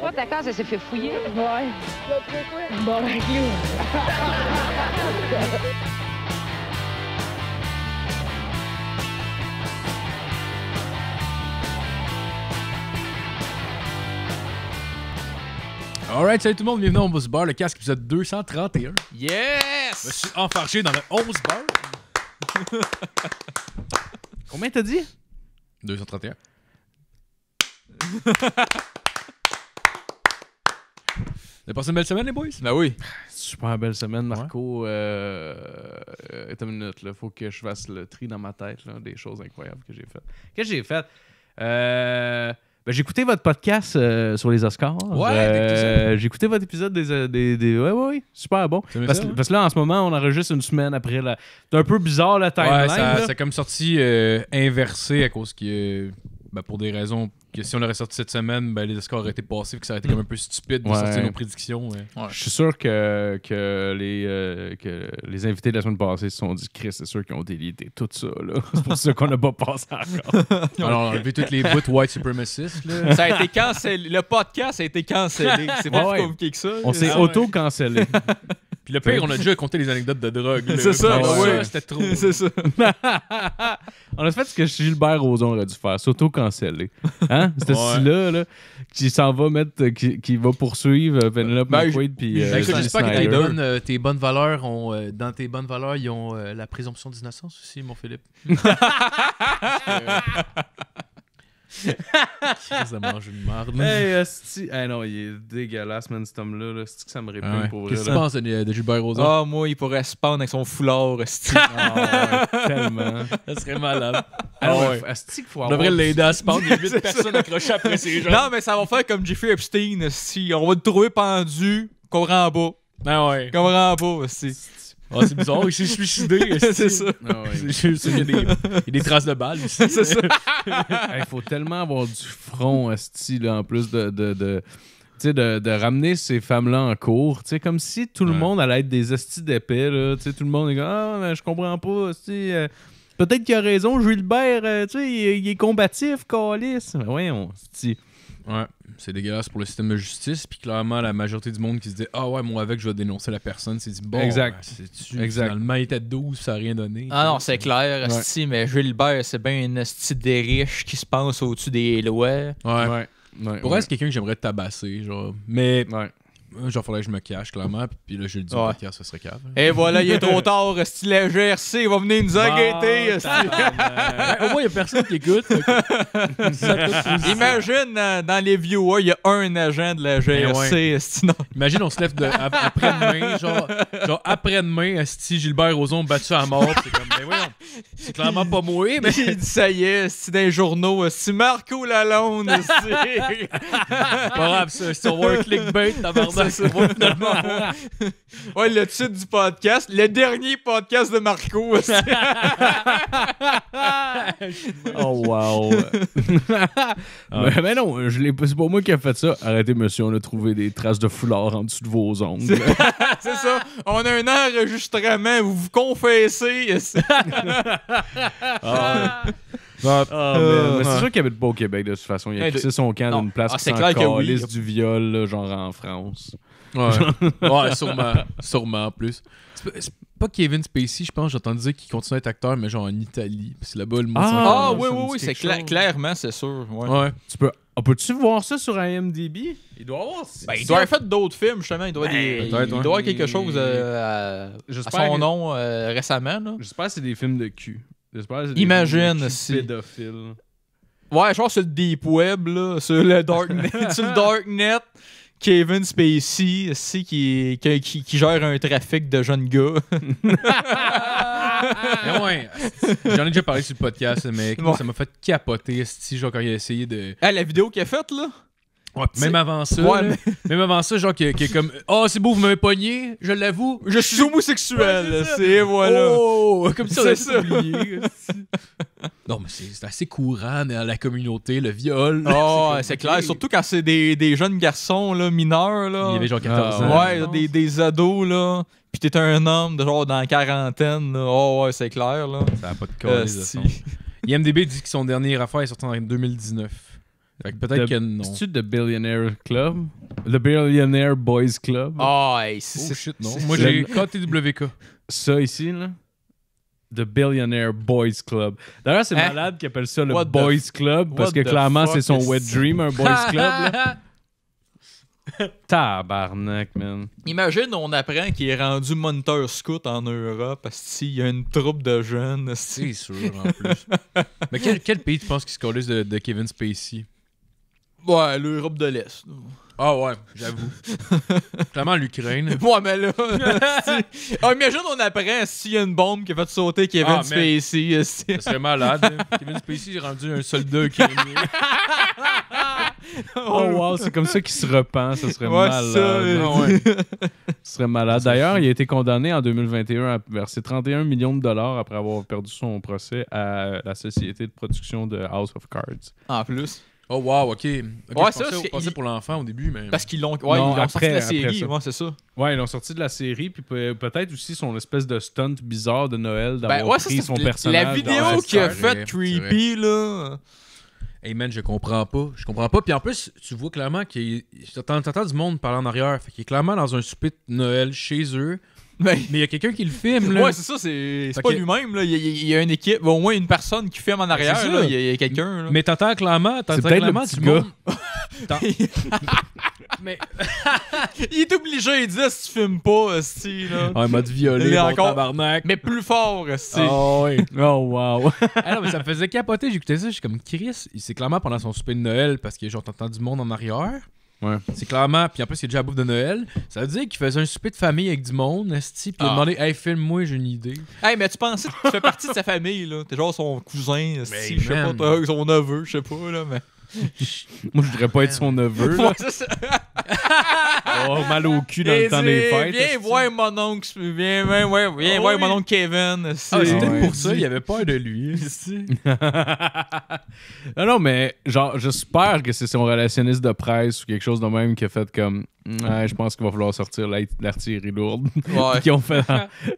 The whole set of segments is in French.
Toi, ta case, s'est fait fouiller. Ouais. Bon, avec ben, All Alright, salut tout le monde, bienvenue dans Buzz Bar, le casque épisode 231. Yes! Je suis enfarché dans le 11 bar. Combien t'as dit? 231. T'as passé une belle semaine, les boys? Ben oui. Super belle semaine, Marco. Euh, euh, une minute, là. Faut que je fasse le tri dans ma tête, là, des choses incroyables que j'ai faites. Qu'est-ce que j'ai fait? Euh, ben, j'ai écouté votre podcast sur les Oscars. Ouais, J'ai écouté votre épisode des. des, ouais, ouais, super bon. Hein? Parce, que là, en ce moment, on enregistre une semaine après. La... C'est un peu bizarre la timeline. Ouais, ça, c'est comme sorti inversé à cause que. Ben, pour des raisons que si on l'aurait sorti cette semaine, ben, les escorts auraient été passés, que ça aurait été comme un peu stupide de sortir nos prédictions. Je suis sûr que, que, les, euh, que les invités de la semaine passée se sont dit Chris, c'est sûr qu'ils ont délité tout ça. C'est pour ça qu'on n'a pas passé encore. Alors, on a vu toutes les bouts white supremacists. Ça a été cancellé. Le podcast a été cancellé. C'est pas plus compliqué que ça. On s'est ah auto-cancellé. Puis le pire, on a déjà compté les anecdotes de drogue. C'est ah ça, c'était trop. C'est ça. on a fait ce que Gilbert Rozon aurait dû faire, s'auto-canceller. Hein? hein, ce là là, qui s'en va mettre, qui, va poursuivre Penelope euh, ben, McQuaid. puis euh, J'espère que tes bonnes, euh, tes bonnes valeurs ont, euh, dans tes bonnes valeurs, ils ont la présomption d'innocence aussi, mon Philippe. Qu'est-ce de mange une marde là? Hey, hostie. Hey, non, il est dégueulasse, man, cet homme-là. Là. que ça me répugne Ah ouais. pour Qu'est-ce que tu penses de, euh, de Gilbert Rosa Ah, moi, il pourrait se avec son foulard, Asti. Ah, tellement. Ça serait malade. Ah ouais. Asti ah, qu'il faut On devrait l'aider à se Il y a 8 personnes accrochées après ces gens non, mais ça va faire comme Jeffrey Epstein, si On va le trouver pendu, qu'on rend en bas. Ben ouais. Qu'on rend en bas, Asti. Ah, c'est bizarre, il s'est suicidé. c'est ça. il y a des traces de balles ici. Il faut tellement avoir du front, Esti, en plus de. de, ramener ces femmes-là en cours, comme si tout le monde allait être des estis d'épée. là, tout le monde est comme « Ah, je comprends pas, euh, peut-être qu'il a raison, Jules euh, il, est combatif, calice. » voyons, Ouais c'est dégueulasse pour le système de justice. Puis clairement, la majorité du monde qui se dit Ah ouais, moi avec, je vais dénoncer la personne, c'est dit Bon, exact. Ben, exact. finalement, il était 12, ça n'a rien donné. Ah non, c'est clair, si, mais Gilbert, c'est bien une style des riches qui se pense au-dessus des lois. Ouais. ouais. Pour quelqu'un que j'aimerais tabasser, genre. Mais. Ouais. Genre, faudrait que je me cache, clairement. Puis là, je lui dis ouais. podcast, ça serait calme. « Et voilà, il est trop tard. Si la GRC va venir nous enquêter. Ben, au moins, il n'y a personne qui écoute. Imagine, euh, dans les viewers, il y a un agent de la GRC. Ben Imagine, on se lève de, après-demain. Genre, genre après-demain, si Gilbert Rozon battu à mort. C'est comme, ben c'est clairement pas moi. Mais... ça y est, c'est des journaux. Si Marco Lalonde, c'est... pas grave, ça. Si on voit un clickbait, t'as le titre du podcast, le dernier podcast de Marco. oh, wow. Mais, non, je l'ai, c'est pas moi qui ai fait ça. Arrêtez, monsieur, on a trouvé des traces de foulard en dessous de vos ongles. c'est ça. On a un enregistrement, vous vous confessez. Ah, ah, ah, c'est sûr qu'il habite avait pas au Québec de toute façon. Il a fixé son camp dans une place ah, c'est clair du viol, genre en France. Ouais, sûrement. Sûrement, en plus. C'est pas Kevin Spacey, je pense. J'entends dire qu'il continue à être acteur, mais genre en Italie. c'est là-bas le Ah, ah oui, oui, oui. C'est clair clairement, c'est sûr. Ouais. Tu peux. Peux-tu voir ça sur IMDb? Il doit avoir. Ben, ben, il doit avoir fait d'autres films, justement. Il doit, des... Ben, il doit avoir quelque chose euh, à... son nom euh, récemment récemment. J'espère que c'est des films de cul. Imagine si. pédophile. Ouais, genre sur le deep web, là, sur le darknet, sur le darknet, Kevin Spacey, c'est qui, qui, gère un trafic de jeunes gars. mais ouais, j'en ai déjà parlé sur le podcast, mais ça m'a fait capoter, si genre quand essayé de. Ah, la vidéo qu'il a faite, là? même avant ça, même avant ça, genre qui, est comme Ah, oh, c'est beau, vous m'avez pogné, je l'avoue. Je suis homosexuel, c'est voilà. Oh! comme si on Oublié. non, mais c'est assez courant dans la communauté, le viol. Oh, c'est clair, surtout quand c'est des, des, jeunes garçons là, mineurs. Là. Il y avait genre 14 ah, ans. Ouais, des, des ados, là puis t'es un homme de genre dans la quarantaine, là. oh ouais, c'est clair là. Ça n'a pas de cause. Euh, IMDB dit que son dernier affaire est sorti en 2019 peut-être que non. C'est-tu The Billionaire Club? The Billionaire Boys Club? Ah, oh, hey, c'est oh, shit, non. Moi, j'ai KTWK. Ça ici, là? The Billionaire Boys Club. D'ailleurs, c'est hein? malade qui appelle ça le Boys Club parce que clairement, c'est son wet dream, un Boys Club. Tabarnak, man. Imagine, on apprend qu'il est rendu moniteur scout en Europe parce qu'il y a une troupe de jeunes. C'est sûr, en plus. Mais quel, quel, pays tu penses qui se connaisse de Kevin Spacey Ouais, l'Europe de l'Est. Ah ouais, j'avoue. Clairement l'Ukraine. Ouais, mais là. Ah, imagine, on apprend s'il y a une bombe qui va te sauter Kevin ah, Spacey. Euh, ça serait malade. Hein. Kevin Spacey est rendu un soldat ukrainien. oh wow, c'est comme ça qu'il se repent, ça serait ah malade. Ça, serait malade. D'ailleurs, il a été condamné en 2021 à verser 31 millions de dollars après avoir perdu son procès à la société de production de House of Cards. En plus. Oh wow, ok. okay ouais, ça, pour l'enfant au début, mais parce qu'ils l'ont, ouais, ils l'ont après, sorti de la série, ouais, c'est ça. Ouais, ils l'ont sorti de la série, puis peut-être aussi son espèce de stunt bizarre de Noël d'avoir ben, pris son personnage. La vidéo qu'il a fait creepy là. Hey man, je comprends pas, je comprends pas. Puis en plus, tu vois clairement qu'il t'entends du monde parler en arrière, fait qu'il est clairement dans un souper de Noël chez eux. Mais il y a quelqu'un qui le filme. Là. Ouais, c'est ça, c'est pas lui-même. Il, il y, a une équipe, au moins une personne qui filme en arrière. Là. Il y a, quelqu'un, quelqu'un. Mais t'entends clairement, t'entends clairement du gars. mais... il est obligé il dire si tu filmes pas, si. Là. Ah, il m'a dit violer, tabarnak. Mais plus fort, si. Oh, oui. oh wow. ah, non, mais ça me faisait capoter. J'écoutais ça, je suis comme Chris. C'est clairement pendant son souper de Noël parce que genre, t'entends du monde en arrière. Ouais. C'est clairement. Puis en plus, c'est déjà à bouffe de Noël. Ça veut dire qu'il faisait un souper de famille avec du monde, Esti. Puis il a ah. demandé Hey, filme-moi, j'ai une idée. Hey, mais tu pensais que tu fais partie de sa famille, là. T'es genre son cousin, je sais pas, toi, son neveu, je sais pas, là. Mais... Moi, je voudrais pas être son neveu. oh, mal au cul dans le temps des fêtes. Viens voir mon oncle, viens, viens, oh voir mon oncle Kevin. Ah, c'est pour ça, il avait peur de lui. non, non, mais genre, j'espère que c'est son relationniste de presse ou quelque chose de même qui a fait comme. je pense qu'il va falloir sortir l'artillerie lourde. ils ont fait,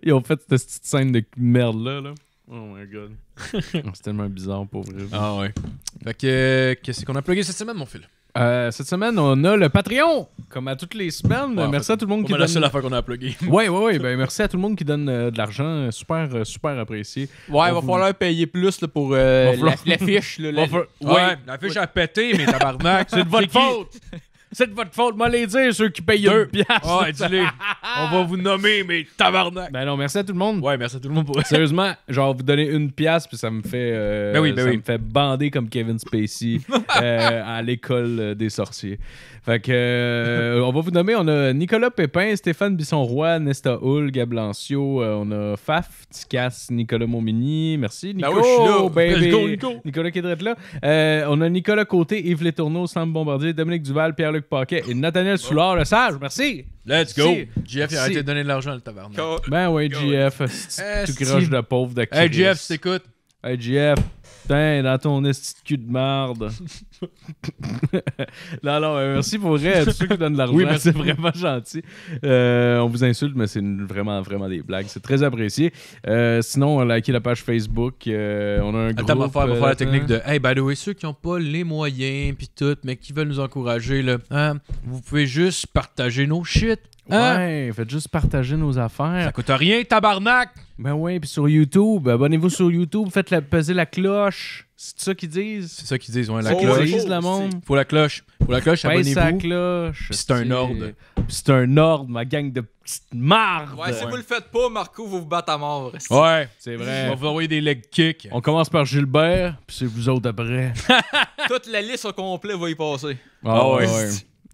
ont fait cette petite scène de merde-là. là Oh my god. c'est tellement bizarre pour vrai. Ah ouais. Fait que, qu'est-ce qu'on a plugué cette semaine, mon fils euh, cette semaine, on a le Patreon, comme à toutes les semaines. merci à tout le monde qui donne. C'est la seule affaire qu'on a plugué. Oui, oui, oui. Ben, merci à tout le monde qui donne euh, de l'argent. Euh, super, super apprécié. Ouais, il va falloir payer plus pour l'affiche. La, fiche. Ouais, la fiche a pété, mais tabarnak. C'est de votre faute. C'est de votre faute. Moi, les dire, ceux qui payent une pièce ah, On va vous nommer, mes tabarnak. Ben non, merci à tout le monde. Ouais, merci à tout le monde Sérieusement, genre, vous donner une pièce puis ça me fait. Euh, ben ben ça me fait bander comme Kevin Spacey euh, à l'école euh, des sorciers. Fait que. on va vous nommer. On a Nicolas Pépin, Stéphane Bisson-Roy, Nesta Hull, Gablancio. on a Faf, Ticas, Nicolas Momini. Merci, Nicolas Ben oui, Nicolas qui est là. on a Nicolas Côté, Yves Letourneau, Sam Bombardier, Dominique Duval, Pierre Luc et Nathaniel Soulard, le sage. Merci. Let's go. JF, il a arrêté de donner de l'argent, le tabarnak. Ben ouais JF, tu eh, croches de pauvre de Hey, JF, t'écoutes. Hey, JF putain, dans ton esti de marde. non, non, merci pour vrai, ceux qui donnent de l'argent, oui, c'est vraiment gentil. Euh, on vous insulte, mais c'est vraiment, vraiment des blagues. C'est très apprécié. Euh, sinon, likez la page Facebook. Euh, on a un groupe. Attends, on va faire, la technique hein? de Hey, by the way, ceux qui n'ont pas les moyens, puis tout, mais qui veulent nous encourager, hein, vous pouvez juste partager nos shit. Ouais, faites juste partager nos affaires. Ça coûte rien, tabarnak! Ben ouais, puis sur YouTube, abonnez-vous sur YouTube, faites la, peser la cloche. C'est ça qu'ils disent? C'est ça qu'ils disent, ouais, la cloche. Disent, Faut la cloche. Faut la cloche, abonnez-vous. la cloche. Puis c'est un ordre. c'est un ordre, ma gang de petites marres! Ouais, si vous le faites pas, Marco, vous vous battez à mort. Ouais, c'est vrai. On va vous envoyer des leg kicks. On commence par Gilbert, puis c'est vous autres après. Toute la liste au complet va y passer. Ah, ouais. ouais.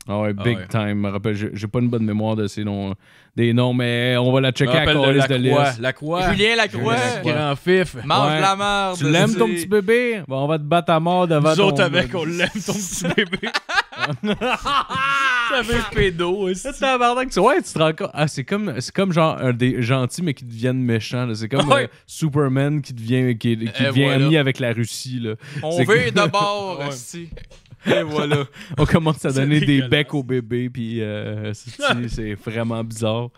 Ah ouais, ah big time. Je me rappelle, j'ai pas une bonne mémoire de ces noms, euh, des noms, mais on va la checker à la liste de liste. quoi Julien Lacroix. Grand fif. Mange la merde. Tu l'aimes ton petit bébé? Bon, on va te battre à mort devant Nous ton... autres avec, on l'aime ton petit bébé. ça fait pédo aussi. C'est ouais, tu te rends compte. Ah, c'est comme, c'est comme genre un des gentils mais qui deviennent méchants. C'est comme euh, Superman qui devient, qui, qui eh, devient ami avec la Russie. Là. On veut d'abord, Et voilà. On commence à donner des becs aux bébés, puis euh, c'est vraiment bizarre.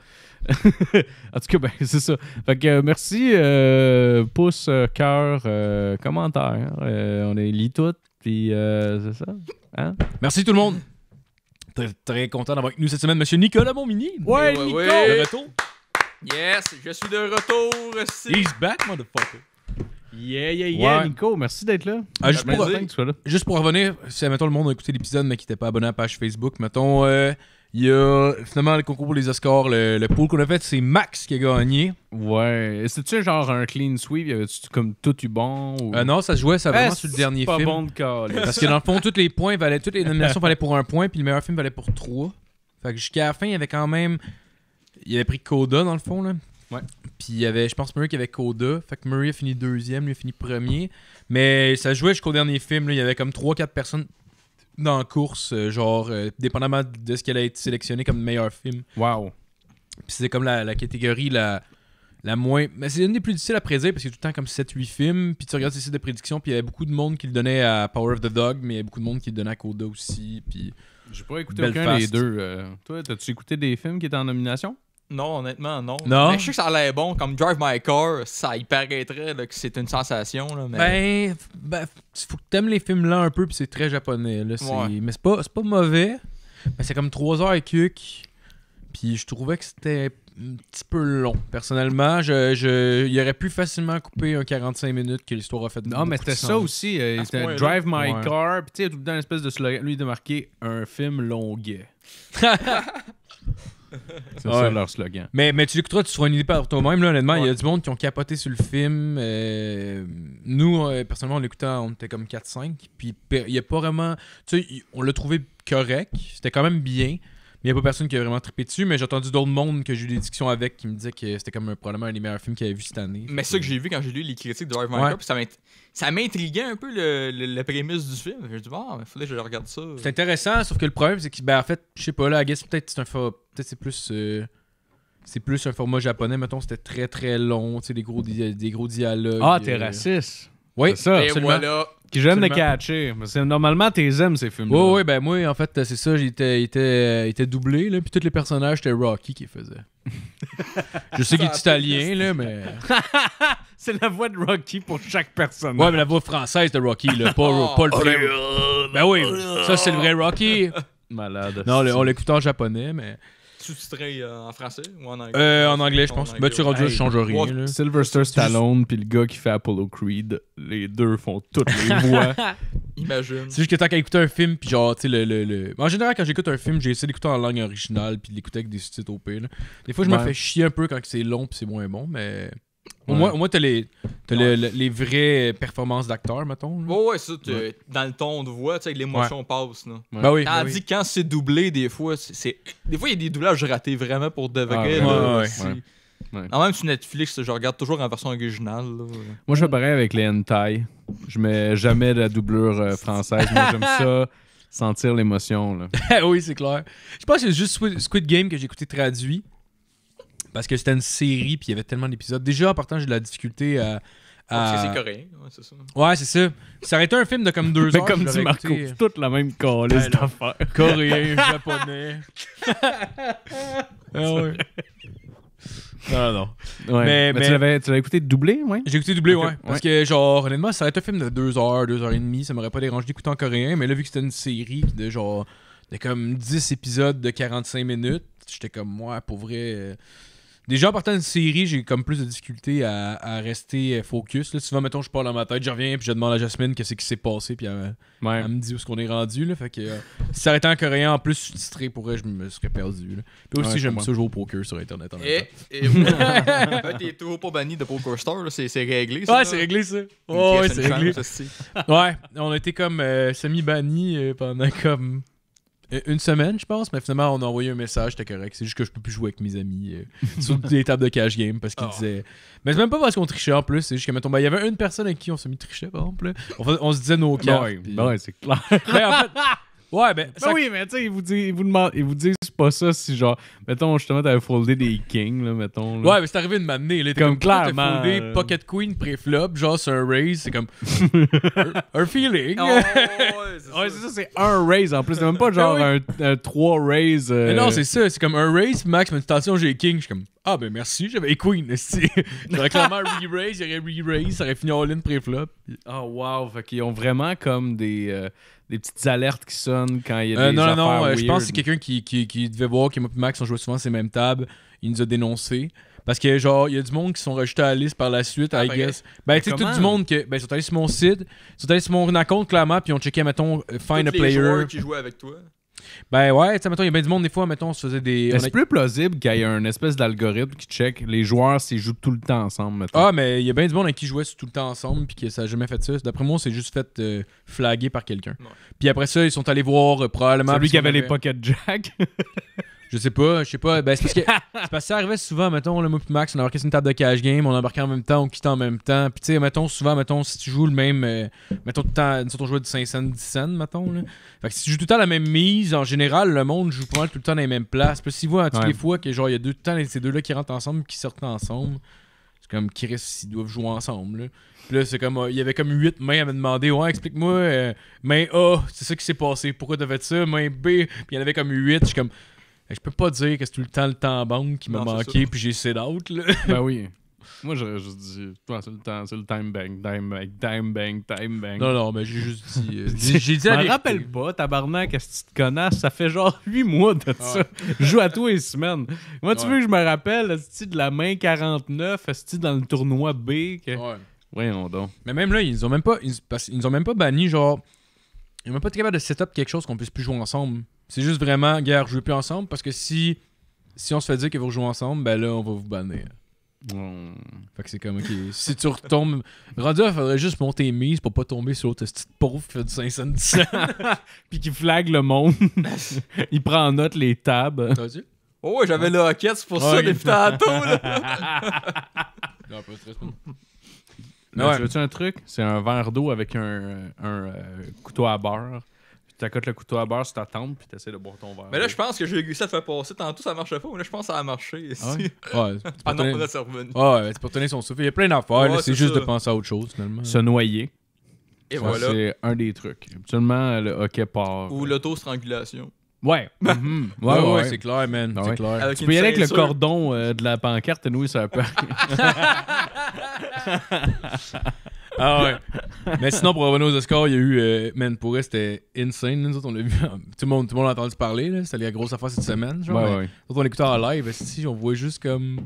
en tout cas, ben, c'est ça. Fait que euh, merci. Euh, pouce, cœur, commentaire. on les lit toutes, puis c'est ça. Hein? Merci tout le monde. Très, content d'avoir avec nous cette semaine, Monsieur Nicolas Bonmini. Ouais, ouais, Nico. De retour. Yes, je suis de retour. He's back, motherfucker. Yeah, yeah, yeah, Nico, merci d'être ah, là. juste, pour, revenir, si maintenant le monde a écouté l'épisode mais qui n'était pas abonné à la page Facebook, mettons, euh, il y a finalement le concours pour les Oscars, le, le pool qu'on a fait, c'est Max qui a gagné. Ouais. C'était-tu genre un clean sweep Y avait-tu comme tout eu bon euh, Non, ça se jouait ça vraiment sur le dernier film. Parce que dans le fond, tous les points valaient, toutes les nominations valaient pour un point, puis le meilleur film valait pour trois. Fait que jusqu'à la fin, il y avait quand même. Il avait pris Coda dans le fond, là. Ouais. Puis il y avait, je pense, Murray qui avait Coda. Fait que Murray a fini deuxième, lui a fini premier. Mais ça jouait jusqu'au dernier film. Là. Il y avait comme 3-4 personnes dans la course, euh, genre, euh, dépendamment de ce qu'elle a été sélectionnée comme meilleur film. Wow. Puis c'est comme la, catégorie la, la moins. Mais c'est une des plus difficiles à prédire parce que tout le temps comme 7-8 films. Puis tu regardes ces sites de prédiction, puis il y avait beaucoup de monde qui le donnait à Power of the Dog, mais il y avait beaucoup de monde qui le donnait à Coda aussi. Puis. J'ai pas écouté aucun des deux. Euh. toi, t'as-tu écouté des films qui étaient en nomination non, honnêtement, non. non. Mais je sais que ça allait bon. Comme Drive My Car, ça y paraîtrait que c'est une sensation. Là, Ben, il ben, faut que t'aimes les films là un peu, puis c'est très japonais. Là, Mais c'est pas, pas mauvais. Mais c'est comme 3 heures et quelques, Puis je trouvais que c'était un petit peu long. Personnellement, je, je, il aurait pu facilement couper un 45 minutes que l'histoire a fait. Non, mais c'était ça aussi. Euh, c'était Drive My Car. Puis tu sais, tout le une espèce de slogan. Lui, de marquer un film longuet. C'est ça leur slogan. Mais, mais tu l'écouteras, tu seras une idée par toi-même. Honnêtement, il y a du monde qui ont capoté sur le film. Euh, nous, euh, personnellement, on l'écoutait, on était comme 4-5. Puis il n'y a pas vraiment. Tu sais, on l'a trouvé correct. C'était quand même bien. Mais il a pas personne qui a vraiment tripé dessus, mais j'ai entendu d'autres mondes que j'ai eu des discussions avec qui me disaient que c'était comme un, probablement un des meilleurs films qu'ils avaient vu cette année. Mais ça que j'ai vu quand j'ai lu les critiques de Drive My ça, m'intriguait un peu le, la prémisse du film. J'ai dit, bon, il fallait que je regarde ça. C'est intéressant, sauf que le problème, c'est que, ben, en fait, je sais pas, là, à guess, peut-être c'est un c'est plus. Euh, c'est plus un format japonais, mettons, c'était très très long, tu sais, des gros, des, gros dialogues. Ah, euh. t'es raciste! Oui, ça, Et voilà. Qui j'aime de catcher. Parce Normalement, t'es aimes ces films Oui, oui, ben moi, en fait, c'est ça, j'étais était, doublé, là, puis tous les personnages, c'était Rocky qui faisait. Je sais qu'il est italien, là, mais. C'est la voix de Rocky pour chaque personnage. Ouais, mais la voix française de Rocky, là, pas, oh. le oh, Ben oui, ça, c'est le vrai Rocky. Malade. Non, on l'écoute en japonais, mais sous-titré euh, en français ou en anglais euh, En anglais, je pense. Mais ben, tu rendu, je change rien. Sylvester Stallone puis le gars qui fait Apollo Creed, les deux font toutes les voix. Imagine. C'est juste que tant qu'à écouter un film, puis genre, tu sais, le, le, le, En général, quand j'écoute un film, j'essaie d'écouter en langue originale puis de l'écouter avec des sous-titres au pire. Des fois, je me fais chier un peu quand c'est long puis c'est moins bon, mais. Au moins, t'as les, les vraies performances d'acteurs, mettons. Ouais, ça, dans le ton de voix, l'émotion passe. Ben Tandis ben quand c'est doublé, des fois, c'est. Des il y a des doublages ratés vraiment pour de vrai. Ah, même sur Netflix, je regarde toujours en version originale. Moi, je fais pareil avec les hentai. Je mets jamais de la doublure euh, française. Moi, j'aime ça sentir l'émotion. oui, c'est clair. Je pense que c'est juste Squid Game que j'ai écouté traduit. Parce que c'était une série, puis il y avait tellement d'épisodes. Déjà, en partant, j'ai de la difficulté à. Parce que c'est coréen, ouais, c'est ça. Ouais, c'est ça. Ça aurait été un film de comme deux Mais heures. comme dit Marco, c'est toute la même calice d'affaires. Coréen, japonais. ah ouais. Ah non, non, Mais, tu l'avais, écouté doublé, ouais? J'ai écouté doublé, ouais. Parce que, genre, honnêtement, ça aurait été un film de deux heures, deux heures et demie, ça m'aurait pas dérangé d'écouter en coréen, mais là, vu que c'était une série de genre, de comme 10 épisodes de 45 minutes, j'étais comme, moi, ouais, pour vrai, euh, Déjà, en partant d'une série, j'ai comme plus de difficultés à, rester focus. Là, souvent, mettons, je parle à ma tête, je reviens, puis je demande à Jasmine qu'est-ce qui s'est passé, puis elle, me dit où est-ce qu'on est rendu. Là, fait que s'arrêter euh, si ça en coréen, en plus sous-titré, pour elle, je me serais perdu. Puis aussi, j'aime ça jouer au poker sur Internet. En et, eh, eh, t'es toujours pas banni de Poker Star, c'est réglé. Ça, ouais, c'est réglé ça. ouais, c'est réglé. ouais, on a été comme euh, semi-banni euh, pendant comme euh, une semaine, je pense, mais finalement, on a envoyé un message, c'était correct. C'est juste que je peux plus jouer avec mes amis euh, sur des tables de cash game parce qu'ils ah. disaient. Mais c'est même pas parce qu'on trichait en plus, c'est juste que, mettons, ben, il y avait une personne avec qui on se mit tricher, par exemple. On, se disait nos ben ben c'est clair. Ouais, ben. ben oui, mais tu sais, ils vous disent, vous vous disent pas ça si genre, mettons, justement, t'avais foldé des kings, là, mettons. Ouais, mais c'est arrivé de m'amener, là. Comme, comme clairement. T'as foldé euh. Pocket Queen pré-flop, genre, c'est un raise, c'est comme. un, feeling. Oh, ouais, c'est ça, c'est un raise en plus. C'est même pas ben genre un, trois raise. Mais non, euh. c'est ça, c'est comme un raise, max, mais attention, j'ai king. Je suis comme, ah, ben merci, j'avais Queen. J'aurais clairement re-raise, il re-raise, ça aurait fini en in pré-flop. Ah wow. Fait qu'ils ont vraiment comme des, euh, des petites alertes qui sonnent quand il y a euh, des. non, affaires non, euh, non, je pense que c'est quelqu'un qui, qui, qui, devait voir que moi et Max, ont joué souvent ces mêmes tables. Il nous a dénoncé. Parce que, genre, il y a du monde qui sont rejetés à la liste par la suite, ah, I ben, guess. Ben, tu sais, tout du monde qui. Ben, ils sont allés sur mon site, ils sont allés sur mon compte, clairement, puis ils ont checké, mettons, euh, Find a Player. qui jouaient avec toi. Ben ouais, tu mettons, il y a bien du monde des fois, mettons, on se faisait des. est c'est plus plausible qu'il y ait un espèce d'algorithme qui check les joueurs s'ils jouent tout le temps ensemble, Ah, mais il y a bien du monde qui jouait tout le temps ensemble, puis que ça n'a jamais fait ça. D'après moi, c'est juste fait euh, flaguer par quelqu'un. Puis après ça, ils sont allés voir euh, probablement. Celui qui avait avait... les pocket jack. Je sais pas, je sais pas. Ben, c'est parce que c'est parce que ça arrivait souvent, mettons, le moi Max, on embarquait sur une table de cash game, on embarquait en même temps, on quittait en même temps. Puis tu sais, mettons, souvent, mettons, si tu joues le même. Euh, mettons, tout le temps, si autres, on jouait du 5 cents, 10 cents, mettons. Là. Fait que si tu joues tout le temps la même mise, en général, le monde joue pas tout le temps dans les mêmes places. Puis si vois, toutes les fois, que genre, il y a deux, tout le temps, ces deux-là qui rentrent ensemble, qui sortent ensemble, c'est comme Chris, ils doivent jouer ensemble. Là. Puis là, c'est comme. Euh, il y avait comme huit mains à me demander Ouais, explique-moi, euh, main A, c'est ça qui s'est passé, pourquoi t'as fait ça, main B. Puis il y en avait comme huit je suis comme. Je peux pas dire que c'est tout le temps le temps bon qui m'a manqué puis j'ai essayé d'autres. Ben oui. Moi, j'aurais juste dit, c'est le temps, c'est le time bank, time bang, time bank, time bang. Non, non, mais j'ai juste dit. Euh, j'ai dit. rappelle pas, tabarnak, qu'est-ce que tu te ça fait genre 8 mois de ça. Je joue à toi les semaines. Moi, tu veux que je me rappelle, de la main 49, est dans le tournoi B que... Ouais. Voyons donc. Mais même là, ils ont même pas, ils ont même pas banni, genre, il est pas été capable de setup quelque chose qu'on puisse plus jouer ensemble. C'est juste vraiment, guerre, jouez plus ensemble parce que si, si on se fait dire que vous jouer ensemble, ben là, on va vous bannir. Fait que c'est comme, ok, si tu retombes. Rendu il faudrait juste monter mise pour pas tomber sur l'autre petite pauvre qui fait du 510 Puis qui flague le monde. il prend en note les tabs. T'as Oh, j'avais le hockey, c'est pour ça, ça depuis tantôt. Là. non, pas stress, tu veux-tu un truc? C'est un verre d'eau avec un, euh, euh, couteau à beurre. Puis t'accotes le couteau à beurre sur ta tempe, puis t'essaies de boire ton verre. Mais là, je pense que j'ai ça fait faire passer. Tantôt, ça marchait pas, mais là, je pense que ça a marché ici. Ah ouais? Ah c'est ah non, ah ouais, c'est pour tenir son souffle. Il y a plein d'affaires. c'est juste de penser à autre chose, finalement. Se noyer. Et C'est un des trucs. Habituellement, le hockey part. Ou euh, l'auto-strangulation. Mhm. Ouais. ouais. Ouais, c'est clair, man. c'est clair. tu peux y aller avec le cordon de la pancarte, et nous, ça peut. ah ouais. Mais sinon, pour revenir aux Oscars, il y a eu. Euh, man, pour c'était insane. Nous autres, on l'a vu. Tout le monde, tout le monde a entendu parler. C'était la grosse affaire cette semaine. Genre, on écoutait en live, si on voit juste comme.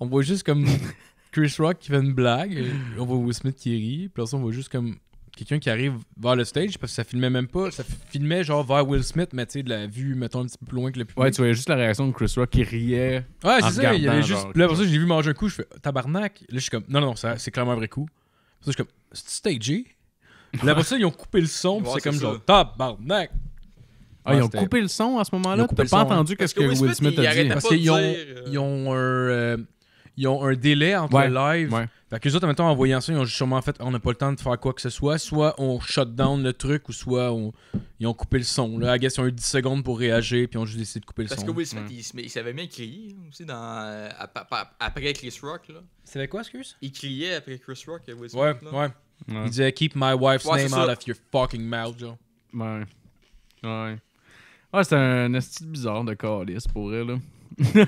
On voit juste comme Chris Rock qui fait une blague. On voit Will Smith qui rit. Puis là, on voit juste comme quelqu'un qui arrive vers le stage parce que ça filmait même pas. Ça filmait genre vers Will Smith, mais tu sais, de la vue, mettons, un petit peu plus loin que le public. Ouais, tu voyais juste la réaction de Chris Rock qui riait. Ouais, c'est ça. Il y avait juste. Là, pour ça, j'ai vu manger un coup, je fais oh, tabarnak. Là, je suis comme, non, non, c'est clairement un vrai coup. Pour ça, je suis comme, c'est stagé. Là, pour ça, ils ont coupé le son, c'est comme genre, tabarnak. Ah, ils ont coupé le son à ce moment-là? T'as pas entendu hein. qu'est-ce que Will Smith a dit? Parce qu'ils ont euh, un. Euh, ils ont un délai entre live fait que les autres, en voyant ça, ils ont sûrement fait on n'a pas le temps de faire quoi que ce soit. Soit on shut down le truc ou soit ils ont coupé le son. Là, I guess, ils ont eu 10 secondes pour réagir puis ils ont juste décidé de couper le son. Parce que Will Smith, il, savait bien crier aussi dans... Euh, après Chris Rock. Là. quoi, excuse Il criait après Chris Rock. Euh, Will Smith, ouais, là. ouais, Il disait Keep my wife's name out of your fucking mouth, Joe ». Ouais. Ouais. Ouais, c'est un style bizarre de callis pour elle, là. ça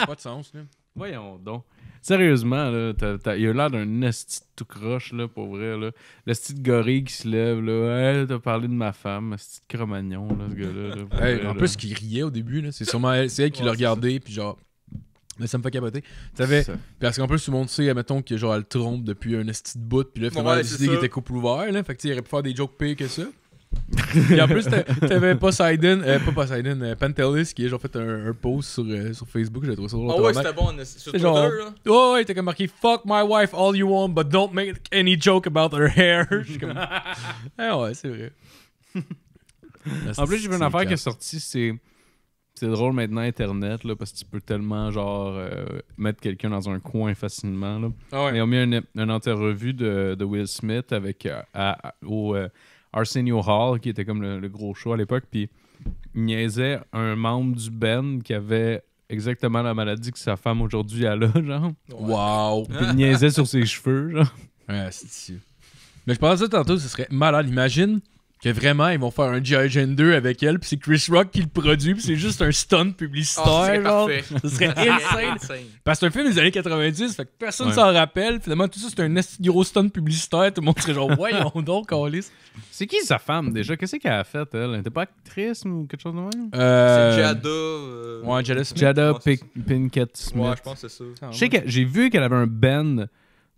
n'a pas de sens, là. Voyons donc. Sérieusement, il y a l'air d'un esti tout croche, là, pour vrai. Là. Le gorille qui se lève, là. Hey, t'as parlé de ma femme, de cromagnon, là, ce gars-là. en plus, il riait au début, là. C'est sûrement elle, qui l'a regardé, puis genre. Mais ça me fait capoter. Parce qu'en plus, tout le monde sait, admettons, que genre, elle trompe depuis un esti de bout, puis là, finalement, elle a décidé qu'il était couple ouvert, là. Fait que, il aurait pu faire des jokes pires que ça. Et en plus, t'avais Poseidon, euh, pas Poseidon, euh, Pantelis qui a genre fait un, post sur, euh, sur Facebook, j'ai trouvé ça drôle. Ah oh ouais, c'était bon, sur Twitter genre, Oh ouais, t'as comme marqué Fuck my wife all you want, but don't make any joke about her hair. ah ouais, c'est vrai. en plus, j'ai vu une affaire qui est sortie, c'est. C'est drôle maintenant Internet là, parce que tu peux tellement genre euh, mettre quelqu'un dans un coin facilement. Là. Ah Ils ont mis une, une entrevue de, de Will Smith avec euh, au, Arsenio Hall, qui était comme le, gros show à l'époque, puis niaisait un membre du band qui avait exactement la maladie que sa femme aujourd'hui a là, genre. Wow! Puis il niaisait sur ses cheveux, genre. Ouais, ah, c'est Mais je pensais tantôt, ce serait malade. Imagine que vraiment ils vont faire un G.I. Gen 2 avec elle puis c'est Chris Rock qui le produit puis c'est juste un stunt ah, publicitaire oh, ce serait insane parce que c'est un film des années 90 fait que personne s'en rappelle finalement tout ça c'est un gros stunt publicitaire tout le monde serait genre voyons donc Alice c'est qui sa femme déjà qu'est-ce qu'elle a fait elle n'était pas actrice ou quelque chose de même euh... c'est Jada euh... ouais Jada Smith Jada Pinkett Smith ouais je pense que c'est ça ah, j'ai vu qu'elle avait un band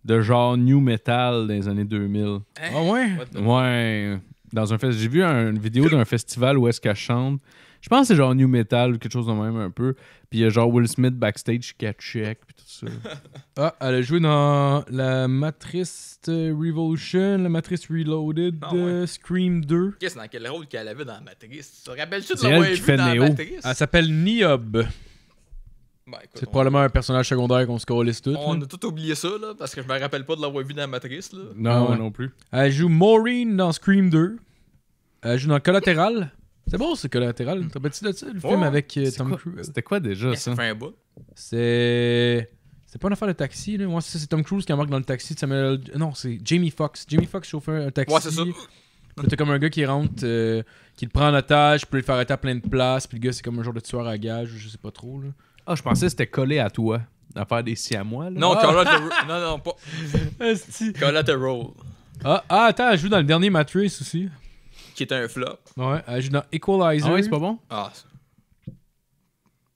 de genre new metal dans les années 2000 hein? ah ouais ouais dans un J'ai vu une vidéo d'un festival où est-ce qu'elle chante. Je pense que c'est genre New Metal ou quelque chose de même un peu. Puis il y a genre Will Smith backstage qui check puis tout ça. ah, elle a joué dans la Matrice Revolution, la Matrice Reloaded, ah, de Scream 2. Qu'est-ce dans quel rôle qu'elle avait dans la Matrice? Tu te rappelles-tu de l'avoir vu dans la Matrice? Elle s'appelle Niob. Ben, c'est probablement un personnage secondaire qu'on se calisse tout. On a tout oublié ça, là, parce que je me rappelle pas de l'avoir vu dans la Matrice. Là. Non, non plus. Elle joue Maureen dans Scream 2. Elle joue dans Collatéral C'est bon, c'est Collatéral T'as pas dit de ça, le film avec euh, Tom Cruise? C'était quoi déjà, ben, ça? C'est... C'est pas une affaire de taxi, là. Moi, c'est Tom Cruise qui embarque dans le taxi Non, c'est Jamie Foxx. Jamie Foxx chauffeur un taxi. Ouais, c'est ça. C'était comme un gars qui rentre, euh, qui le prend en otage, puis le faire arrêter à plein de places, puis le gars c'est comme un genre de tueur à gage, je sais pas trop là. Ah, je pensais que c'était collé à toi, à faire des si à moi. Là. Non, ah! Non, non, pas. Collateral. roll. Ah, ah, attends, elle joue dans le dernier Matrice aussi. Qui est un flop. Ouais, elle joue dans Equalizer. Ah ouais, c'est pas bon? Ah,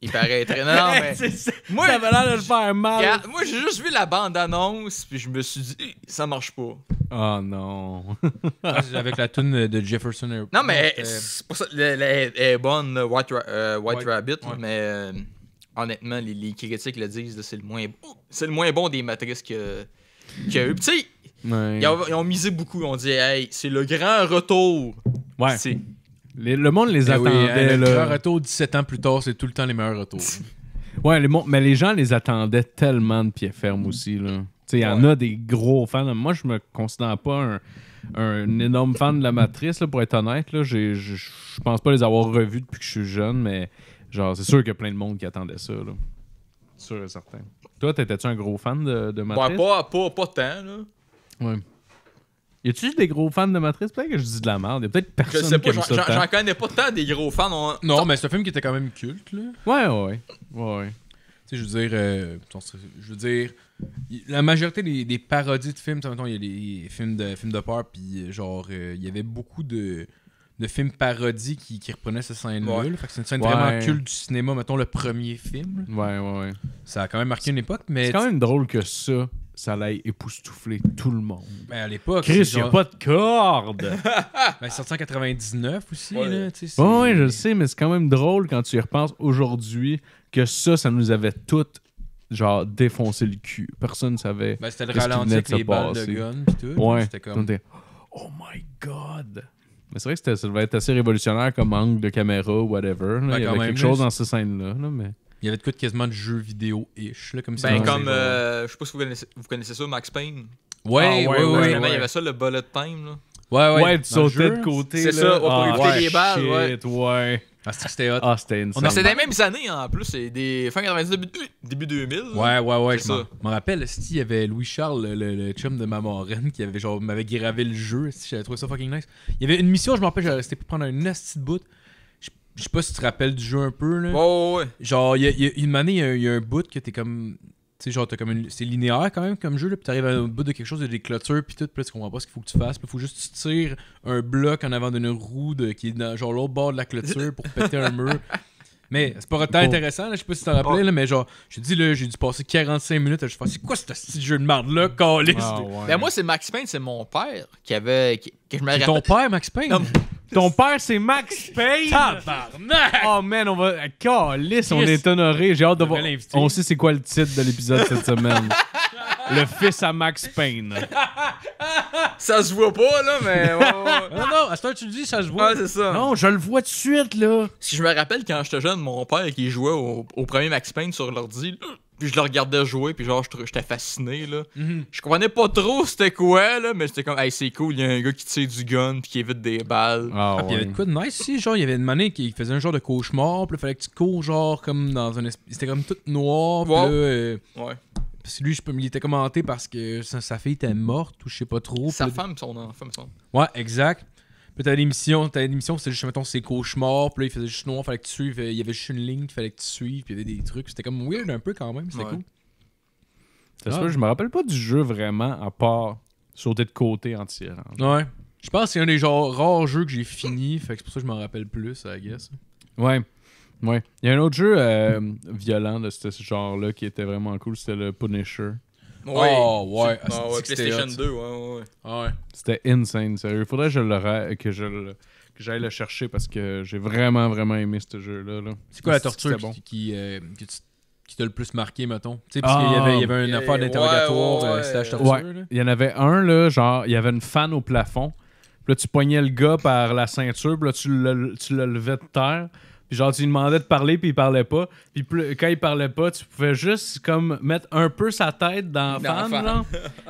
il paraît être... non mais. moi, ça avait l'air de le faire mal. moi, j'ai juste vu la bande-annonce, puis je me suis dit, ça marche pas. Oh non. Avec la tune de Jefferson Non, mais. C'est pour ça, elle, est bonne, euh, White, White, Rabbit, mais. Euh, honnêtement, les, critiques le disent, c'est le moins C'est le moins bon des matrices que, y a eu. ils, ont, misé beaucoup. On dit, c'est le grand retour. Ouais. le monde les ben attendait. le, grand retour 17 ans plus tard, c'est tout le temps les meilleurs retours. ouais, mais les gens les attendaient tellement de pied ferme aussi. Il y en a des gros fans. Moi, je me considère pas un, énorme fan de la Matrice, pour être honnête. Là. Je pense pas les avoir revus depuis que je suis jeune, mais Genre, c'est sûr qu'il y a plein de monde qui attendait ça, là. Sûr et certain. Toi, t'étais-tu un gros fan de, de ben, Matrix? Ouais, pas, pas, pas tant, là. Ouais. Y a-tu des gros fans de Matrix? Peut-être que je dis de la merde. Y a peut-être personne je sais pas, qui J'en connais pas tant des gros fans. Non, mais c'est un film qui était quand même culte, là. Ouais, ouais. Ouais, ouais. Tu sais, je veux dire. Euh, je veux dire. La majorité des, des parodies de films, il y a des films de, films de peur, puis euh, genre, euh, il y avait beaucoup de de film parodie qui, qui reprenaient cette scène-là. c'est une scène vraiment culte du cinéma, mettons le premier film. Ouais, ouais, Ça a quand même marqué une époque, mais. C'est quand même drôle que ça, ça l'ait époustouflé tout le monde. Ben à l'époque. Chris, genre... y a pas de corde! ben, sorti en 99 aussi, là, là. sais. ouais, je le sais, mais c'est quand même drôle quand tu y repenses aujourd'hui que ça, ça nous avait toutes genre défoncé le cul. Personne ne savait. Ben, c'était le ralenti avec les balles de gun et tout. Ouais. C'était comme. Oh my god! Mais c'est vrai que ça devait être assez révolutionnaire comme angle de caméra, whatever. Ben, il y avait quelque chose dans ces scènes-là. mais... Il y avait de quoi de quasiment de jeu vidéo-ish. Comme, ben, comme euh, je sais pas si vous connaissez, vous connaissez ça, Max Payne. Ah, ouais, ouais, ouais, Il y avait ça, le bullet time. Là. Ouais, ouais. Ouais, tu sautais de côté. C'est ça, on ah, éviter les balles. Shit, ouais. Ah, c'était hot. Ah, c'était les mêmes années en plus, c'est des fin 90, début, euh, début 2000. Ouais, ouais, ouais. Je me rappelle, il y avait Louis-Charles, le, chum de ma marraine, qui avait genre m'avait gravé le jeu. J'avais trouvé ça fucking nice. Il y avait une mission, je me rappelle, c'était pour prendre un nasty boot. Je sais pas si tu te rappelles du jeu un peu. Là. Ouais, ouais, Genre, il y, a une année, il y, a un boot que t'es comme genre, c'est linéaire quand même comme jeu, là, puis t'arrives à un bout de quelque chose, il des clôtures, puis tout, puis tu comprends pas ce qu'il faut que tu fasses, il faut juste que tu tires un bloc en avant d'une roue de... qui est dans, genre l'autre bord de la clôture pour péter un mur. Mais c'est pas autant intéressant, je sais pas si t'en rappelles, mais genre, je te dis, là, j'ai dû passer 45 minutes à je c'est quoi ce petit jeu de merde-là, ah, Carlis mais ben, moi, c'est Max Payne, c'est mon père qui avait. je Ton père, Max Payne? Ton père, c'est Max Payne. Tabarnak! Oh man, on va. Calis, on est honoré. J'ai hâte de voir. On sait c'est quoi le titre de l'épisode cette semaine. le fils à Max Payne. Ça se voit pas, là, mais. non, non, à ce que tu le dis, ça se voit. c'est ça. Non, je le vois tout de suite, là. Si je me rappelle quand j'étais jeune, mon père qui jouait au, premier Max Payne sur l'ordi, puis je le regardais jouer, puis genre, j'étais fasciné, là. Mhm. Je comprenais pas trop c'était quoi, là, mais j'étais comme, hey, c'est cool, il y a un gars qui tire du gun, puis qui évite des balles. Ah, ah puis il y avait de quoi de nice ici, genre, il y avait une manée qui faisait un genre de cauchemar, puis il fallait que tu cours, genre, comme dans un. C'était comme tout noir, wow. Euh, ouais. Parce que lui, je peux, il était commenté parce que sa, fille était morte ou je sais pas trop. Sa femme, son enfant, femme Ouais, exact. Puis t'as l'émission, t'as l'émission, c'était juste, mettons, ses cauchemars, puis là, il faisait juste noir, fallait que tu suives, il y avait juste une ligne qu'il fallait que tu suives, puis il y avait des trucs. C'était comme weird un peu quand même, c'était cool. C'est que je me rappelle pas du jeu vraiment, à part sauter de côté en tirant. Ouais. Je pense que c'est un des genre, rares jeux que j'ai fini, fait que c'est pour ça que je m'en rappelle plus, I guess. Ouais. Ouais. Il y a un autre jeu euh, hmm. violent de ce genre-là qui était vraiment cool, c'était le Punisher. Oh, ouais. Ah, PlayStation 2, ah, C'était insane, sérieux. Faudrait que je le que je que j'aille le chercher parce que j'ai vraiment, vraiment aimé ce jeu-là. -là, c'est quoi la torture qui, euh, qui, t'a le plus marqué, mettons? Tu sais, parce qu'il y avait, ah, il y avait une affaire d'interrogatoire, ouais, euh, torture. Il y en avait un, là, genre, il y avait une fan au plafond. Puis là, tu poignais le gars par la ceinture, puis là, tu le, tu le levais de terre. Puis genre, tu lui demandais de parler, puis il parlait pas. Puis quand il parlait pas, tu pouvais juste comme mettre un peu sa tête dans la là.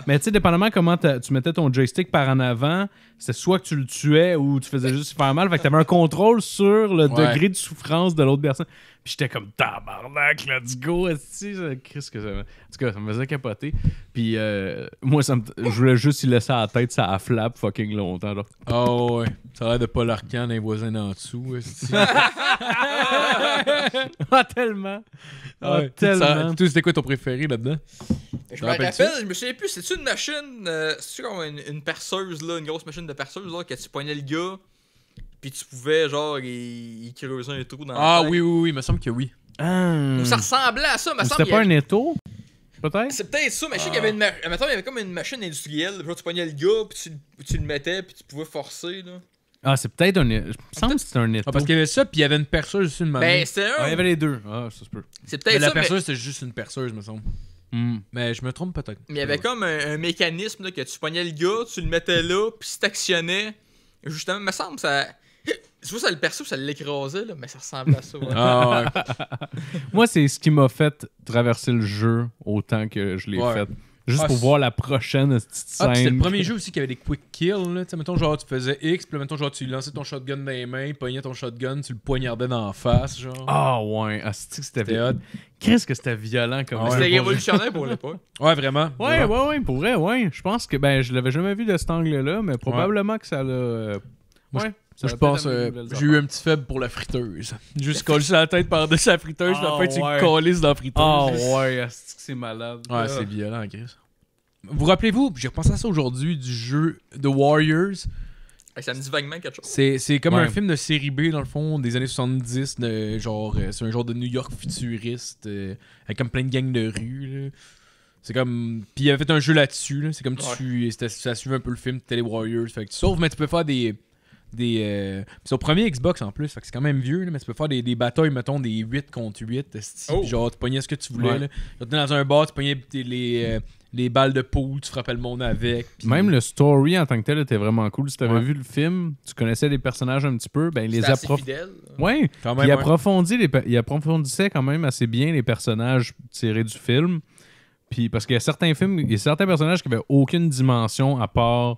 Mais tu sais, dépendamment comment tu mettais ton joystick par en avant, c'est soit que tu le tuais ou tu faisais juste super mal. Fait que t'avais un contrôle sur le degré de souffrance de l'autre personne. Puis j'étais comme tabarnak, let's go, esti. ce que ça En tout cas, ça me faisait capoter. Puis euh, moi, ça je voulais juste y laisser à la tête, ça a flap fucking longtemps. Oh ouais, ça a l'air de Paul Arcan, les voisins d'en dessous, ah, tellement. Ah, tellement. C'était quoi ton préféré là-dedans? Je me rappelle, je me souviens plus, c'est-tu une machine, euh, c'est-tu comme une, perceuse, là, une grosse machine de perceuse, là, que tu poignais le gars, puis tu pouvais, genre, il, creusait un trou dans Ah, oui, oui, oui, il me semble que oui. Ah. ça ressemblait à ça, me semble. C'était pas un étau? Peut-être? C'est peut-être ça, mais je sais qu'il y avait ah. une il y avait comme une machine industrielle. Genre, tu pognais le gars, puis tu, tu, le mettais, puis tu pouvais forcer, là. Ah, c'est peut-être un. Je me semble que c'était un étau. Ah, parce qu'il y avait ça, puis il y avait une perceuse aussi, une machine. Ben, c'était un. Ah, il y avait les deux. Ah, ça se peut. C'est peut-être la perceuse, c'était c'est juste une perceuse, me semble. Hmm. Mais je me trompe peut-être. Mais il y avait comme un, mécanisme que tu pognais le gars, tu le mettais là, puis tu t'actionnais, justement, me semble, ça. Tu vois, ça le perçoit, ça l'écrasait, là, mais ça ressemble à ça. Ah, Moi, c'est ce qui m'a fait traverser le jeu autant que je l'ai fait Juste ah, pour voir la prochaine ah, scène. Ah, c'était le premier jeu aussi qui avait des quick kills. Là. mettons, genre, tu faisais X, puis mettons, genre, tu lançais ton shotgun dans les mains, pognais ton shotgun, tu le poignardais dans la face. genre. Ah ouais, ah, c'était hot. Qu'est-ce que c'était violent comme ah, C'était révolutionnaire pour l'époque. Ouais, vraiment. Ouais, ouais, ouais, pour vrai, ouais. Je pense que ben, je l'avais jamais vu de cet angle-là, mais probablement que ça l'a. Euh, ouais je pense, euh, j'ai eu un petit faible pour la friteuse. Juste sur la tête par-dessus la friteuse, oh, la une ah, tu dans la friteuse. Ah oh, ouais, c'est malade. Ouais, c'est violent, Chris. Vous rappelez-vous, j'ai repensé à ça aujourd'hui, du jeu The Warriors. Ça me dit vaguement quelque chose. C'est, comme un film de série B, dans le fond, des années 70, de, genre, c'est euh, un genre de New York futuriste, euh, avec comme plein de gangs de rue. C'est comme. Puis il avait fait un jeu là-dessus. C'est comme tu. Ça suivait un peu le film Télé Warriors. Fait que tu sauves, mais tu peux faire des des. Euh, c'est au premier Xbox en plus, c'est quand même vieux, mais tu peux faire des, des, batailles, mettons, des 8 contre 8. Genre, tu pognais ce que tu voulais. dans un bar, tu pognais euh, les, balles de poule, tu frappais le monde avec. Même le story en tant que tel était vraiment cool. Si tu avais vu le film, tu connaissais les personnages un petit peu, ben les approfondissait. Ouais, il, Approfondit les il approfondissait quand même assez bien les personnages tirés du film. Puis parce qu'il y a certains films, il y a certains personnages qui avaient aucune dimension à part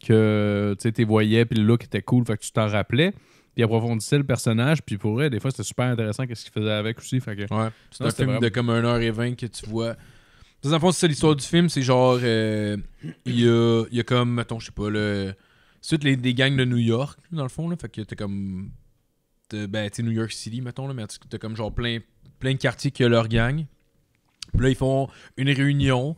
que tu sais, voyais, puis le look était cool, fait que tu t'en rappelais. Puis approfondissait le personnage, puis pour vrai, des fois, c'était super intéressant qu'est-ce qu'il faisait avec aussi. Fait que, c'est un film de comme 1h20 que tu vois. Dans le fond, c'est l'histoire du film, c'est genre, euh, il y, a, y, a, comme, mettons, je sais pas, le. Suite les, des gangs de New York, dans le fond, là. Fait que t'es comme. T'es, ben, New York City, mettons, là, mais t'as comme genre plein, plein de quartiers qui ont leur gang. Puis là, ils font une réunion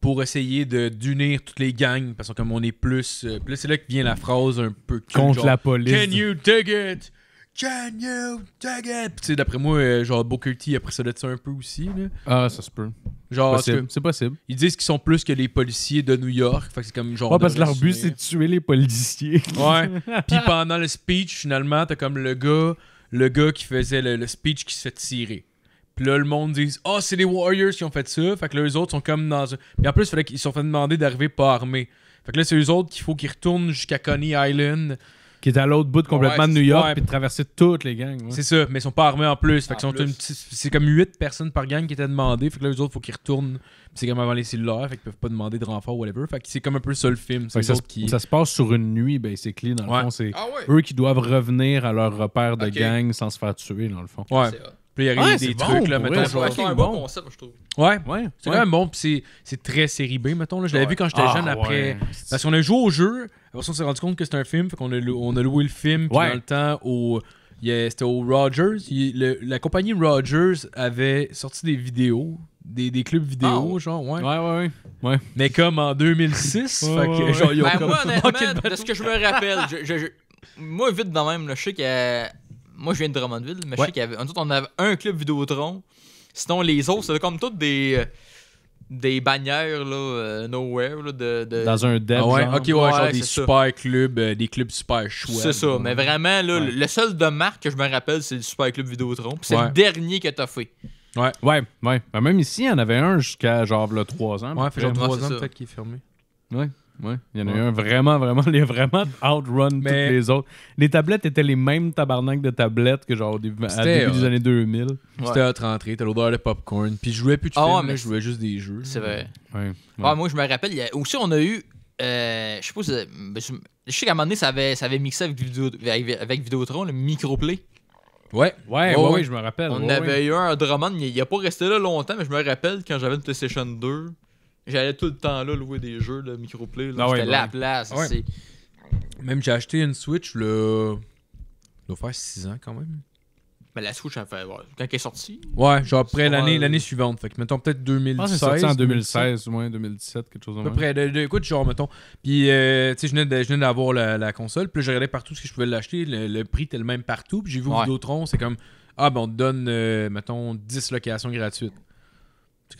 pour essayer d'unir toutes les gangs, parce que comme on est plus... Euh, plus c'est là que vient la phrase un peu... Contre la police. Can you take it? Can you take it? Tu sais, d'après moi, euh, genre Booker T a précédé ça un peu aussi. Là. Ah, ça se peut. Genre, c'est possible. Ils disent qu'ils sont plus que les policiers de New York. c'est comme genre. Ouais, parce que leur but, c'est de tuer les policiers. ouais. Puis pendant le speech, finalement, t'as comme le gars, le gars qui faisait le, speech qui se fait puis là, le monde dit oh, c'est les Warriors qui ont fait ça. Fait que là, eux autres sont comme dans un. en plus, ils se sont fait demander d'arriver pas armés. Fait que là, c'est eux autres qu'il faut qu'ils retournent jusqu'à Coney Island. Qui est à l'autre bout complètement de New York, puis de traverser toutes les gangs. C'est ça, mais ils sont pas armés en plus. Fait que c'est comme 8 personnes par gang qui étaient demandées. Fait que là, eux autres, faut qu'ils retournent. c'est comme avant les cellulaires, fait qu'ils peuvent pas demander de renfort ou whatever. Fait que c'est comme un peu ça film. Ça, se passe sur une nuit, basically, dans le fond. C'est ah eux qui doivent revenir à leur repère de gang sans se faire tuer, dans le fond. Ouais. Puis il ouais, des trucs, là, mettons. C'est un bon concept, je trouve. Ouais, ouais. C'est quand même bon, puis c'est très série B, mettons. Là. Je l'avais vu quand j'étais ah, jeune après. Parce qu'on a joué au jeu, après on s'est rendu compte que c'était un film, fait qu'on a, on a loué le film, puis le temps, au. c'était au Rogers. la compagnie Rogers avait sorti des vidéos, des, des clubs vidéo, ah. genre, ouais. ouais. Ouais, ouais, Mais comme en 2006, que, genre, ben, moi, honnêtement, de ce que je me rappelle, moi, vite dans même, je sais a moi, je viens de Drummondville, mais je sais qu'il y avait. on avait un club Vidéotron. Sinon, les autres, c'était comme toutes des des bannières là, euh, nowhere là, de, dans un dev ah ouais, ok ouais, genre des super clubs euh, des clubs super chouettes c'est ça mais vraiment là, le seul de marque que je me rappelle c'est le super club Vidéotron c'est le dernier que t'as fait ouais ouais ouais ben, même ici il y en avait un jusqu'à genre là, trois ans ouais fait genre 3 ans peut-être qu'il est fermé ouais Ouais, il y en a eu un vraiment, vraiment, il a vraiment outrun tous les autres. Les tablettes étaient les mêmes tabarnak de tablettes que genre au début, à début des années 2000. C'était à rentrée, t'as l'odeur de popcorn. Puis je jouais plus de ah, films, mais je jouais juste des jeux. C'est vrai. Ouais, ah, moi, je me rappelle, aussi, on a eu. Euh, je sais pas Je sais qu'à un moment donné, ça avait, ça avait mixé avec, vidéo... avec, Vidéotron, le microplay. Ouais. Ouais, ouais, je me rappelle. On avait eu un Drummond, il, il a pas resté là longtemps, mais je me rappelle quand j'avais une PlayStation 2, J'allais tout le temps là louer des jeux de microplay. Là. Ah C'était la place. Même j'ai acheté une Switch le. doit faire 6 ans quand même. Mais la Switch, fait, quand elle est sortie. Ouais, genre après l'année, l'année suivante. Fait mettons peut-être 2016. en 2016, ou moins 2017, quelque chose comme ça. après de, écoute, genre mettons. Puis, euh, tu sais, je venais d'avoir la, console. Puis je regardais partout ce que je pouvais l'acheter. Le, prix était le même partout. Puis j'ai vu d'autres Vidéotron, c'est comme, ah ben on te donne, euh, mettons, 10 locations gratuites.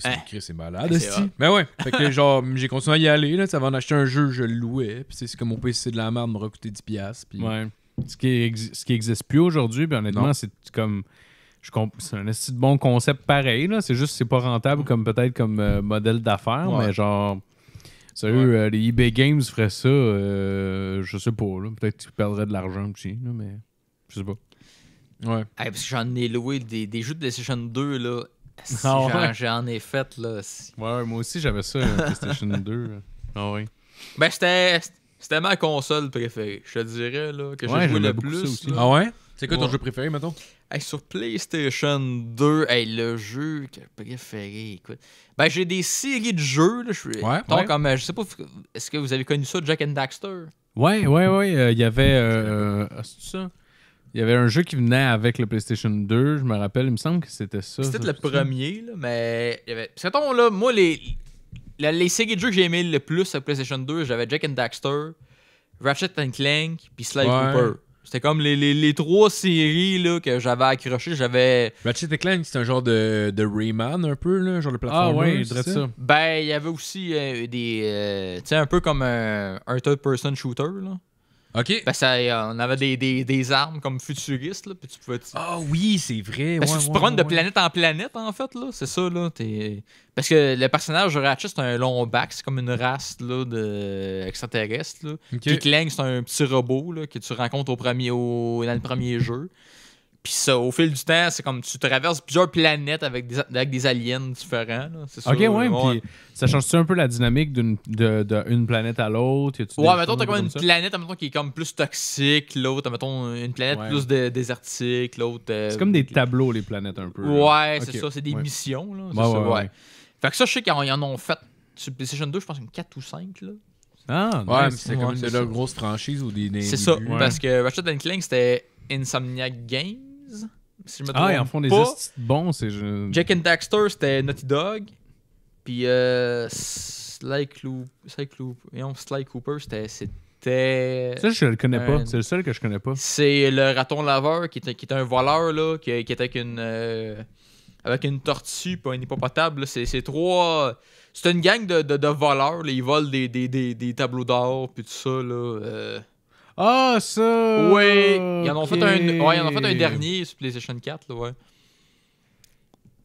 Hein? c'est, malade, Mais ben ouais, fait que genre, j'ai continué à y aller, là, avant d'acheter un jeu, je le louais, puis c'est comme mon PC de la merde me coûté 10$. Puis... Ce qui, n'existe qui existe plus aujourd'hui, honnêtement, c'est comme. c'est un assez bon concept pareil, là. C'est juste c'est pas rentable comme peut-être comme euh, modèle d'affaires, mais genre. Sérieux, euh, les eBay Games feraient ça, euh, je sais pas, Peut-être tu perdrais de l'argent aussi, mais. Je sais pas. Ouais. j'en ai loué des, jeux de Session 2, là, ah J'en ai fait, là. aussi. Ouais, moi aussi, j'avais ça, euh, PlayStation 2. Euh. Ah oui. Ben, c'était. C'était ma console préférée, je te dirais, là, que ouais, j'ai joué le plus. Aussi. Ah ouais? C'est quoi ton jeu préféré, mettons? sur PlayStation 2, le jeu que préféré, écoute. Ben, j'ai des séries de jeux, là, je Ouais, Donc, comme, euh, je sais pas, est-ce que vous avez connu ça, Jack and Daxter? Ouais, ouais, ouais, il y avait... Euh, ah, C'est ça? Il y avait un jeu qui venait avec le PlayStation 2, je me rappelle, il me semble que c'était ça. C'était le premier, là, mais. Il y avait... là, moi, les, les, séries de jeux que j'ai aimé le plus sur PlayStation 2, j'avais Jack and Daxter, Ratchet and Clank, puis Sly Cooper. C'était comme les, les, les, trois séries là, que j'avais accrochées. J'avais. Ratchet Clank, c'est un genre de, de, Rayman un peu, là, genre le plateforme. Ah ouais, Ben, il y avait aussi euh, des. Euh, tu sais, un peu comme un third-person shooter. là. OK. Parce ben, euh, qu'on avait des, des, des, armes comme futuristes, puis tu pouvais... Ah oui, c'est vrai. Parce ben, ouais, que tu prends de planète en planète, en fait, là. C'est ça, là. Parce que le personnage de Ratchet, c'est un long back, c'est comme une race, là, de... extraterrestre, là. Puis c'est un petit robot, là, que tu rencontres au premier... Au... dans le premier jeu. Puis ça, au fil du temps, c'est comme tu traverses plusieurs planètes avec des, avec des aliens différents. c'est ça ok, ouais, puis ça change-tu un peu la dynamique d'une de, planète à l'autre Ouais, mettons, t'as comme une planète qui est comme plus toxique, l'autre, mettons, une planète plus désertique, l'autre. Euh, c'est comme des tableaux, les planètes, un peu. Ouais, c'est ça, c'est des missions. Là, ça, ouais, ouais, Fait que ça, je sais qu'ils en ont fait sur PlayStation 2, je pense, une 4 ou 5. Là. Ah, ouais, c'est comme une de leurs grosses franchises ou des. c'est ça, parce que Ratchet Clank, c'était Insomniac Games. Si je me ah, ils en font des bons, c'est. Jack and Daxter, c'était Naughty Dog. Puis euh, Sly, et on Sly Cooper, c'était. Ça, je le connais pas. C'est le seul que je connais pas. C'est le raton laveur qui était, un voleur, là, qui, qui était avec une, euh, avec une tortue, pas un hippopotable. C'est trois. C'est une gang de, voleurs. Ils volent des, tableaux d'or, puis tout ça. Là. Euh. Ah, ça! Oui, ils en ont fait un, en ont fait un dernier sur PlayStation 4, là, ouais.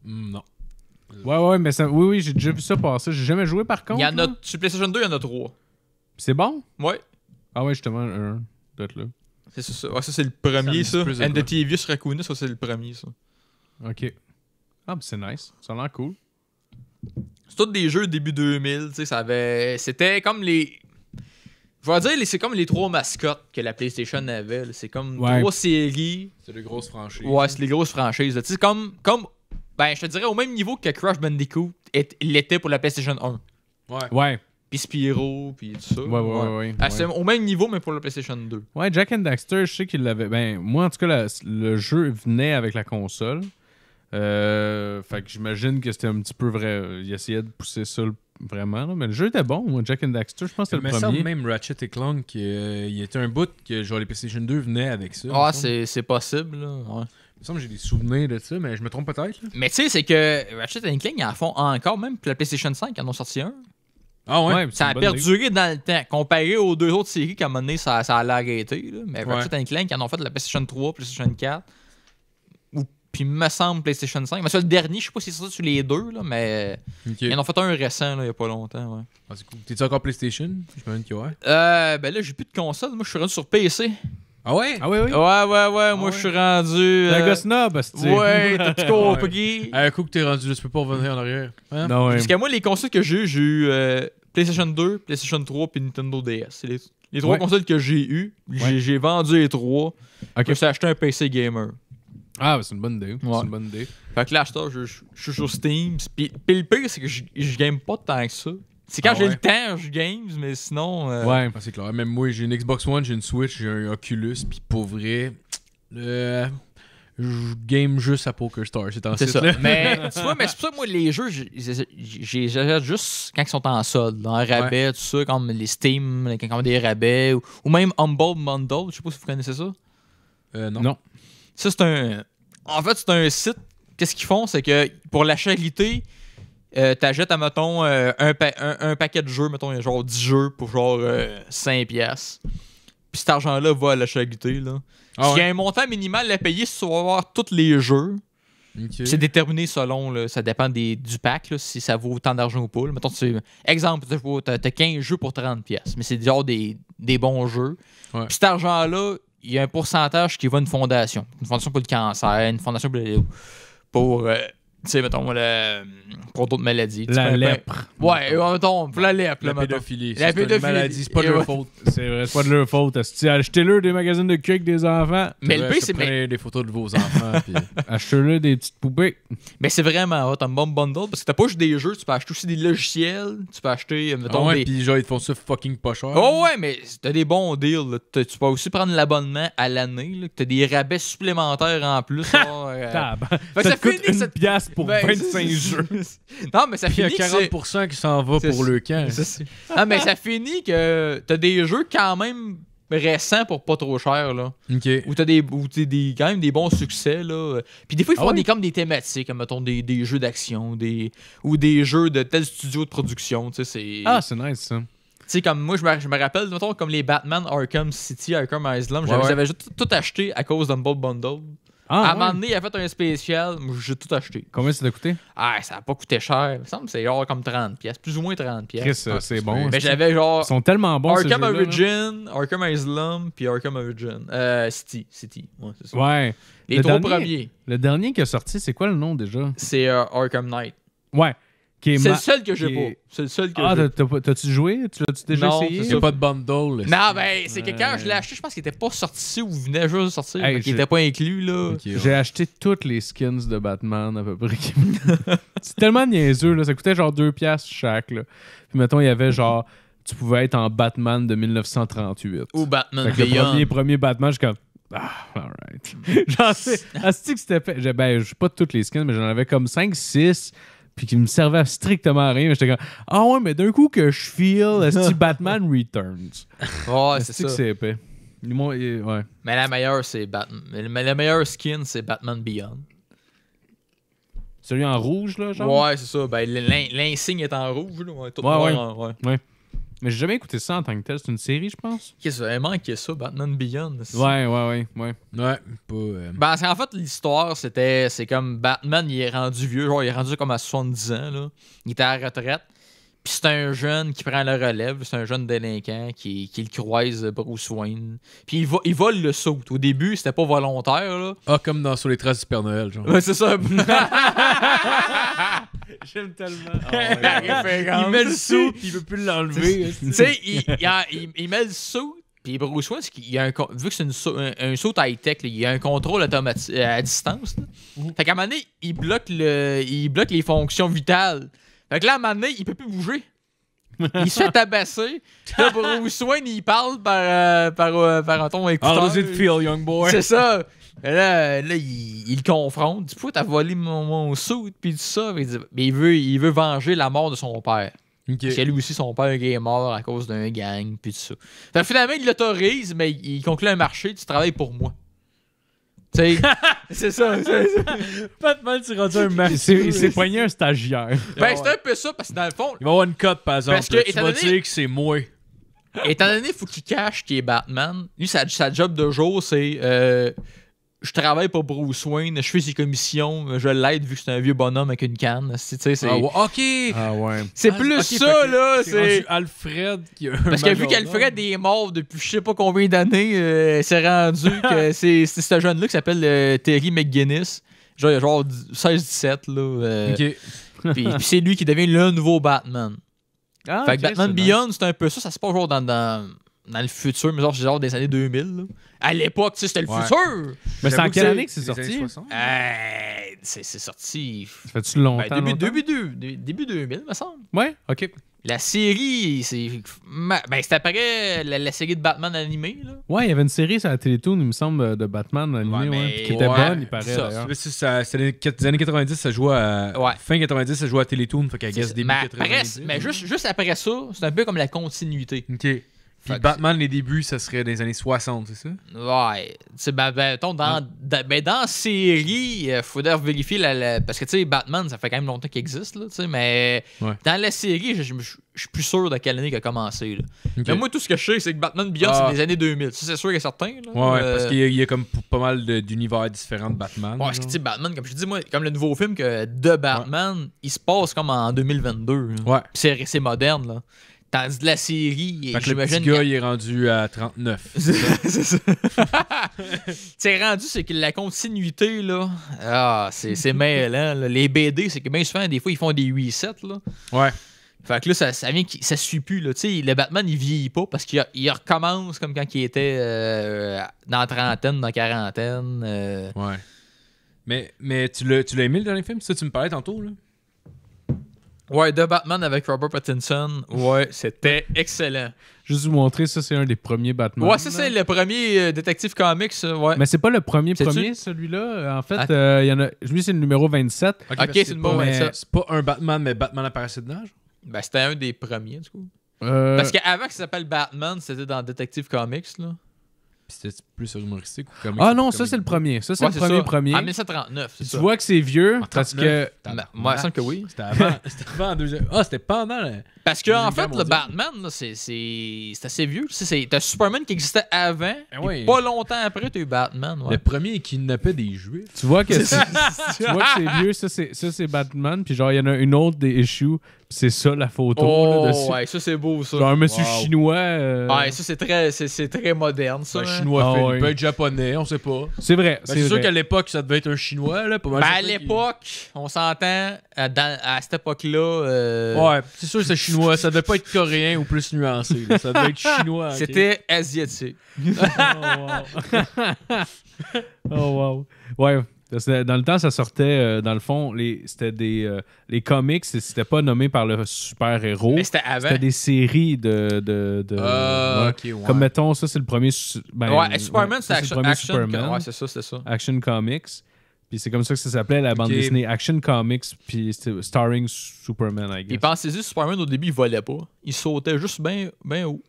Hmm, non. Ouais, ouais, mais ça, oui, oui, j'ai déjà vu ça passer. J'ai jamais joué par contre. Il y a, sur PlayStation 2, il y en a trois. C'est bon? Ouais. Ah, ouais, justement, un, être là. C'est ça, ouais, ah, ça c'est le premier, ça. And the TV Raccoon, ça c'est le premier, ça. Ok. Ah, mais c'est nice. Ça a l'air cool. C'est tous des jeux début 2000, tu sais, ça avait. C'était comme les. Je vais dire, c'est comme les trois mascottes que la PlayStation avait. C'est comme trois séries. C'est les grosses franchises. Ouais, c'est les grosses franchises. sais, comme, comme, ben, je te dirais au même niveau que Crash Bandicoot l'était pour la PlayStation 1. Ouais. Ouais. Puis Spyro, puis tout ça. Ouais, ouais, ouais. Ah, c'est au même niveau, mais pour la PlayStation 2. Ouais, Jack and Daxter, je sais qu'il l'avait. Ben, moi, en tout cas, le jeu venait avec la console. Euh, fait que j'imagine que c'était un petit peu vrai. Il essayait de pousser ça le vraiment. Mais le jeu était bon, moi, Jack and Daxter, je pense que c'est le premier. Mais même Ratchet et Clank, il, était euh, un bout que genre les PlayStation 2 venaient avec ça. Ah, c'est possible. Là. Ouais. Il me semble que j'ai des souvenirs de ça, mais je me trompe peut-être. Mais tu sais, c'est que Ratchet et Clank, ils en font encore, même pour la PlayStation 5, ils en ont sorti un. Ah ouais? ça a perduré dans le temps. Comparé aux deux autres séries qu'à un moment ça, ça a l'arrêté. Mais Ratchet et Clank, ils en ont fait de la PlayStation 3, PlayStation 4. Puis me semble PlayStation 5. Mais c'est le dernier, je sais pas si c'est sur les deux, là, mais ils en ont fait un récent il y a pas longtemps. Ouais. Ah, c'est cool. T'es-tu encore PlayStation J'imagine qui ouais. Euh, ben là, j'ai plus de console. Moi, je suis rendu sur PC. Ah ouais? Ah ouais, Ouais, ouais, ouais. moi, ah je suis rendu. La euh, gosse snob, c'est Ouais, t'as tout compris. À un coup que t'es rendu, je peux pas revenir en arrière. Hein? Non, ouais. Parce moi, les consoles que j'ai eues, j'ai eu euh, PlayStation 2, PlayStation 3 puis Nintendo DS. les, trois consoles que j'ai eu, J'ai vendu les trois. Ok. Je suis acheté un PC gamer. Ah, c'est une bonne idée. C'est une bonne idée. Fait que là, je, je, suis sur Steam. Puis, le pire, c'est que je, je game pas tant que ça. C'est quand ah j'ai le temps, je game, mais sinon. Euh, ouais, c'est clair. Même moi, j'ai une Xbox One, j'ai une Switch, j'ai un Oculus, puis pour vrai. je game juste à Poker Star, c'est ça. Mais tu mais c'est pour ça que moi, les jeux, j'achète juste quand ils sont en solde, en rabais, tout ça, comme les Steam, quand a des rabais, ou, même Humble Bundle, je sais pas si vous connaissez ça. Euh, non. non. Ça, c'est un. En fait, c'est un site. Qu'est-ce qu'ils font? C'est que pour la charité, tu euh, t'achètes, à, mettons, euh, un, un, paquet de jeux, mettons, genre 10 jeux pour genre 5 euh, pièces Puis cet argent-là va à la charité, là. Ah il y a un montant minimal à payer si tu vas avoir tous les jeux. C'est déterminé selon, ça dépend du pack, si ça vaut autant d'argent ou pas. Mettons, tu, exemple, tu as, 15 jeux pour 30 pièces, mais c'est genre des, des bons jeux. Puis cet argent-là, il y a un pourcentage qui va à une fondation. Une fondation pour le cancer, une fondation pour, pour euh, tu sais, mettons, le, pour d'autres maladies. La lèpre. ouais, mettons, la lèpre. La pédophilie. La pédophilie. c'est pas de leur faute. C'est vrai, c'est pas de leur faute. Achetez-leur des magazines de cake des enfants. Mais le pire, c'est. des photos de vos enfants. puis achetez-leur des petites poupées. Mais c'est vraiment un bon bundle. Parce que t'as pas juste des jeux, tu peux acheter aussi des logiciels. Tu peux acheter, mettons. Ah ouais, des... puis genre, ils te font ça fucking pas cher. Oh ouais, mais t'as des bons deals. Tu peux aussi prendre l'abonnement à l'année. T'as des rabais supplémentaires en plus. Euh, ça, ça cette pièce pour 25 ben, jeux. non, mais ça finit. Il y a 40% qui s'en va pour le camp. Ah, mais ça finit que t'as des jeux quand même récents pour pas trop cher. Là. Où t'as des, des, quand même des bons succès. Là. Puis des fois, ils ah font des, comme des thématiques, comme mettons des, jeux d'action des, ou des jeux de tel studio de production. Ah, c'est nice ça tu sais, comme moi, je me, rappelle, mettons, comme les Batman Arkham City, Arkham Island, j'avais ouais, tout, acheté à cause d'un Bundle. Ah, à un il a fait un spécial, j'ai tout acheté. Combien ça t'a coûté? Ah, ça n'a pas coûté cher. Il me semble que c'est genre comme 30 pièces, plus ou moins 30 pièces. Euh, c'est ah, bon. Mais j'avais genre... Ils sont tellement bons, Arkham Origin, Arkham Islam, puis Arkham Origin. Euh, City, City, ouais, ça. Les le trois premiers. Le dernier qui a sorti, c'est quoi le nom déjà? C'est euh, Arkham Knight. Ouais. C'est le seul que j'ai pas. C'est le seul que Ah, t'as-tu joué? Tu l'as-tu déjà non, essayé? Non, pas de bundle. Non, ben, c'est que quand je l'ai acheté, je pense qu'il était pas sorti ou venait juste de sortir. Hey, il était pas inclus, là. J'ai acheté toutes les skins de Batman, à peu près. c'est tellement niaiseux, là. Ça coûtait genre 2 piastres chaque, là. Puis mettons, il y avait genre... Tu pouvais être en Batman de 1938. Ou Batman fait Le premier, Batman, je suis comme... Ah, alright. J'en sais. que c'était... Ben, je pas toutes les skins, mais j'en avais comme 5, 6 puis qui me servait strictement à rien. Mais j'étais comme, ah ouais, mais d'un coup que je feel, que Batman Returns. oh c'est ça. c'est épais. Mais la meilleure, c'est Batman. Mais la meilleure skin, c'est Batman Beyond. Celui en rouge, là, genre? Ouais, c'est ça. Ben, l'insigne est en rouge, là. ouais, ouais. ouais. Mais j'ai jamais écouté ça en tant que tel. C'est une série, je pense. Qu'est-ce que ça? ça, Batman Beyond. Ouais, ouais, ouais, ouais. Ouais, pas. Euh, ben, en fait, l'histoire, c'était. C'est comme Batman, il est rendu vieux. Genre, il est rendu comme à 70 ans, là. Il était à la retraite. Puis c'est un jeune qui prend la relève, c'est un jeune délinquant qui, qui le croise euh, Bruce Wayne. Puis il, vole le saut. Au début, c'était pas volontaire. Là. Ah, comme dans Sur les traces du Père Noël, genre. Ouais, c'est ça. J'aime tellement. Ah, il met le saut, puis il veut plus l'enlever. Tu sais, il, il, met le saut. Puis Bruce Wayne, vu que c'est un, saut high-tech, il y a un contrôle automatique euh, à distance. Fait qu'à un moment donné, il bloque, le, il bloque les fonctions vitales. Fait que là, à un moment donné, il peut plus bouger. il se fait tabasser. Là, Bruce Wayne, il parle par, euh, par, euh, par un ton écouteur. How feel, young boy? C'est ça. là, il, il le confronte. Tu peux t'as volé mon, mon suit, puis tout ça. Mais il veut, il veut venger la mort de son père. Okay. Parce que lui aussi, son père est mort à cause d'un gang, puis tout ça. Fait que finalement, il l'autorise, mais il conclut un marché, tu travailles pour moi. c'est ça, c'est ça. Pas tu rends un mafieux. Il s'est poigné un stagiaire. Ben, c'est un peu ça, parce que dans le fond. Il va avoir une cote, par exemple. Parce que, tu vas dire que c'est moi. Étant donné, faut qu'il cache qu'il est Batman. Lui, sa, sa job de jour, c'est. Euh je travaille pour Bruce Wayne, je fais ses commissions, je l'aide vu que c'est un vieux bonhomme avec une canne. C'est, ah, ouais. ok! Ah ouais. C'est plus ah, ça, là. C'est Alfred qui a Parce que vu qu'Alfred est mort depuis je sais pas combien d'années, euh, c'est rendu que c'est, ce jeune-là qui s'appelle euh, Terry McGuinness. Genre, il a genre 16-17, là. Euh, puis, c'est lui qui devient le nouveau Batman. Ah, fait que Batman Beyond, c'est un peu ça. Ça se passe genre dans dans le futur, mais genre, genre des années 2000. À l'époque, c'était le futur! Mais c'est en quelle année que c'est sorti? Euh, c'est sorti Ça fait-tu longtemps? Ben, début, 2000 début, 2000, me semble. Ouais, ok. La série, c'est. Ben, c'est après la, série de Batman animée, là. Ouais, il y avait une série sur la Télétoon, il me semble, euh, de Batman animé, Ouais, qui était bonne, il paraît d'ailleurs. Ça, c'est les années 90, ça jouait à. Ouais. Fin 90, ça jouait à Télétoon, fait qu'à guess début mais, après, 90. mais juste, juste après ça, c'est un peu comme la continuité. Ok. Puis Batman, les débuts, ça serait des années 60, c'est ça? Ouais. Ben, ben, ah. ben, dans, la série, il euh, faudrait vérifier. La, parce que, tu sais, Batman, ça fait quand même longtemps qu'il existe, là, mais dans la série, je suis plus sûr de quelle année qu'il a commencé. Mais moi, tout ce que je sais, c'est que Batman Beyond, ah. c'est des années 2000. Ça, c'est sûr et certain. ouais, euh, parce qu'il y, a comme pas mal d'univers différents de Batman. Ouais, parce que, tu sais, Batman, comme je dis, moi, comme le nouveau film que de Batman, il se passe comme en 2022. Ouais. c'est moderne, là de la série. Fait que le petit gars, il est rendu à 39. c'est ça. c'est rendu, c'est que la continuité, là. Ah, c'est mêlant. Là. Les BD, c'est que bien souvent, des fois, ils font des 8-7. Là. Ouais. Fait que là, ça, ça, vient, ça suit plus. Là. le Batman, il vieillit pas parce qu'il recommence comme quand il était euh, dans la trentaine, dans la quarantaine. Euh. Ouais. Mais, mais tu l'as aimé le dernier film? Ça, tu me parlais tantôt, là? Ouais, The Batman avec Robert Pattinson. Ouais, c'était excellent. Juste vous montrer, ça, c'est un des premiers Batman. Ouais, ça, c'est le premier euh, Detective comics. Ouais. Mais c'est pas le premier premier, celui-là. En fait, euh, y en a... lui, c'est le numéro 27. Ok, c'est le numéro pas- C'est pas un Batman, mais Batman apparaissait dedans. genre? Ben, c'était un des premiers, du coup. Euh, Parce qu'avant que ça s'appelle Batman, c'était dans Detective Comics, là c'était plus humoristique ou Ah non, ça c'est le premier. Ça c'est le premier, premier. Ah, en 1939. Tu vois que c'est vieux parce que. Moi, il semble que oui. C'était avant, avant en Ah, c'était pendant. Parce que en fait, le Batman, c'est assez vieux. T'as Superman qui existait avant. Ben pas longtemps après, t'as eu Batman. Le premier qui kidnappait des juifs. Tu vois que c'est vieux. Ça c'est Batman. Puis genre, il y en a une autre des issues c'est ça la photo. Oh, ouais, ça c'est beau ça. un monsieur chinois. Euh, ouais, ça c'est très, c'est, très moderne ça. Un hein. chinois ah, fait, peut être japonais, on sait pas. C'est vrai. Ben, c'est sûr qu'à l'époque ça devait être un chinois là. Pas mal ben, à l'époque, on s'entend à, cette époque-là. Euh, ouais, c'est sûr que c'est chinois. ça devait pas être coréen ou plus nuancé. Ça devait être chinois. C'était asiatique. oh wow. oh wow. Ouais dans le temps, ça sortait, euh, dans le fond, c'était des euh, les comics, c'était pas nommé par le super-héros. Mais c'était avant. C'était des séries de. de, de ah, Comme mettons, ça, c'est le premier. Ben, ouais, Superman, c'est action, Comics. Superman. Ouais, c'est ça, ça. Action Comics. Puis c'est comme ça que ça s'appelait la bande Disney, dessinée Action Comics, puis starring Superman, I guess. Et pensez-y, Superman, au début, il volait pas. Il sautait juste bien ben haut.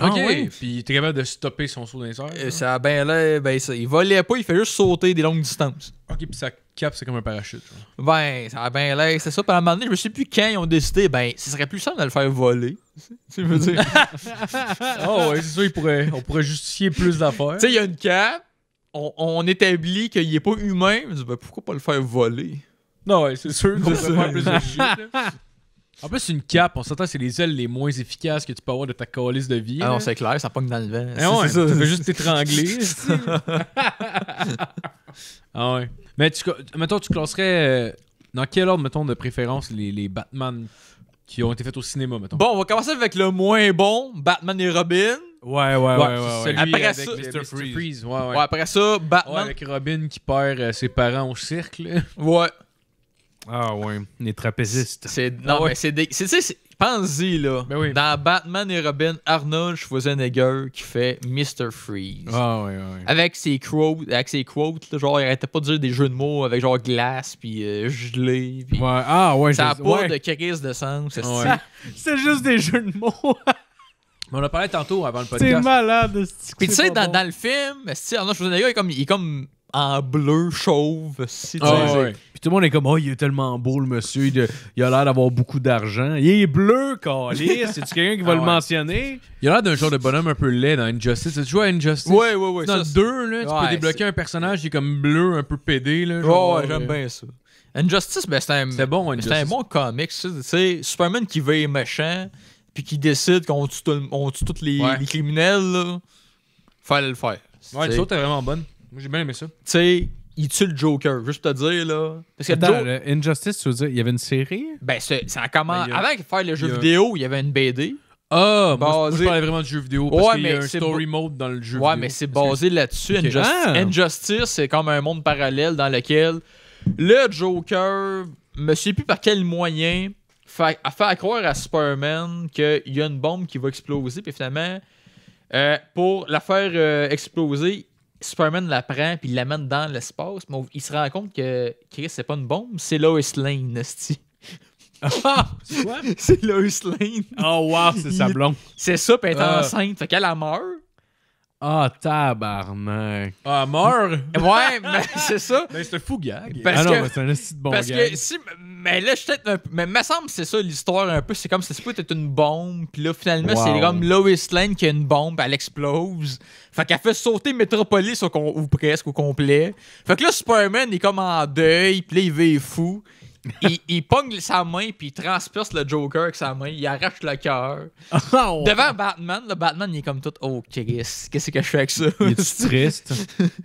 Ah, ok, oui. puis capable de stopper son saut d'un euh, Ça a bien l'air, ben, ça, il volait pas, il fait juste sauter des longues distances. Ok, puis sa cape, c'est comme un parachute. Ben, ça a bien l'air, c'est ça. Puis à un moment donné, je me sais plus quand ils ont décidé, ben, ce serait plus simple de le faire voler. Tu veux dire? oh, ouais, c'est sûr, pourrait, on pourrait justifier plus d'affaires. Tu sais, il y a une cape, on, établit qu'il est pas humain, mais ben, pourquoi pas le faire voler? Non, ouais, c'est sûr qu'on faire plus de en plus, une cape, on s'entend, c'est les ailes les moins efficaces que tu peux avoir de ta colisse de vie. Ah non, c'est clair, ça pogne dans le vent. Ah ouais, ça. juste t'étrangler. ah ouais. Mais tu, mettons, tu classerais euh, dans quel ordre, mettons, de préférence les, les Batman qui ont été faits au cinéma, mettons? Bon, on va commencer avec le moins bon, Batman et Robin. Ouais, ouais, ouais. ouais, Après avec ça, Mr. Freeze. Ouais, ouais. après ça, Batman. avec Robin qui perd euh, ses parents au cirque. Ouais. Ah ouais, les trapézistes. non, ah mais c'est des. C'est, Pense-y, là. Ben dans Batman et Robin, Arnold Schwarzenegger qui fait Mr. Freeze. Ah ouais, ouais. Avec ses quotes, avec ses quotes genre, il arrêtait pas de dire des jeux de mots avec genre glace, puis euh, gelé. Puis... Ouais. Ah ouais, Ça n'a pas de crise de sens. C'est, c'est juste des jeux de mots. Mais on a parlé tantôt avant le podcast. C'est malade. Puis tu sais, dans, dans, le film, Arnold Schwarzenegger est comme, il est comme en bleu chauve. Si tu ah, ouais. Puis tout le monde est comme, oh, il est tellement beau, le monsieur, il, a l'air d'avoir beaucoup d'argent. Il est bleu, Calis. C'est-tu quelqu'un qui va ah le mentionner? Il a l'air d'un genre de bonhomme un peu laid dans Injustice. Tu joues Injustice? Ouais, ouais, ouais. Dans deux, là, tu peux débloquer un personnage qui est comme bleu, un peu pédé. Là, ouais, euh, j'aime bien ça. Injustice, ben, c'est un, bon, un bon comic. sais Superman qui veut méchant, puis qui décide qu'on tue, tous les, criminels. Là. Fallait le faire. Ouais, sais, t'es vraiment bonne. Moi, j'ai bien aimé ça. Tu sais, il tue le Joker, juste pour te dire, là. Parce que Attends, Injustice, tu veux dire, il y avait une série? Ben, ça commence... comment... Avant de faire le jeu vidéo, il y avait une BD. Ah, basé... je parlais vraiment du jeu vidéo. Parce qu'il y a un story mode dans le jeu ouais, vidéo. mais c'est basé là-dessus. Injustice, ah. Injustice c'est comme un monde parallèle dans lequel le Joker, ne sais plus par quel moyen, fait, a fait croire à Superman qu'il y a une bombe qui va exploser. Puis finalement, euh, pour la faire euh, exploser, Superman la prend puis l'amène dans l'espace, mais il se rend compte que Chris, c'est pas une bombe, c'est Lois Lane, Ah! c'est Lois Lane. Oh, wow, c'est sa blonde. C'est ça, puis elle est ah. enceinte. Fait qu'elle, elle meurt. Ah, tabarnak. Ah, mort. ouais, mais c'est ça. Mais ben, c'est un fou gag. Ah parce ah non, que, c'est un petit bon parce que si. Mais là, je peut-être un, Mais me semble c'est ça l'histoire un peu. C'est comme si c'était une bombe. Puis là, finalement, c'est comme Lois Lane qui a une bombe. Elle explose. Fait qu'elle fait sauter Metropolis au, ou presque au complet. Fait que là, Superman est comme en deuil. Puis là, il est fou il, il, pogne sa main puis il transperce le Joker avec sa main, il arrache le cœur. Ah, Devant Batman, le Batman il est comme tout Oh Chris, qu'est-ce que je fais avec ça? Il est triste?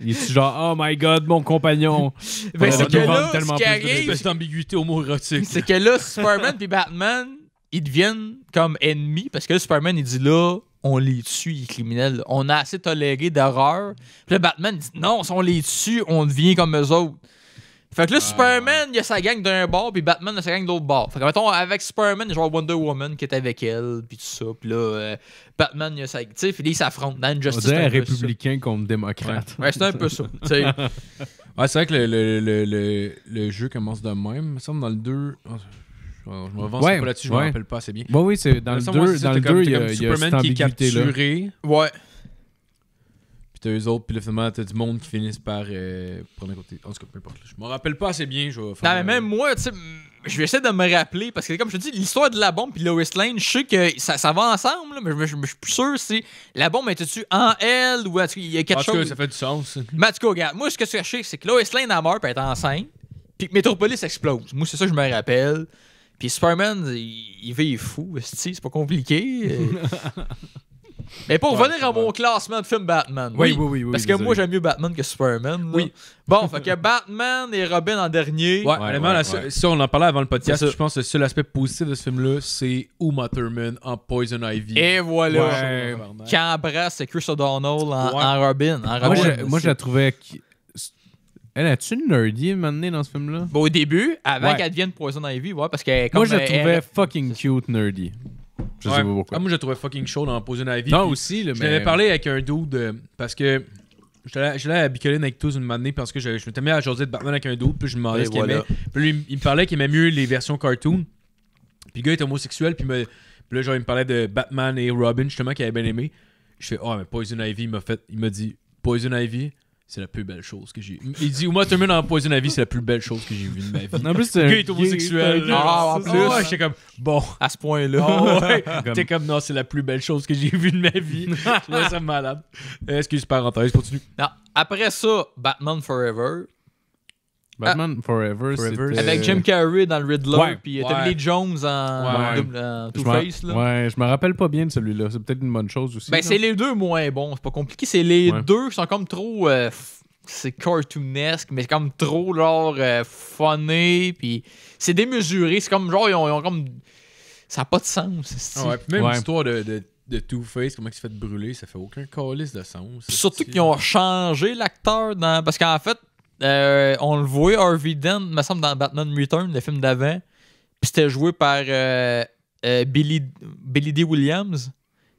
il est genre Oh my god, mon compagnon! Ben, c'est que là, tellement ce plus d'ambiguïté C'est que là, Superman puis Batman, ils deviennent comme ennemis parce que là, Superman il dit là on les tue, les criminels. On a assez toléré d'horreur. Puis le Batman dit non, si on les tue, on devient comme eux autres. Fait que là, ah. Superman, il a sa gang d'un bord, puis Batman a sa gang d'autre bord. Fait que, mettons, avec Superman, genre Wonder Woman qui est avec elle, puis tout ça. Puis là, euh, Batman, il a sa. Tu sais, il ils s'affrontent dans Justice. On dirait un républicain contre démocrate. Ouais, c'est un peu ça. ouais, c'est vrai que le, le, le, le, jeu commence de même. Il me semble dans le 2. je m'avance ouais, pas là-dessus, je m'en me rappelle pas assez bien. Ouais, bah oui, c'est dans le 2, dans le il y a, Superman qui est capturé. Là. Ouais t'as eux autres, puis là, finalement, t'as du monde qui finissent par euh, prendre un côté. En tout cas, peu importe. Je me rappelle pas assez bien. Je non, mais même moi, tu sais, je vais essayer de me rappeler, parce que comme je te dis, l'histoire de la bombe puis Lois Lane, je sais que ça, va ensemble, mais je, suis plus sûr si la bombe était-tu en elle ou qu'il y a quelque chose. ça fait du sens. en regarde, moi, ce que je sais, c'est que Lois Lane a mort, puis est enceinte, puis que Metropolis explose. Moi, c'est ça que je me rappelle. Puis Superman, il, il vit fou, c'est pas compliqué. Euh, mais pour revenir à mon classement de film Batman. Oui, oui, oui. oui, parce que moi, j'aime mieux Batman que Superman. Oui. Bon, fait que Batman et Robin en dernier. Ouais, on en parlait avant le podcast. Je pense que le seul aspect positif de ce film-là, c'est Uma Thurman en Poison Ivy. Et voilà. Quand embrasse, Chris O'Donnell en, Robin. moi, je la trouvais. Elle a-tu nerdy maintenant dans ce film-là? au début, avant qu'elle devienne Poison Ivy, ouais, parce que Moi, je la euh, trouvais fucking cute nerdy. Je sais pas pourquoi. Ah, moi, je trouvais fucking chaud dans Poison Ivy Non, aussi. je mais... parlé avec un dude euh, parce que je l'ai à bicoline avec tous une année parce que je, je m'étais mis à José de Batman avec un dude. Puis je me demandais ce qu'il aimait. Puis lui, il me parlait qu'il aimait mieux les versions cartoon. Puis le gars était homosexuel. Puis, là, genre, il me parlait de Batman et Robin, justement, qu'il avait bien aimé. Je fais, oh, mais Poison Ivy, m'a fait. Il m'a dit, Poison Ivy, c'est la plus belle chose que j'ai Il dit, moi, Thurman en poison la vie, c'est la plus belle chose que j'ai vue de ma vie. En plus, c'est. Le homosexuel. Ah, en plus. Oh, j'étais comme, bon. À ce point-là. Ah, T'es comme, non, c'est la plus belle chose que j'ai vue de ma vie. Je trouvais ça malade. Excuse, parenthèse, continue. Non. Après ça, Batman Forever. Batman ah. Forever, avec Jim Carrey dans le Riddler puis Tommy Lee Jones en, Two-Face ouais je me rappelle pas bien de celui-là c'est peut-être une bonne chose aussi ben c'est les deux moins bons c'est pas compliqué c'est les deux qui sont comme trop euh, c'est cartoonesque mais c'est comme trop genre euh, funny puis c'est démesuré c'est comme genre ils ont, comme ça n'a pas de sens Ouais. Puis même l'histoire de, de de Two-Face, comment il s'est fait brûler, ça fait aucun calice de sens. Surtout qu'ils ont changé l'acteur dans. Parce qu'en fait, euh, on le voit, Harvey Dent, me semble, dans Batman Return, le film d'avant. Puis c'était joué par euh, euh Billy, Billy D. Williams.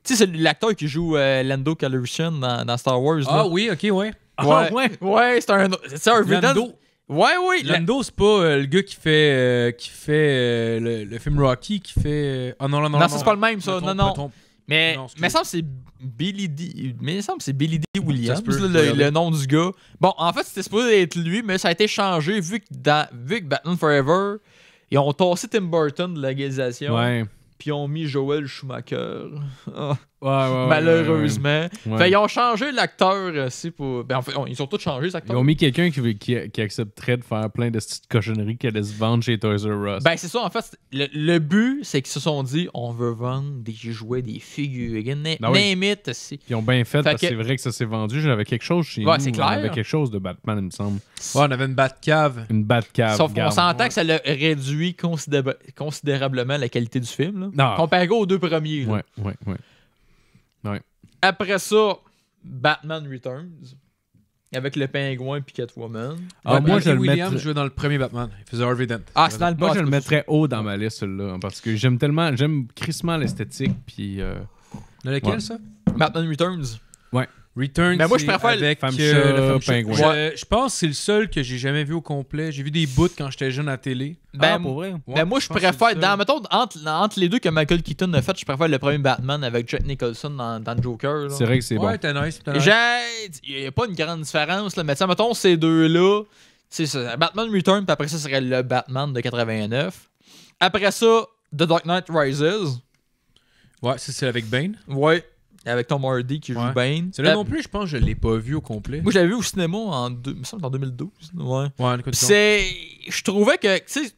Tu sais, c'est l'acteur qui joue euh, Lando Calrissian dans, dans, Star Wars. Ah oui, ok, ouais. Ouais, ah, ouais. ouais c'est un. C'est Harvey Lando. Dent. Ouais, oui. Lando, c'est pas le gars qui fait, qui fait le, film Rocky, qui fait. Ah non, non, non. Non, non c'est pas le même, ça. Non, non. Mais, il me semble que c'est Billy D. Williams, le, le, nom du gars. Bon, en fait, c'était supposé être lui, mais ça a été changé vu que, dans, vu que Batman Forever, ils ont tossé Tim Burton de l'organisation. Ouais. Puis ils ont mis Joel Schumacher. Ah malheureusement. ils ont changé l'acteur aussi pour. Ben, ils ont tous changé Ils ont mis quelqu'un qui, accepterait de faire plein de petites cochonneries qu'elle allait se vendre chez Toys R Us. Ben, c'est ça. En fait, le, but, c'est qu'ils se sont dit on veut vendre des jouets, des figurines, mais ben oui. Aussi. Ils ont bien fait, parce que c'est vrai que ça s'est vendu. J'avais quelque chose chez nous. Clair. quelque chose de Batman, il me semble. Ouais, on avait une Batcave. Une Batcave. Sauf qu'on s'entend que ça a réduit considérablement la qualité du film. comparé aux deux premiers. Ouais, ouais, ouais. Après ça, Batman Returns. Avec le pingouin et Catwoman. Ah, moi, je le Williams je jouait dans le premier Batman. Il faisait Harvey Dent. Ah, c'est Moi, je le mettrais haut dans ma liste, celui-là. Parce que j'aime tellement, j'aime crissement l'esthétique. Puis. Euh... lequel, ça Batman Returns. Ouais. Return, ben, moi, je préfère avec femme pingouin. Je, pense que c'est le seul que j'ai jamais vu au complet. J'ai vu des bouts quand j'étais jeune à la télé. Ben, ah, pour vrai? Ben, moi, je, préfère... mettons, entre, les deux que Michael Keaton a fait, je préfère le premier Batman avec Jack Nicholson dans, dans Joker. C'est vrai que c'est bon. Ouais, Il n'y a pas une grande différence. Là, mais tiens, mettons, ces deux-là, Batman Return, puis après ça, serait le Batman de 89. Après ça, The Dark Knight Rises. Ouais, c'est avec Bane. Ouais avec Tom Hardy qui joue Bane. C'est là euh, non plus, je pense que je l'ai pas vu au complet. Moi, je l'ai vu au cinéma en, en 2012. Ouais. ouais c'est. Je trouvais que, tu sais,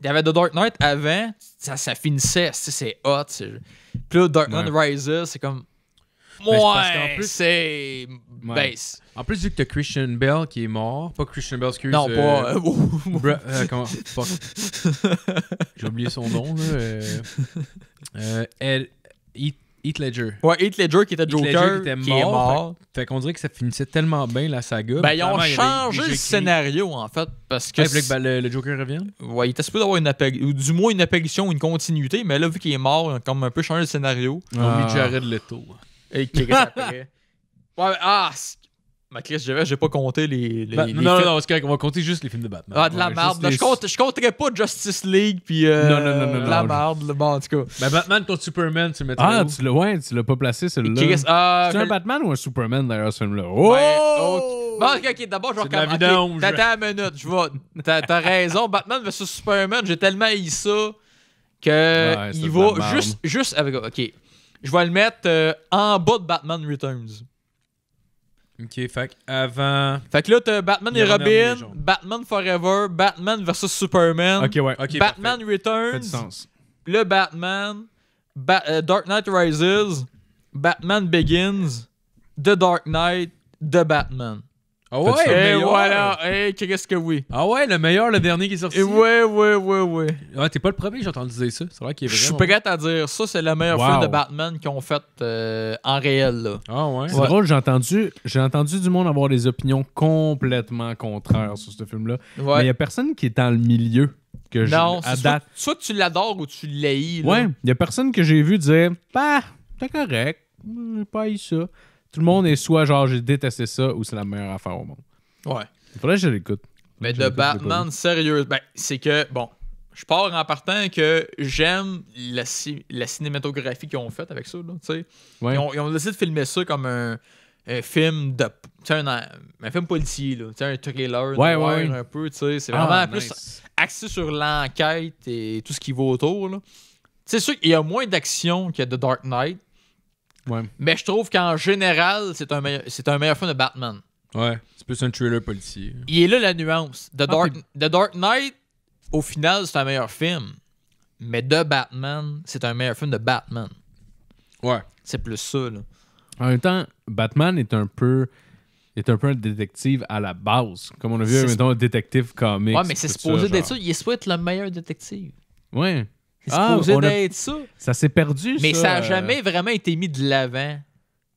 il y avait The Dark Knight avant, ça, ça finissait, c'est hot. Puis là, Dark Knight Rises, c'est comme. Ben, ouais, en plus, c'est. Base. En plus, vu que t'as Christian Bell qui est mort, pas Christian Bell, excuse Non, euh, euh, pas. J'ai oublié son nom, là. elle. Heath Ledger. Ouais, Heath Ledger qui était Joker, qui, était mort, qui est mort. Fait, qu'on dirait que ça finissait tellement bien la saga. Ben, ils ont changé le scénario, en fait, parce que... Eh, ben, le, Joker revient? Ouais, il était supposé avoir une apparition, ou du moins une apparition, une continuité, mais là, vu qu'il est mort, ils ont comme un peu changé le scénario. On lui ah. mis Jared Leto. Et est après. Ouais, ah, Ma Chris, je j'ai pas compté les. Ben, les, non, non, non, on va compter juste les films de Batman. Ah, de la merde. Je, compte, je pas Justice League, puis. Euh, non, non, non, non. De la merde, bon, en tout cas. Ben, Batman contre Superman, tu le mettrais. Ah, tu l'as, ouais, tu l'as pas placé, celui-là. Ah, c'est un Batman ou un Superman, d'ailleurs, ce film-là? Ben, ouais, oh! ok, d'abord, je vais quand minute, T'as raison, Batman vs Superman, j'ai tellement eu ça que il va juste, juste avec. Ok. Je vais le mettre euh, en bas de Batman Returns. Ok, fait avant. Fait que là, t'as Batman et Robin, Batman Forever, Batman vs. Superman, Batman Returns, le Batman, euh, Dark Knight Rises, Batman Begins, The Dark Knight, The Batman. Ah ouais, eh, voilà, et eh, qu'est-ce que oui. Ah ouais, le meilleur, le dernier qui est sorti. oui, ouais, ouais, ouais, ouais. Ah, t'es pas le premier, j'ai entendu dire ça. C'est vrai qu'il est Je suis prêt à dire ça, c'est le meilleur film de Batman qu'ils ont fait euh, en réel. Ah ouais. C'est drôle, j'ai entendu, j'ai entendu du monde avoir des opinions complètement contraires sur ce film-là. Mais il y a personne qui est dans le milieu que je. Non, c'est soit, soit, tu l'adores ou tu l'haïs. Ouais, il y a personne que j'ai vu dire, bah, t'es correct, pas eu ça. Tout le monde est soit genre j'ai détesté ça ou c'est la meilleure affaire au monde. Ouais. Il faudrait que je l'écoute. Mais de Batman, sérieux, ben, c'est que, bon, je pars en partant que j'aime la, cinématographie qu'ils ont faite avec ça. Là, Ils, ont, décidé de filmer ça comme un, film de. Un, un film policier, là, un thriller ouais, noir, ouais. un peu. C'est ah, vraiment plus axé sur l'enquête et tout ce qui va autour. C'est sûr qu'il y a moins d'action que The Dark Knight. Mais je trouve qu'en général, c'est un, meilleur, c'est un meilleur film de Batman. Ouais, c'est plus un thriller policier. Il est là la nuance. The, ah, Dark, Knight, au final, c'est un meilleur film. Mais The Batman, c'est un meilleur film de Batman. Ouais. C'est plus ça, là. En même temps, Batman est un peu est un peu un détective à la base. Comme on a vu, mettons, un détective comique. Ouais, mais c'est supposé être ça. Il est souhaite le meilleur détective. Ouais ah, d'être ça. Ça s'est perdu, Mais ça n'a jamais vraiment été mis de l'avant.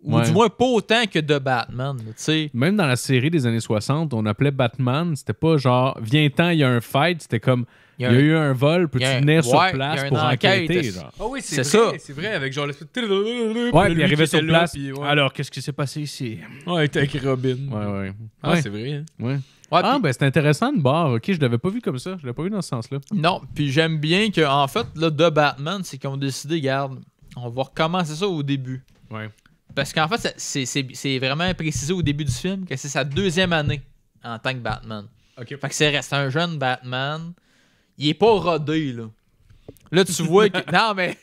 Ou du moins pas autant que de Batman, tu sais. Même dans la série des années 60, on appelait Batman, c'était pas genre viens-t'en, il y a un fight, c'était comme il y, a, eu un vol, peux-tu venir sur place pour enquêter Ah oui, c'est ça. C'est vrai avec genre Ouais, il arrivait sur place. Alors, qu'est-ce qui s'est passé ici Ouais, avec Robin. Ouais ouais. Ah, c'est vrai. Hein? Ouais ah, ben c'est intéressant de bar. Ok, je l'avais pas vu comme ça. Je l'ai pas vu dans ce sens-là. Non, puis j'aime bien que en fait, là, de Batman, c'est qu'on a décidé, garde, on va recommencer ça au début. Ouais. Parce qu'en fait, c'est vraiment précisé au début du film que c'est sa deuxième année en tant que Batman. Ok. Fait que c'est un jeune Batman. Il est pas rodé, là. Là, tu vois que. non, mais.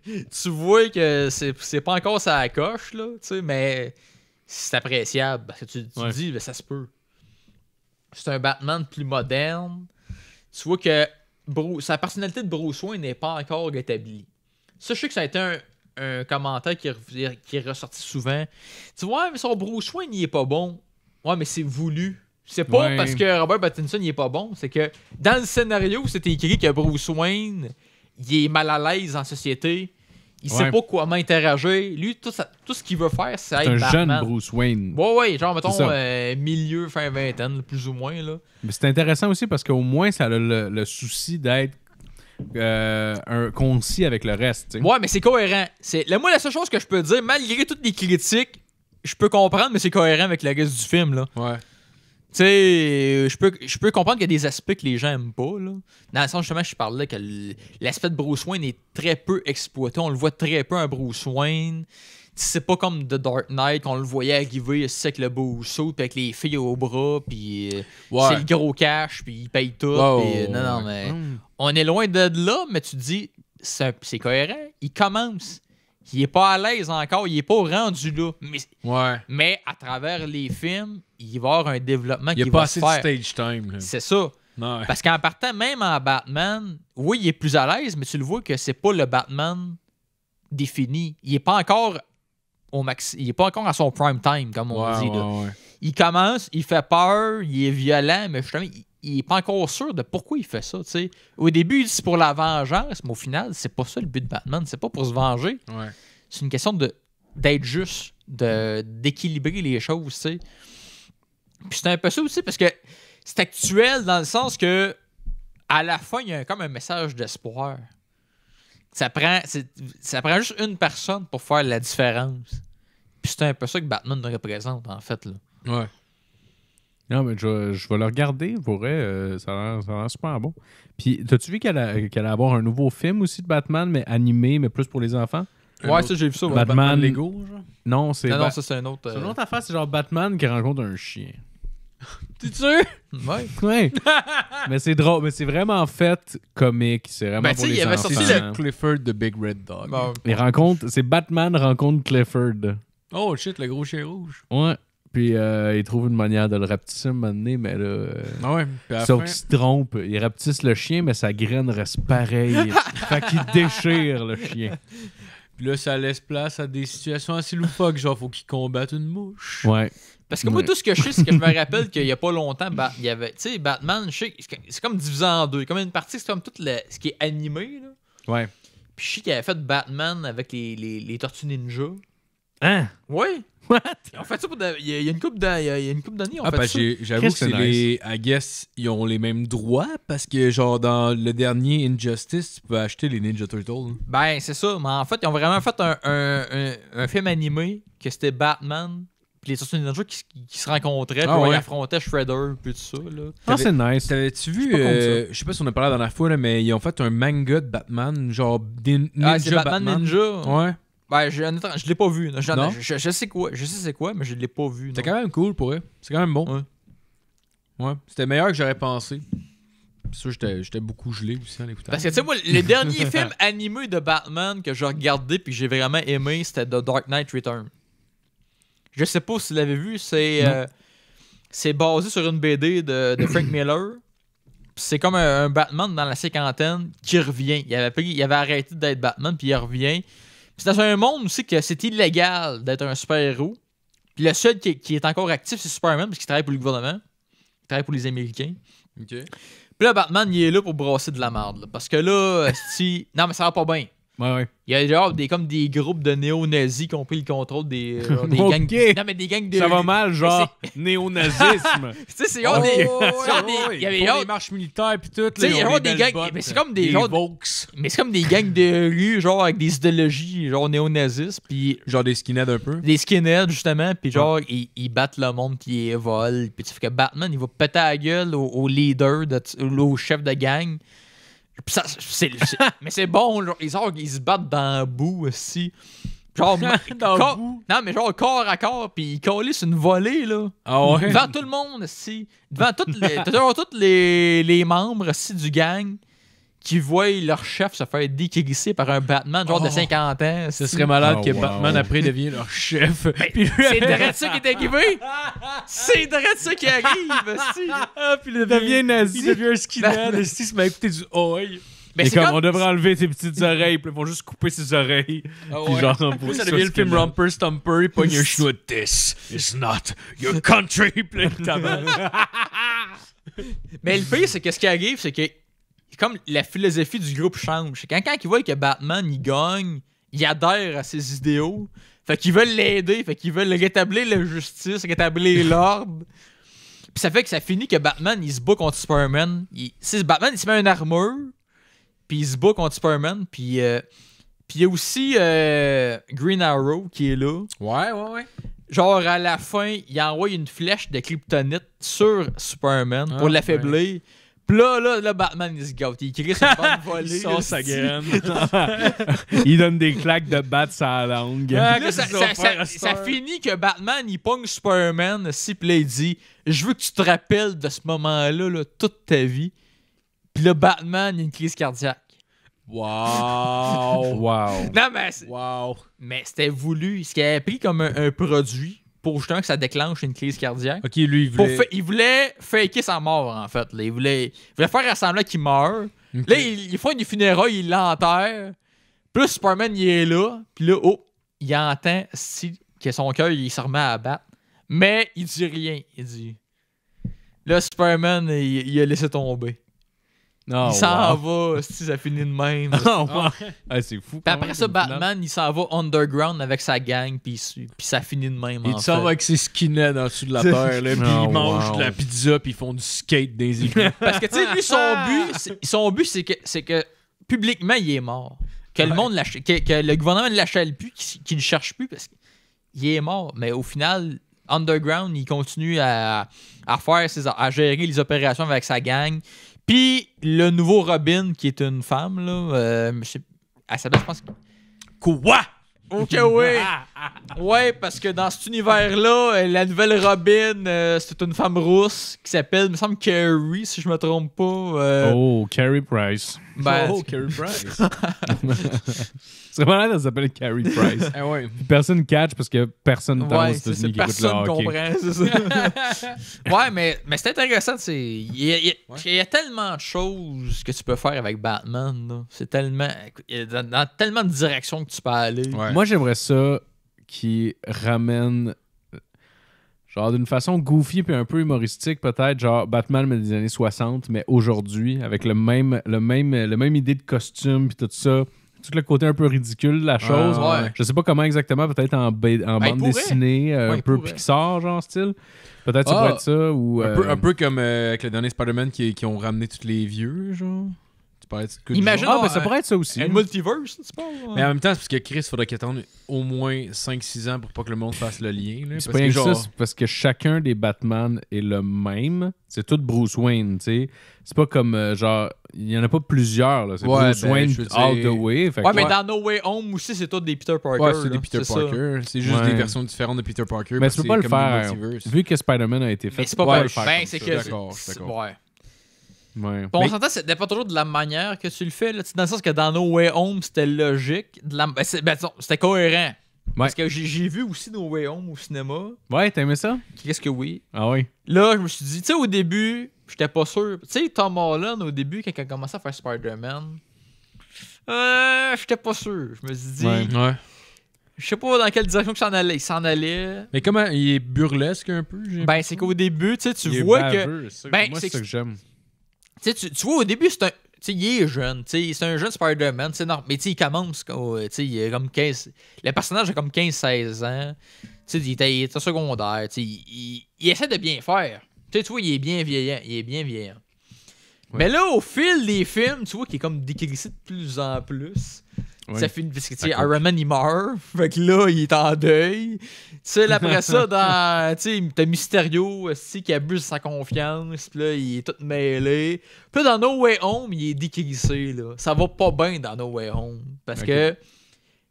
tu vois que c'est pas encore sa coche, là, tu sais, mais c'est appréciable. Parce que tu, tu dis, ben, ça se peut c'est un Batman plus moderne. Tu vois que sa personnalité de Bruce Wayne n'est pas encore établie. Ça, je sais que ça a été un, commentaire qui, qui, est ressorti souvent. Tu vois, mais son Bruce Wayne, il est pas bon. Ouais, mais c'est voulu. C'est pas parce que Robert Pattinson, il est pas bon. C'est que dans le scénario, où c'était écrit que Bruce Wayne, il est mal à l'aise en société. Il sait pas comment interagir. Lui, tout, ça, tout ce qu'il veut faire, c'est être un jeune Bruce Wayne. Ouais, ouais, genre, mettons, euh, milieu, fin vingtaine, plus ou moins. Là. Mais c'est intéressant aussi parce qu'au moins, ça a le, souci d'être euh, un, concis avec le reste. Ouais, mais c'est cohérent. moi, la seule chose que je peux dire, malgré toutes les critiques, je peux comprendre, mais c'est cohérent avec le reste du film. Là. Ouais tu sais, euh, je peux, je peux comprendre qu'il y a des aspects que les gens aiment pas. Là. Dans le sens, justement, je parlais que l'aspect de Bruce Wayne est très peu exploité. On le voit très peu, un Bruce Wayne. C'est pas comme The Dark Knight, qu'on le voyait arriver avec le beau saut, avec les filles au bras, puis euh, c'est le gros cash, puis il paye tout. Euh, non, non, mais mm. on est loin de là, mais tu te dis, c'est cohérent. Il commence il est pas à l'aise encore, il est pas rendu là. Mais, à travers les films, il va y avoir un développement qui va se faire. Il a pas assez stage time. C'est ça. Parce qu'en partant, même en Batman, oui, il est plus à l'aise, mais tu le vois que c'est pas le Batman défini. Il est pas encore au max... il est pas encore à son prime time, comme on dit. il commence, il fait peur, il est violent, mais justement, il, il n'est pas encore sûr de pourquoi il fait ça. Au début, c'est pour la vengeance, mais au final, c'est pas ça le but de Batman. C'est pas pour se venger. C'est une question de d'être juste, de d'équilibrer les choses. Puis c'est un peu ça aussi parce que c'est actuel dans le sens que à la fin, il y a comme un message d'espoir. Ça prend, ça juste une personne pour faire la différence. Puis c'est un peu ça que Batman représente, en fait. Là. Ouais. Non, mais je, je vais le regarder, pour vrai, euh, ça a l'air super bon. Puis, t'as-tu vu qu'elle allait avoir un nouveau film aussi de Batman, mais animé, mais plus pour les enfants? Ouais, ça, j'ai vu ça. Batman, Lego, Non, c'est. Non, non, ça, c'est un autre. C'est une euh, autre affaire, c'est genre Batman qui rencontre un chien. T'es sûr? Ouais. ouais. mais c'est drôle, mais c'est vraiment fait comique. C'est vraiment ben, pour les il y avait sorti le Clifford de Big Red Dog. rencontre... c'est Batman rencontre Clifford. Oh shit, le gros chien rouge. Ouais. Puis euh, il trouve une manière de le rapetisser un moment donné, mais là. Euh, ah ouais, sauf qu'il se trompe. Il rapetisse le chien, mais sa graine reste pareille. fait qu'il déchire le chien. Puis là, ça laisse place à des situations assez loufoques, genre faut qu'il combatte une mouche. Ouais. Parce que moi, tout ce que je sais, c'est que je me rappelle qu'il y a pas longtemps, il y avait. Tu sais, Batman, je sais, c'est comme divisé en deux. Comme une partie, c'est comme tout le, ce qui est animé, là. Ouais. Puis je sais qu'il avait fait Batman avec les, les, les Tortues Ninja. Hein? Ouais. What? ont fait Il y, a une coupe d'années. en ah, fait j'avoue que c'est nice. les. I guess, ils ont les mêmes droits parce que, genre, dans le dernier Injustice, tu peux acheter les Ninja Turtles. Hein. Ben, c'est ça. Mais en fait, ils ont vraiment fait un, film animé que c'était Batman. Puis les Turtles Ninja qui, qui, se rencontraient. Ah puis ils affrontaient Shredder. Puis tout ça. Là. Ah, c'est nice. T'avais-tu vu. Euh, je sais pas si on a parlé dans la foule, mais ils ont fait un manga de Batman. Genre, Ninja. Ah, c'est Batman Ninja. Ouais. Ben, je ne l'ai pas vu. Je, sais quoi, je sais c'est quoi, mais je l'ai pas vu. C'était quand même cool pour eux. C'est quand même bon. Ouais. C'était meilleur que j'aurais pensé. Ça, j'étais beaucoup gelé aussi en l'écoutant. Parce que tu sais, moi, les derniers films animés de Batman que j'ai regardé puis que j'ai vraiment aimé, c'était The Dark Knight Return. Je sais pas si vous l'avez vu, c'est euh, c'est basé sur une BD de, Frank Miller. C'est comme un, Batman dans la cinquantaine qui revient. Il avait, il avait arrêté d'être Batman, puis il revient. C'est dans un monde aussi que c'est illégal d'être un super-héros. Puis le seul qui, est encore actif, c'est Superman, parce qu'il travaille pour le gouvernement. Il travaille pour les Américains. OK. Puis là, Batman, il est là pour brasser de la merde. parce que là, si. Non, mais ça va pas bien. Ouais, ouais. Il y a genre des, comme des groupes de néo-nazis qui ont pris le contrôle des, euh, des gangs. Non, mais des gangs de. Ça va mal, genre néo-nazisme. tu sais, c'est genre a des. Il y avait des marches militaires puis tout. Tu sais, y genre des gangs. Mais c'est comme des. Genre, mais c'est comme des gangs de rue, genre avec des idéologies, genre néo-nazistes. Puis. Genre des skinheads un peu. Des skinheads, justement. Puis genre, ils, ils, battent le monde ils volent Puis tu fais que Batman, il va péter la gueule au, au leader, de, au chef de gang. mais c'est bon, ils se battent dans la bout aussi. Genre, corps, non, mais genre corps à corps, puis ils sur une volée, là. Ah Devant tout le monde, si. Devant toutes les, membres, aussi du gang qui voient leur chef se faire déguiser par un Batman, genre de 50 ans. Ce serait malade ah que Batman après devienne leur chef. Ben, c'est direct ça qui est arrivé! C'est direct ça qui arrive! ah, puis il devient nazi. Il devient un skinhead. Ben, il se met écouter du Oi, ben, Mais c'est comme, on devrait enlever ses petites oreilles, puis ils vont juste couper ses oreilles. Ah puis genre, ça devient le film Romper Stumper, il pogne un This is not your country, Mais le pire, c'est que ce qui arrive, c'est que comme la philosophie du groupe change. Quand, quand ils voient que Batman, il gagne, il adhère à ses idéaux. Fait qu'ils veulent l'aider, fait qu'ils veulent rétablir la justice, rétablir l'ordre. Puis ça fait que ça finit que Batman, il se bat contre Superman. Batman, il se met une armure, puis il se bat contre Superman, puis... Euh, il y a aussi euh, Green Arrow qui est là. Ouais, ouais, ouais. Genre, à la fin, il envoie une flèche de kryptonite sur Superman pour ah, l'affaiblir. Puis là, là, là, Batman, il se goutte. Il crie pas une volée. il sa graine. il donne des claques de batte sa langue. ça, finit que Batman, il pogne Superman, si il dit Je veux que tu te rappelles de ce moment-là toute ta vie. Puis là, Batman, il a une crise cardiaque. Wow! wow! Non, mais. Wow! Mais c'était voulu. Ce qu'il avait pris comme un produit, pour un que ça déclenche une crise cardiaque. Ok, lui, il voulait. il faker sa mort, en fait. Il, voulait... faire ressembler qu'il meurt. Là, il, fait une funéraille, il l'enterre. Plus Superman, il est là. Puis là, oh, il entend si... que son cœur, il se remet à battre. Mais il dit rien. Il dit. Là, Superman, il a laissé tomber. Non, ah, il s'en va, si ça finit de même. ah, ah. c'est fou. après ça, Batman, il s'en va underground avec sa gang, puis, puis ça finit de même. Il s'en va avec ses skinheads en dessous de la terre, puis ah, il ils de la pizza, puis ils font du skate des épines. Parce que, tu sais, lui, son but, son but c'est que, que publiquement, il est mort. Que, le, monde que, le gouvernement ne l'achète plus, qu'il ne cherche plus, parce qu'il est mort. Mais au final, underground, il continue à, à faire ses, à gérer les opérations avec sa gang. Puis le nouveau Robin, qui est une femme, là, euh, je sais, je pense. Quoi? Ok, oui. ouais, parce que dans cet univers-là, euh, la nouvelle Robin, euh, c'est une femme rousse qui s'appelle, me semble, Carrie, si je me trompe pas. Oh, Carrie Price. Ben, oh, Carrie Price. serait malade, elle s'appelle Carrie Price. Personne eh ouais. personne catch parce que personne dans ouais, de Comprend, c'est ouais, mais, mais c'est intéressant. Il y, a tellement de choses que tu peux faire avec Batman. C'est tellement. Y a tellement de directions que tu peux aller. Moi, j'aimerais ça qui ramène genre d'une façon goofy puis un peu humoristique peut-être genre Batman mais des années 60 mais aujourd'hui avec le même le même le même idée de costume puis tout ça tout le côté un peu ridicule de la ah, chose. Je sais pas comment exactement, peut-être en, ben, bande dessinée, euh, un peu Pixar, genre style. Peut-être ça pourrait ah, être ça. Ou, un, peu, euh, comme euh, avec les derniers Spider-Man qui, qui, ont ramené tous les vieux, genre. Imagine, ah, ben, ça pourrait être ça aussi. Un multiverse, c'est pas. Mais en même temps, c'est parce que Chris, il faudrait qu'il attende au moins 5-6 ans pour pas que le monde fasse le lien. C'est pas que rien ça, c'est parce que chacun des Batman est le même. C'est tout Bruce Wayne, tu sais. C'est pas comme, euh, genre, il y en a pas plusieurs, C'est Bruce ben, Wayne all the way. Ouais, mais dans No Way Home aussi, c'est tout des Peter Parker. Ouais, c'est des Peter Parker. C'est juste des versions différentes de Peter Parker. Mais tu pas le faire. Vu que Spider-Man a été fait, c'est pas le faire. que. d'accord, d'accord. Bon, on s'entend, c'était pas toujours de la manière que tu le fais. Là. Dans le sens que dans No Way Home, c'était logique. De la... Ben, ben, c'était cohérent. Parce que j'ai vu aussi No Way Home au cinéma. Ouais, t'as aimé ça? Qu'est-ce que oui. Ah oui. Là, je me suis dit, tu sais, au début, j'étais pas sûr. Tu sais, Tom Holland, au début, quand il a commencé à faire Spider-Man, euh, j'étais pas sûr. Je me suis dit. Ouais. Je sais pas dans quelle direction que ça allait. Il s'en allait. Mais comment il est burlesque un peu? Ben, c'est qu'au début, tu sais, tu vois que. Ben, c'est ça que j'aime. Tu, tu vois, au début, c'est un. il est jeune, c'est un jeune Spider-Man, Mais il commence, euh, il comme Le personnage a comme 15-16 ans. il était secondaire. il, il, essaie de bien faire. tu vois, il est bien vieillant. Il est bien vieillant. Mais là, au fil des films, tu vois qu'il est comme décrissé de plus en plus. Ça parce que, tu sais, Iron Man, il meurt. Fait que là, il est en deuil. Tu sais, après ça, dans, tu sais, t'as Mysterio aussi qui abuse sa confiance. Puis là, il est tout mêlé. Puis dans No Way Home, il est décrissé, là. Ça va pas bien dans No Way Home. Parce que,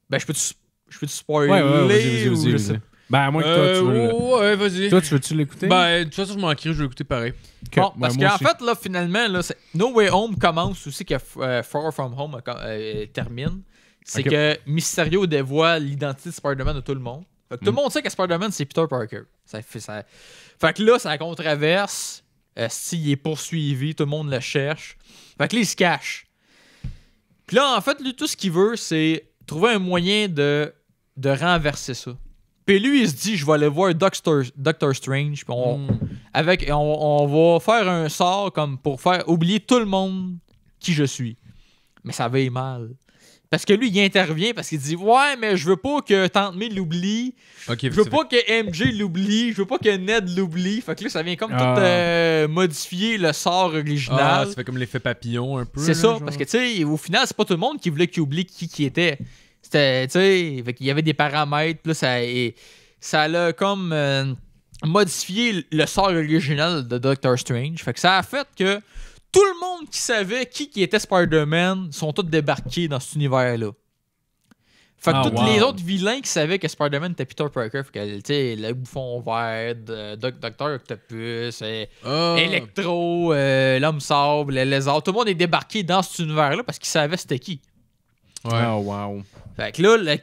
ben, je peux-tu je peux spoiler? Ouais, ouais, vas -y, vas -y, Ben, moi que toi, tu veux. Euh, ouais, vas-y. Toi, tu veux-tu l'écouter? Ben, de toute façon, je m'en crie, je vais l'écouter pareil. Bon, parce qu'en fait, là, finalement, là, No Way Home commence aussi que euh, Far From Home euh, termine. C'est que Mysterio dévoile l'identité de Spider-Man à tout le monde. tout le hmm. monde sait que Spider-Man, c'est Peter Parker. fait, que là, ça contraverse. S'il est poursuivi, tout le monde le cherche. Fait que là, il se cache. Puis là, en fait, lui, tout ce qu'il veut, c'est trouver un moyen de, de renverser ça. Puis lui, il se dit, je vais aller voir Doctor, Doctor Strange. Puis on, hmm. avec, on, va faire un sort comme pour faire oublier tout le monde qui je suis. Mais ça veille mal. Parce que lui, il intervient parce qu'il dit Ouais, mais je veux pas que Tante l'oublie. je veux pas que MJ l'oublie. Je veux pas que Ned l'oublie. Fait que là, ça vient comme tout ah. euh, modifier le sort original. Ah, ça fait comme l'effet papillon un peu. C'est ça, parce que tu sais, au final, c'est pas tout le monde qui voulait qu'il oublie qui qui était. C'était, tu sais, il y avait des paramètres. là, ça, et, ça comme euh, modifié le sort original de Doctor Strange. Fait que ça a fait que tout le monde qui savait qui, qui était Spider-Man sont tous débarqués dans cet univers-là. Fait que ah, tous les autres vilains qui savaient que Spider-Man était Peter Parker, fait que, tu sais, le bouffon vert, Docteur Octopus, ah. Electro, euh, l'homme sable, le lézard, tout le monde est débarqué dans cet univers-là parce qu'ils savaient c'était qui. Ouais. Ah, wow. Fait que là, le,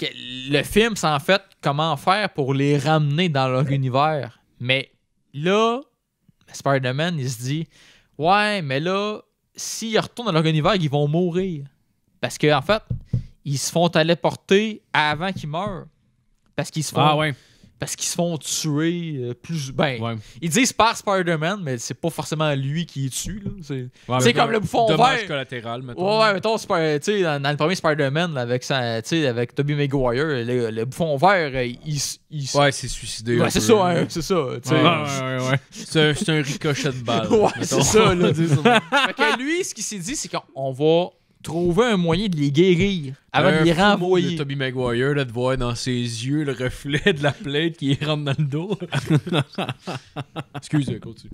le film, c'est en fait comment faire pour les ramener dans leur univers. Mais là, Spider-Man, il se dit Ouais, mais là, s'ils retournent dans leur univers, ils vont mourir. Parce qu'en en fait, ils se font téléporter avant qu'ils meurent. Parce qu'ils se ah font. Ah ouais parce qu'ils se font tuer euh, plus. Ben, ils disent par Spider-Man, mais c'est pas forcément lui qui est tué. C'est comme le bouffon vert. collatéral, mettons. Ouais, ouais, mettons, dans, dans, le premier Spider-Man, avec, sa, avec Tobey Maguire, le, bouffon vert, euh, il. il ouais, c'est suicidé. Ouais, hein, c'est ça, c'est ça. C'est un, ricochet de balle. ouais, c'est ça. Là. fait que lui, ce qu'il s'est dit, c'est qu'on va trouver un moyen de les guérir avant de les renvoyer. De Toby Maguire là, de voir dans ses yeux le reflet de la plaie qui rentre dans le dos. Excuse, continue.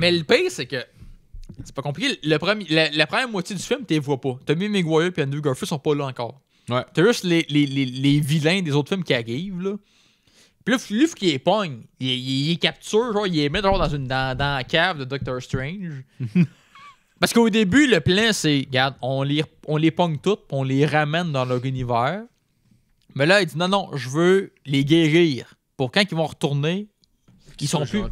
Mais le pire, c'est que c'est pas compliqué. Le premier, la, première moitié du film, tu les vois pas. Tommy Maguire et Andrew Garfield sont pas là encore. Ouais. T'as juste les, les, les, les, vilains des autres films qui arrivent. Là. Puis là, lui, qui les pogne, il, il, il, les capture, genre, il les met dans, une, dans, dans la cave de Doctor Strange. Parce qu'au début, le plan, c'est, regarde, on les, on les pogne toutes, on les ramène dans leur univers. Mais là, il dit, non, non, je veux les guérir. Pour quand ils vont retourner, qu'ils sont plus.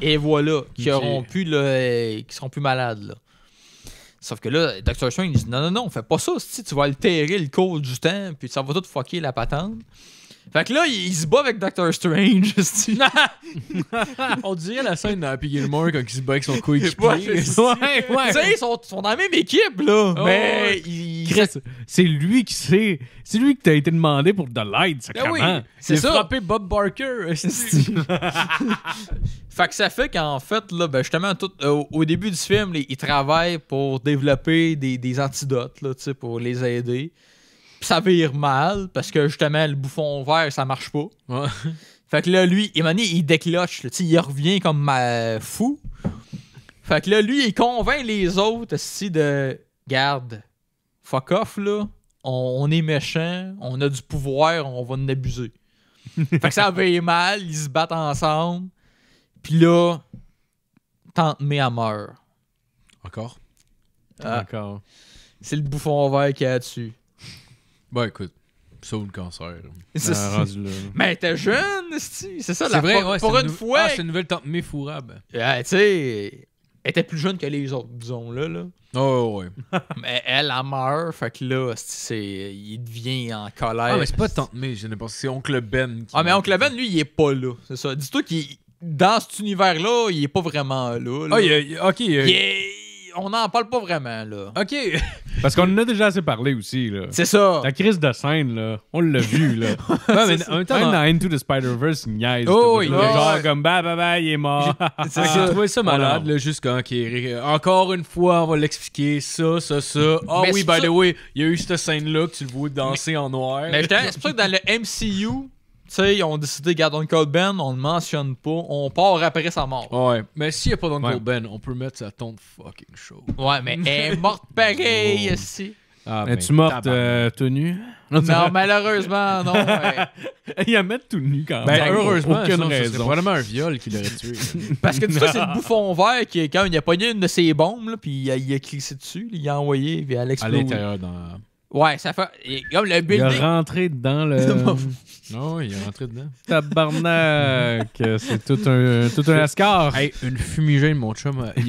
Et voilà, qui auront plus, qui seront plus malades, Sauf que là, Dr. il dit non, non, non, fais pas ça. Si tu vas altérer le cours du temps, puis ça va tout fucker la patente. Fait que là, il, se bat avec Doctor Strange. On dirait la scène de Happy Gilmore quand il se bat avec son coéquipier. Ouais, ouais, ouais. Tu sais, ils sont, dans la même équipe, là. Oh, mais il... c'est lui qui sait. C'est lui qui t'a été demandé pour The Light, ça Ben c'est ça. frappé Bob Barker. fait que ça fait qu'en fait, là, ben, justement, euh, au début du film, Il travaille pour développer des, des antidotes, là, pour les aider ça vire mal parce que justement, le bouffon vert, ça marche pas. Fait que là, lui, Emmanuel, il décloche. il revient comme euh, fou. Fait que là, lui, il convainc les autres aussi de garde, fuck off là. On, est méchant, on a du pouvoir, on va nous abuser. fait que ça vire mal, ils se battent ensemble. Puis là, tant May, à meurt. Encore? Euh, Encore. C'est le bouffon vert qui a dessus. Bah écoute, sauve le cancer. Mais ça. Ah, mais t'es jeune, c'est ça la vrai, pour, pour une, fois. Ah, c'est une nouvelle tante méfourable. Ouais, tu sais, elle était plus jeune que les autres, disons là. là. Oh, ouais ouais. mais elle, a meurt, fait que là, c'est, il devient en colère. Ah, mais c'est pas Tante Mé, je ne pas. C'est Oncle Ben. Qui ah, mais Oncle Ben, lui, il est pas là. C'est ça. Dis-toi qu'il. Dans cet univers-là, il est pas vraiment là. Ah, il, ok on n'en parle pas vraiment, là. OK. Parce qu'on en a déjà assez parlé aussi, là. C'est ça. La crise de scène, là, on l'a vu, là. non, mais un temps, dans Into the Spider-Verse, il niaise. Oh, oh Genre comme, bah, bah, bah, il est mort. J'ai trouvé ça malade, là, juste quand, euh, encore une fois, on va l'expliquer, ça, ça, ça. Ah oh, oui, by the way, il y a eu cette scène-là que tu le vois danser en noir. Mais c'est pour ça que dans le MCU, sais, ils ont décidé, un Uncle Ben, on le mentionne pas, on part après sa mort. Ouais. Mais s'il n'y a pas d'Uncle code Ben, on peut mettre sa tombe fucking show. Ouais, mais elle est morte pareil ici. Ah, tu ben, morte euh, tout nu? Non, malheureusement, non. Il y a mettre tout nu quand même. Ben, heureusement, C'est vraiment un viol qui l'aurait tué. Parce que tu sais, c'est le bouffon vert qui, quand il a pogné une de ses bombes, là, puis il a, il dessus, il a envoyé, puis elle a À l'intérieur, dans. Ouais, ça fait. Comme le building. Il est rentré dedans, le. non, il est rentré dedans. Tabarnak! c'est tout un, tout un Hey, une fumigène, mon chum. Hein.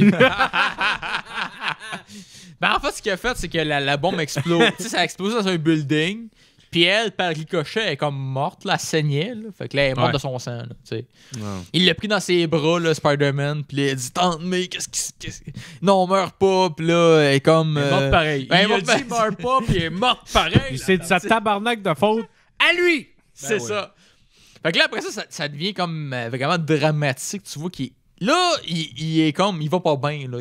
ben, en fait, ce qu'il a fait, c'est que la, la bombe explose. tu sais, ça explose dans un building. Puis elle, par ricochet, elle est comme morte, la saignée, Là. Fait que là, elle est morte de son sang. Là, Il l'a pris dans ses bras, là, Spider-Man. Puis il dit de mais qu'est-ce qui. non non, meurt pas. Puis là, elle est comme. Elle est morte euh, pareil. Ben, il dit pas, puis elle est morte pareil. C'est de sa tabarnak de faute à lui. C'est ben ça. Fait que là, après ça, ça, devient comme euh, vraiment dramatique. Tu vois qu'il. Là, il, est comme. Il va pas bien, là.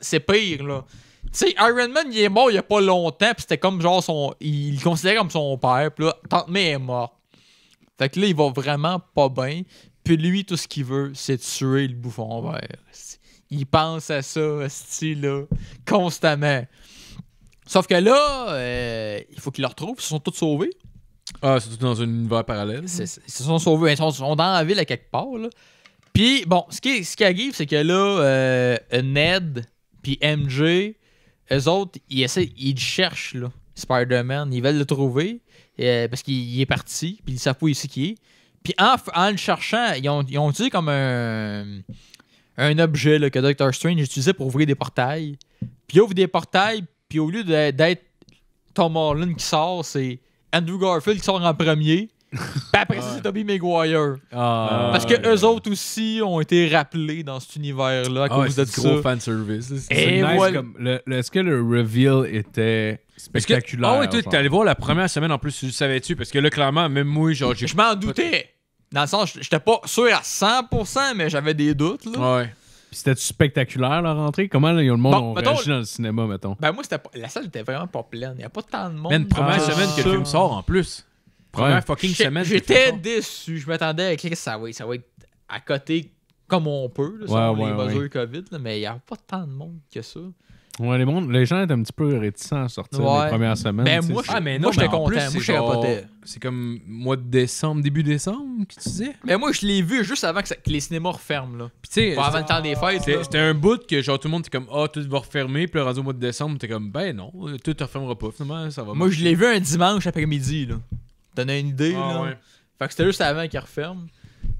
C'est pire, là tu sais, Iron Man, il est mort il y a pas longtemps, puis c'était comme genre son. Il le considérait comme son père, puis là, Tante il est mort. Fait que là, il va vraiment pas bien. Puis lui, tout ce qu'il veut, c'est tuer le bouffon vert. Il pense à ça, à style là, constamment. Sauf que là, euh, il faut qu'il le retrouve, ils se sont tous sauvés. Ah, c'est tout dans un univers parallèle. Ils se sont sauvés, ils sont, dans la ville à quelque part, là. Puis, bon, ce qui, ce qui arrive, c'est que là, euh, Ned puis MJ, eux autres, ils, essaient, ils cherchent là, Spider-Man. Ils veulent le trouver euh, parce qu'il est parti, puis ils savent pas ici qui est. Puis en, en, le cherchant, ils ont, ils utilisé comme un, objet là, que Doctor Strange utilisait pour ouvrir des portails. Puis il ouvre des portails, puis au lieu d'être Tom Holland qui sort, c'est Andrew Garfield qui sort en premier après ça, c'est Toby Maguire. Ah. Ah. Parce que eux autres aussi ont été rappelés dans cet univers-là ah, cause gros fanservice. Est-ce que le reveal était spectaculaire? Que... Oh, tu es allé voir la première semaine en plus, tu savais-tu? Parce que là, clairement, même moi, genre, Je m'en doutais! Dans le sens, j'étais pas sûr à 100%, mais j'avais des doutes, là. Ouais. C'était spectaculaire la rentrée. Comment là, le monde bon, réagi dans le cinéma, mettons? Ben moi, la salle était vraiment pas pleine. Il n'y a pas tant de monde. Mais une première semaine que le film sort en plus première fucking semaine. J'étais déçu. Je m'attendais à que ça va, ça va être à côté comme on peut, là, ouais, ouais, les COVID, mais il n'y a pas tant de monde que ça. Ouais, les, les gens étaient un petit peu réticents à sortir les premières semaines. Ben, moi, ah, mais moi, j'étais content. je C'est comme mois de décembre, début décembre, que tu disais? Mais ben, moi, je l'ai vu juste avant que, les cinémas referment. Là. Puis, tu sais, avant le temps des fêtes. C'était un bout que, genre, tout le monde était comme, ah, oh, tout va refermer. Puis, le radio au mois de décembre, t'es comme, ben non, tout ne refermera pas. Finalement, ça va. Moi, je l'ai vu un dimanche après-midi. là donner une idée. Ah, là. Fait que c'était juste avant qu'il referme.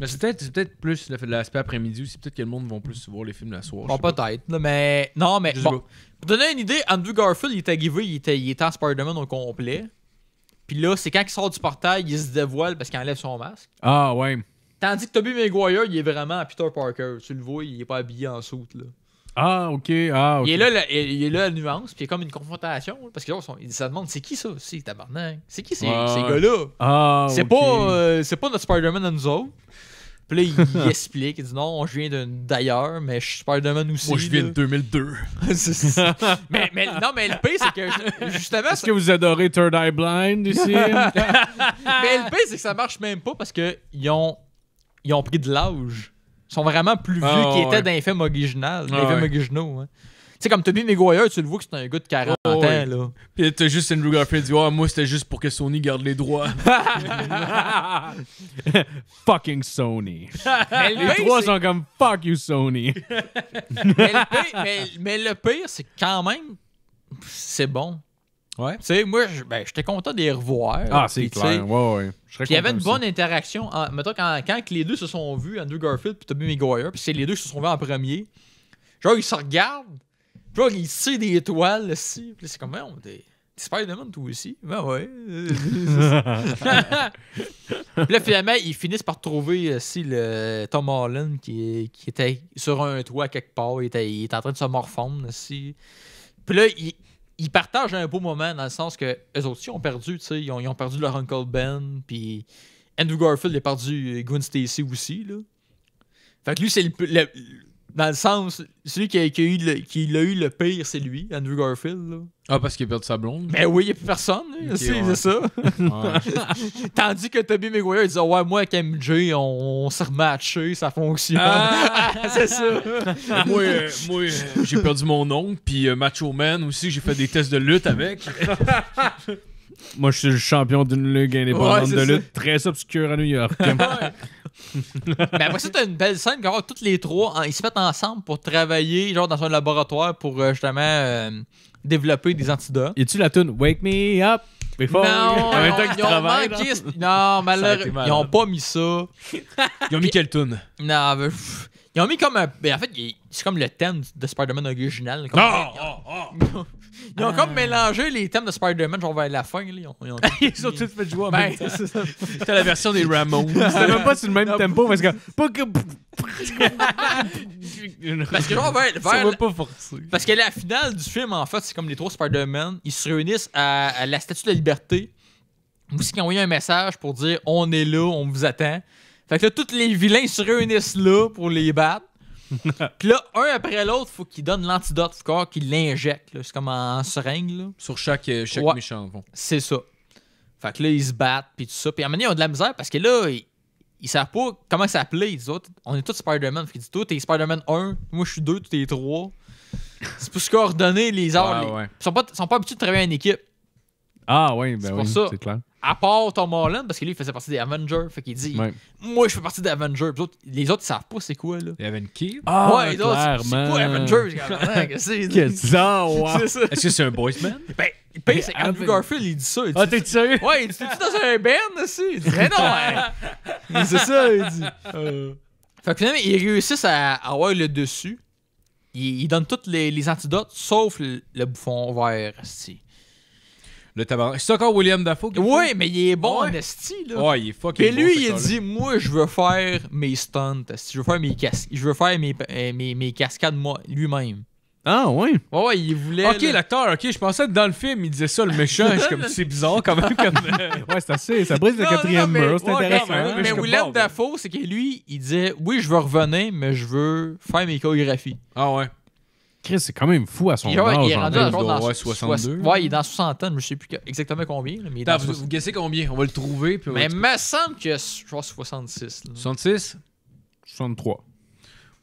Mais c'est peut-être plus l'aspect après-midi aussi. Peut-être que le monde va plus voir les films la soirée. Bon, peut-être. Mais non, mais pour donner une idée, Andrew Garfield, il était il était, il en Spider-Man au complet. Puis là, c'est quand il sort du portail, il se dévoile parce qu'il enlève son masque. Ah ouais. Tandis que Tobey Maguire, il est vraiment à Peter Parker. Tu le vois, il est pas habillé en soute là. Ah, OK. Ah, ok. Il, est là, la, la nuance, puis il y a comme une confrontation. Parce que là, ils se demandent c'est qui ça C'est tabarnak. C'est qui ces, ces gars-là ah, C'est pas, euh, pas notre Spider-Man à nous autres. Puis là, il explique. Il dit non, je viens d'ailleurs, mais je suis Spider-Man aussi. Moi, je viens de 2002. mais, mais, non, mais le c'est que justement. Est-ce que vous adorez Third Eye Blind ici Mais le c'est que ça marche même pas parce qu'ils ont, ils ont pris de l'âge sont vraiment plus vieux qui ah, qu'ils étaient dans les films originaux. Ah, hein. Tu sais, comme Tony Maguire, tu le vois que c'est un gars de 40 ah, ans, là. t'as juste Andrew Garfield dit « moi, c'était juste pour que Sony garde les droits. » Fucking Sony. les droits sont comme « Fuck you, Sony. » mais le pire, c'est quand même... C'est bon. Ouais. Tu sais, moi, ben, j'étais content de les revoir. Ah, c'est clair. Ouais, ouais. Puis il y avait une bonne interaction. En, mettons, quand, quand, les deux se sont vus, Andrew Garfield puis Tommy McGuire, puis c'est les deux qui se sont vus en premier, genre, ils se regardent, genre, ils tirent des étoiles, aussi. Puis c'est comme, on t'es Spider-Man, toi aussi? Ben ouais. puis là, finalement, ils finissent par trouver aussi euh, le Tom Holland qui, qui était sur un toit quelque part. Il était, il était en train de se morfondre, aussi. Puis là, il, ils partagent un beau moment dans le sens que eux aussi ont perdu, tu sais, ils ont, perdu leur Uncle Ben, puis Andrew Garfield a perdu Gwen Stacy aussi, là. Fait que lui, c'est le, le, dans le sens, celui qui, a, l'a eu le pire, c'est lui, Andrew Garfield. Ah, parce qu'il a perdu sa blonde. Mais ben oui, il n'y a plus personne. c'est ça. Tandis que Toby Maguire, il disait Ouais, moi, avec MJ, on, on s'est rematché, ça fonctionne. Ah! c'est ça. moi, euh, euh, j'ai perdu mon oncle, puis euh, Macho Man aussi, j'ai fait des tests de lutte avec. moi, je suis le champion d'une ligue indépendante de lutte très obscure à New York. Mais ben, après ça, t'as une belle scène quand toutes les trois, ils se mettent ensemble pour travailler genre dans un laboratoire pour euh, justement euh, développer des antidotes. ya tu la tune Wake Me Up Before Non, en ils ont pas mis ça. Ils ont mis quelle tune? Non, mais ils ont mis comme un. Ben, en fait, c'est comme le thème de Spider-Man original. Non! Ah, ah. Ils ont, ils ont comme ah. mélangé les thèmes de Spider-Man, genre vers la fin. Ils, ont, ils, tout fait jouer en ben, C'était la version des Ramones. C'était même pas sur le même tempo parce que. parce que genre vers, vers pas forcer. Parce que la finale du film, en fait, c'est comme les trois Spider-Man. Ils se réunissent à, la Statue de la Liberté. Vous qui envoyé un message pour dire on est là, on vous attend. Fait que là, tous les vilains se réunissent là pour les battre. Puis là, un après l'autre, faut qu'ils donnent l'antidote, faut qu'ils l'injectent. C'est comme en seringue. Là. Sur chaque, euh, chaque méchant. C'est ça. Fait que là, ils se battent, puis tout ça. Puis à un moment donné, ils ont de la misère parce que là, ils, savent pas comment s'appeler. Ils disent, on est tous Spider-Man. Fait qu'ils disent, toi, t'es Spider-Man 1, moi, je suis 2, tu es 3. C'est pour se coordonner les ordres. les... ouais. Ils sont pas, sont pas habitués de travailler en équipe. Ah, ouais, ben oui, c'est clair à part Tom Holland, parce que lui, il faisait partie des Avengers. Fait qu'il dit, moi, je fais partie des Avengers. Les autres, les autres, ils savent pas c'est quoi, là. Il y avait une qui Ah, ouais, les c'est pas Avengers? Qu'est-ce hein, que c'est? Est-ce que c'est un boys man? Ben, c'est Andrew Garfield, il dit ça. ah, t'es sérieux? Ouais, il dit, dans un band, aussi? Il dit, mais hein. c'est ça, il dit. Euh. Fait que finalement, ils réussissent à avoir le dessus. Ils, donne donnent tous les, antidotes, sauf le, bouffon vert, si le tabarnak. C'est encore William Dafoe qui Oui, mais il est bon ouais. là. Ouais, il est fucking Et lui, il dit Moi, je veux faire mes stunts, je veux faire mes, je veux faire euh, mes, mes, cascades moi, lui-même. Ah, ouais. Ouais, ouais, il voulait. Ok, l'acteur, ok, je pensais que dans le film, il disait ça, le méchant. je comme, c'est bizarre quand même. Comme... Euh, ouais, c'est assez, ça brise le quatrième mur, c'est intéressant. mais, William ben. Dafoe, c'est que lui, il disait, oui, je veux revenir, mais je veux faire mes chorégraphies. Ah, ouais. Chris, c'est quand même fou à son âge. Il est rendu dans 62. ouais, il est dans 60 ans, je sais plus exactement combien. mais il est vous, vous guessez combien On va le trouver. mais il me semble que je crois 66. 66 63.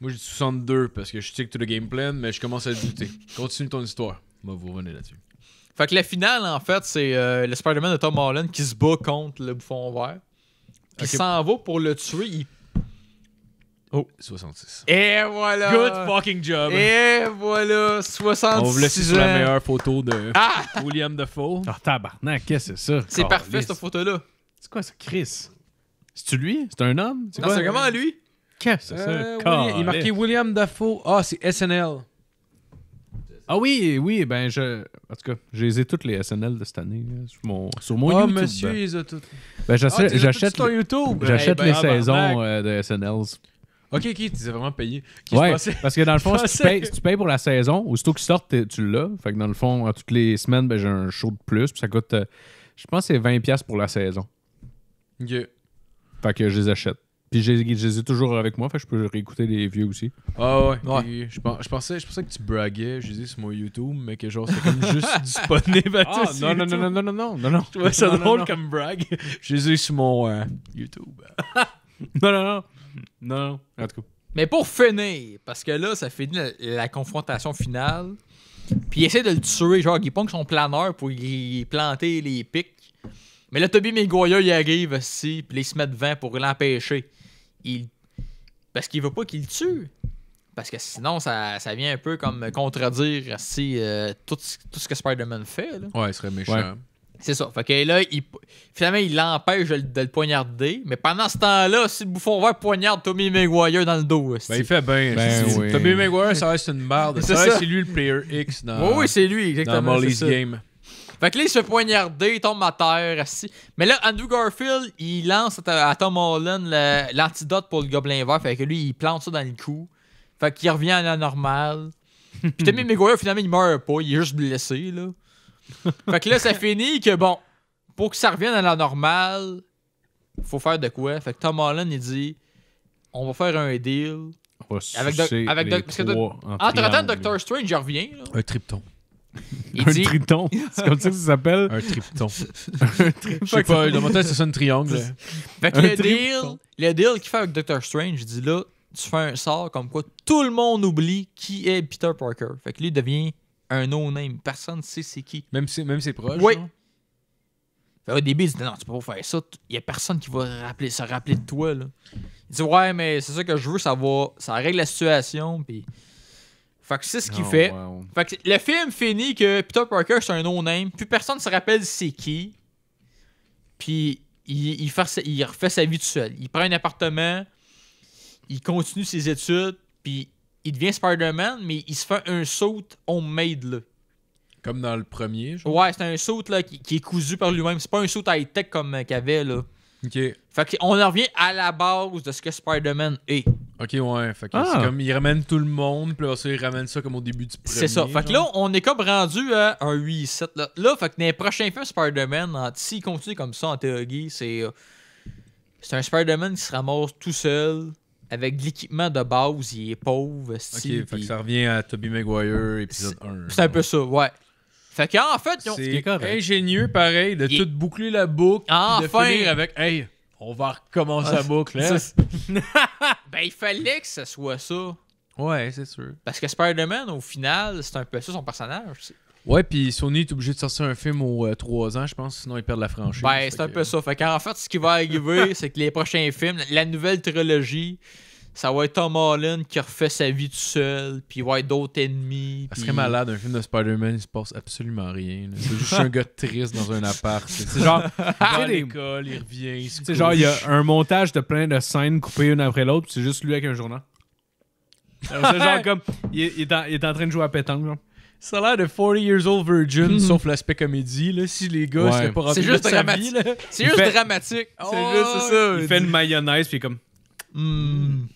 Moi, j'ai 62 parce que je que to le game plan, mais je commence à douter. Continue ton histoire. Moi, vous revenez là-dessus. Fait que la finale, en fait, c'est euh, le Spider-Man de Tom Holland qui se bat contre le bouffon vert. puis s'en va pour le tuer. Il Oh. 66. Et voilà. Good fucking job. Et voilà. 66. On vous laisse sur la meilleure photo de ah! William Dafoe. Ah, tabarnak, qu'est-ce que c'est ça? C'est ah, parfait, cette photo-là. C'est quoi ça, Chris? C'est-tu lui? C'est un homme? Non, c'est comment lui? Qu'est-ce que c'est ça? Euh, il marquait William Dafoe. Ah, c'est SNL. Ah oui, oui, ben je. En tout cas, j'ai les toutes les SNL de cette année sur mon, sur ah, YouTube. Ah, monsieur, ils ont toutes. Ben j'achète les, eh ben, saisons euh, de SNL Ok, ok, tu as vraiment payé. ouais, parce que dans le fond, si tu, payes, pour la saison, aussitôt qu'ils sortent, tu l'as. Fait que dans le fond, toutes les semaines, ben, j'ai un show de plus. Puis ça coûte, euh, je pense, c'est 20$ pour la saison. Ok. Fait que je les achète. Puis je les ai toujours avec moi, fait que je peux réécouter les vieux aussi. Ah ouais. Je, pensais, je pensais que tu braguais, je disais sur mon YouTube, mais que genre c'était comme juste disponible à ah, Non, non, non, non, non, non, non, non, ça drôle comme brague. Je les ai sur mon euh, YouTube. non, non, non. Non, en tout cas. Mais pour finir, parce que là, ça finit la, confrontation finale. Puis il essaie de le tuer. Genre, il son planeur pour y planter les pics. Mais là, Toby Megoya, il arrive aussi. Puis il se met devant pour l'empêcher. Il... Parce qu'il veut pas qu'il le tue. Parce que sinon, ça, vient un peu comme contredire euh, tout, ce que Spider-Man fait. Ouais, il serait méchant. C'est ça. Fait que là, il, finalement, il l'empêche de, le poignarder. Mais pendant ce temps-là, si le bouffon vert poignarde Tommy McGuire dans le dos. Ben, il fait bien. Ben Tommy McGuire, ça reste une merde. c'est lui le player X dans, oui, oui c'est lui, exactement, dans Molly's Game. Fait que là, il se fait poignarder, il tombe à terre, Mais là, Andrew Garfield, il lance à Tom Holland l'antidote pour le gobelin vert. Fait que lui, il plante ça dans le cou. Fait qu'il revient à la normale. Puis Tommy McGuire, finalement, il meurt pas. Il est juste blessé, là. fait que là, ça finit que bon, pour que ça revienne à la normale, faut faire de quoi. Fait que Tom Holland, il dit on va faire un deal. avec avec entre-temps, Doctor Strange, il revient. Un tripton. un tripton? C'est comme ça que ça s'appelle? Un tripton. Je sais pas, dans mon tête, c'est ça une triangle. Fait que le deal, le deal qu'il fait avec Doctor Strange, il dit là, tu fais un sort comme quoi tout le monde oublie qui est Peter Parker. Fait que lui, il devient un no-name. Personne ne sait c'est qui. Même, même ses proches. Oui. au début, non, tu peux pas faire ça. Il n'y a personne qui va rappeler, se rappeler de toi. Là. dit « ouais, mais c'est ça que je veux, ça va, ça règle la situation. Puis. Fait que c'est ce qu'il oh, fait. le film finit que Peter Parker c'est un no-name, puis personne ne se rappelle c'est qui. Puis il, il, il refait sa vie tout seul. Il prend un appartement, il continue ses études, puis il devient Spider-Man, mais il se fait un saut on-made, là. Comme dans le premier, genre? Ouais, c'est un saut, là, qui, est cousu par lui-même. C'est pas un saut high-tech comme euh, qu'avait qu'il avait, là. OK. Fait qu'on en revient à la base de ce que Spider-Man est. OK, ouais. Fait que c'est ah. comme, il ramène tout le monde, puis là, ça, il ramène ça comme au début du premier. C'est ça. Fait que là, on est comme rendu à un 8-7, là. Là, fait que les prochains films Spider-Man, s'il continue comme ça, en théorie, c'est... Euh, c'est un Spider-Man qui se ramasse tout seul avec l'équipement de base, il est pauvre. ça revient à Toby Maguire, épisode 1. C'est un peu ça, ouais. Fait en fait, C'est ingénieux, pareil, de tout boucler la boucle. et De finir avec, hey, on va recommencer la boucle, hein. ben, il fallait que ce soit ça. Ouais, c'est sûr. Parce que Spider-Man, au final, c'est un peu ça son personnage. Ouais, puis Sony est obligé de sortir un film aux 3 euh, ans, je pense, sinon ils perdent la franchise. Ben, c'est un peu ça. Fait qu'en fait, ce qui va arriver, c'est que les prochains films, la nouvelle trilogie, ça va être Tom Holland qui refait sa vie tout seul, puis il va y d'autres ennemis. Ça serait malade, un film de Spider-Man, il se passe absolument rien. C'est juste un gars triste dans un appart. C'est genre, il l'école, il revient, C'est genre, il y a un montage de plein de scènes coupées une après l'autre, c'est juste lui avec un journal. C'est genre comme, il est, en, il est en train de jouer à pétanque, genre. Ça a l'air de 40 Years Old Virgin, hmm. sauf l'aspect comédie. Là, si les gars c'est pas C'est juste, dramatique. Oh, c'est juste dramatique. c'est juste ça. Il fait une mayonnaise, puis comme. est comme... Hmm. Hmm.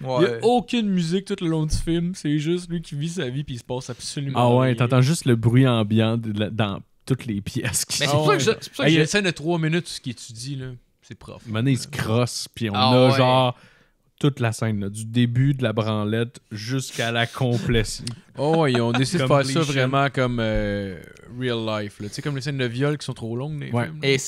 Il n'y a aucune musique tout le long du film. C'est juste lui qui vit sa vie, puis il se passe absolument Ah ouais, t'entends juste le bruit ambiant dans toutes les pièces. Qui... Mais c'est pour, ça que j'ai une scène de 3 minutes, ce qu'il étudie. là. C'est prof. Maintenant, il se crosse, puis on ah a genre toute la scène, du début de la branlette jusqu'à la complétion. oh, et on essaie de faire ça vraiment comme euh, real life. Tu sais, comme les scènes de viol qui sont trop longues. ouais.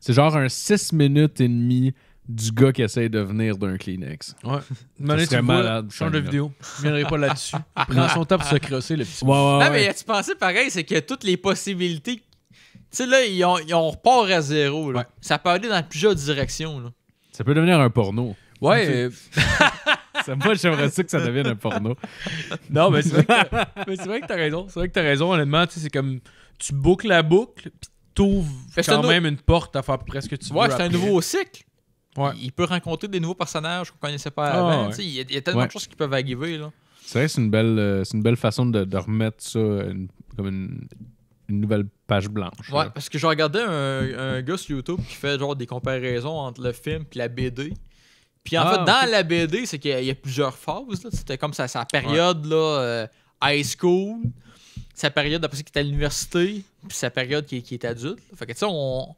C'est genre un 6 minutes et demi du gars qui essaie de venir d'un Kleenex. Ouais. C'est malade. Change de vidéo. Je viendrai pas là-dessus. Prends son temps pour se crosser, le petit. Ouais, non, mais tu pensais pareil, c'est que toutes les possibilités. Tu sais, là, ils ont, ils ont repart à zéro. Là. Ça peut aller dans plusieurs directions. Là. Ça peut devenir un porno. Ouais. c'est euh, Moi, j'aimerais ça que ça devienne un porno. Non, mais c'est vrai que t'as raison. C'est vrai que t'as raison, honnêtement. Tu c'est comme tu boucles la boucle, puis t'ouvres quand même une porte à faire presque tu ouais, c'est un nouveau cycle. Ouais. Il peut rencontrer des nouveaux personnages qu'on connaissait pas ah, avant. Il, y a, tellement de choses qui peuvent arriver. Là. C'est vrai, c'est une belle, euh, c'est une belle façon de, remettre ça comme une, une, nouvelle page blanche. Ouais, parce que je regardais un, gars sur YouTube qui fait genre des comparaisons entre le film et la BD. Puis en fait, ah, dans la BD, c'est qu'il y, a plusieurs phases. C'était comme sa, sa période là, euh, high school, sa période après ça qui était à l'université, puis sa période qui, qui est adulte. Fait que tu sais, on,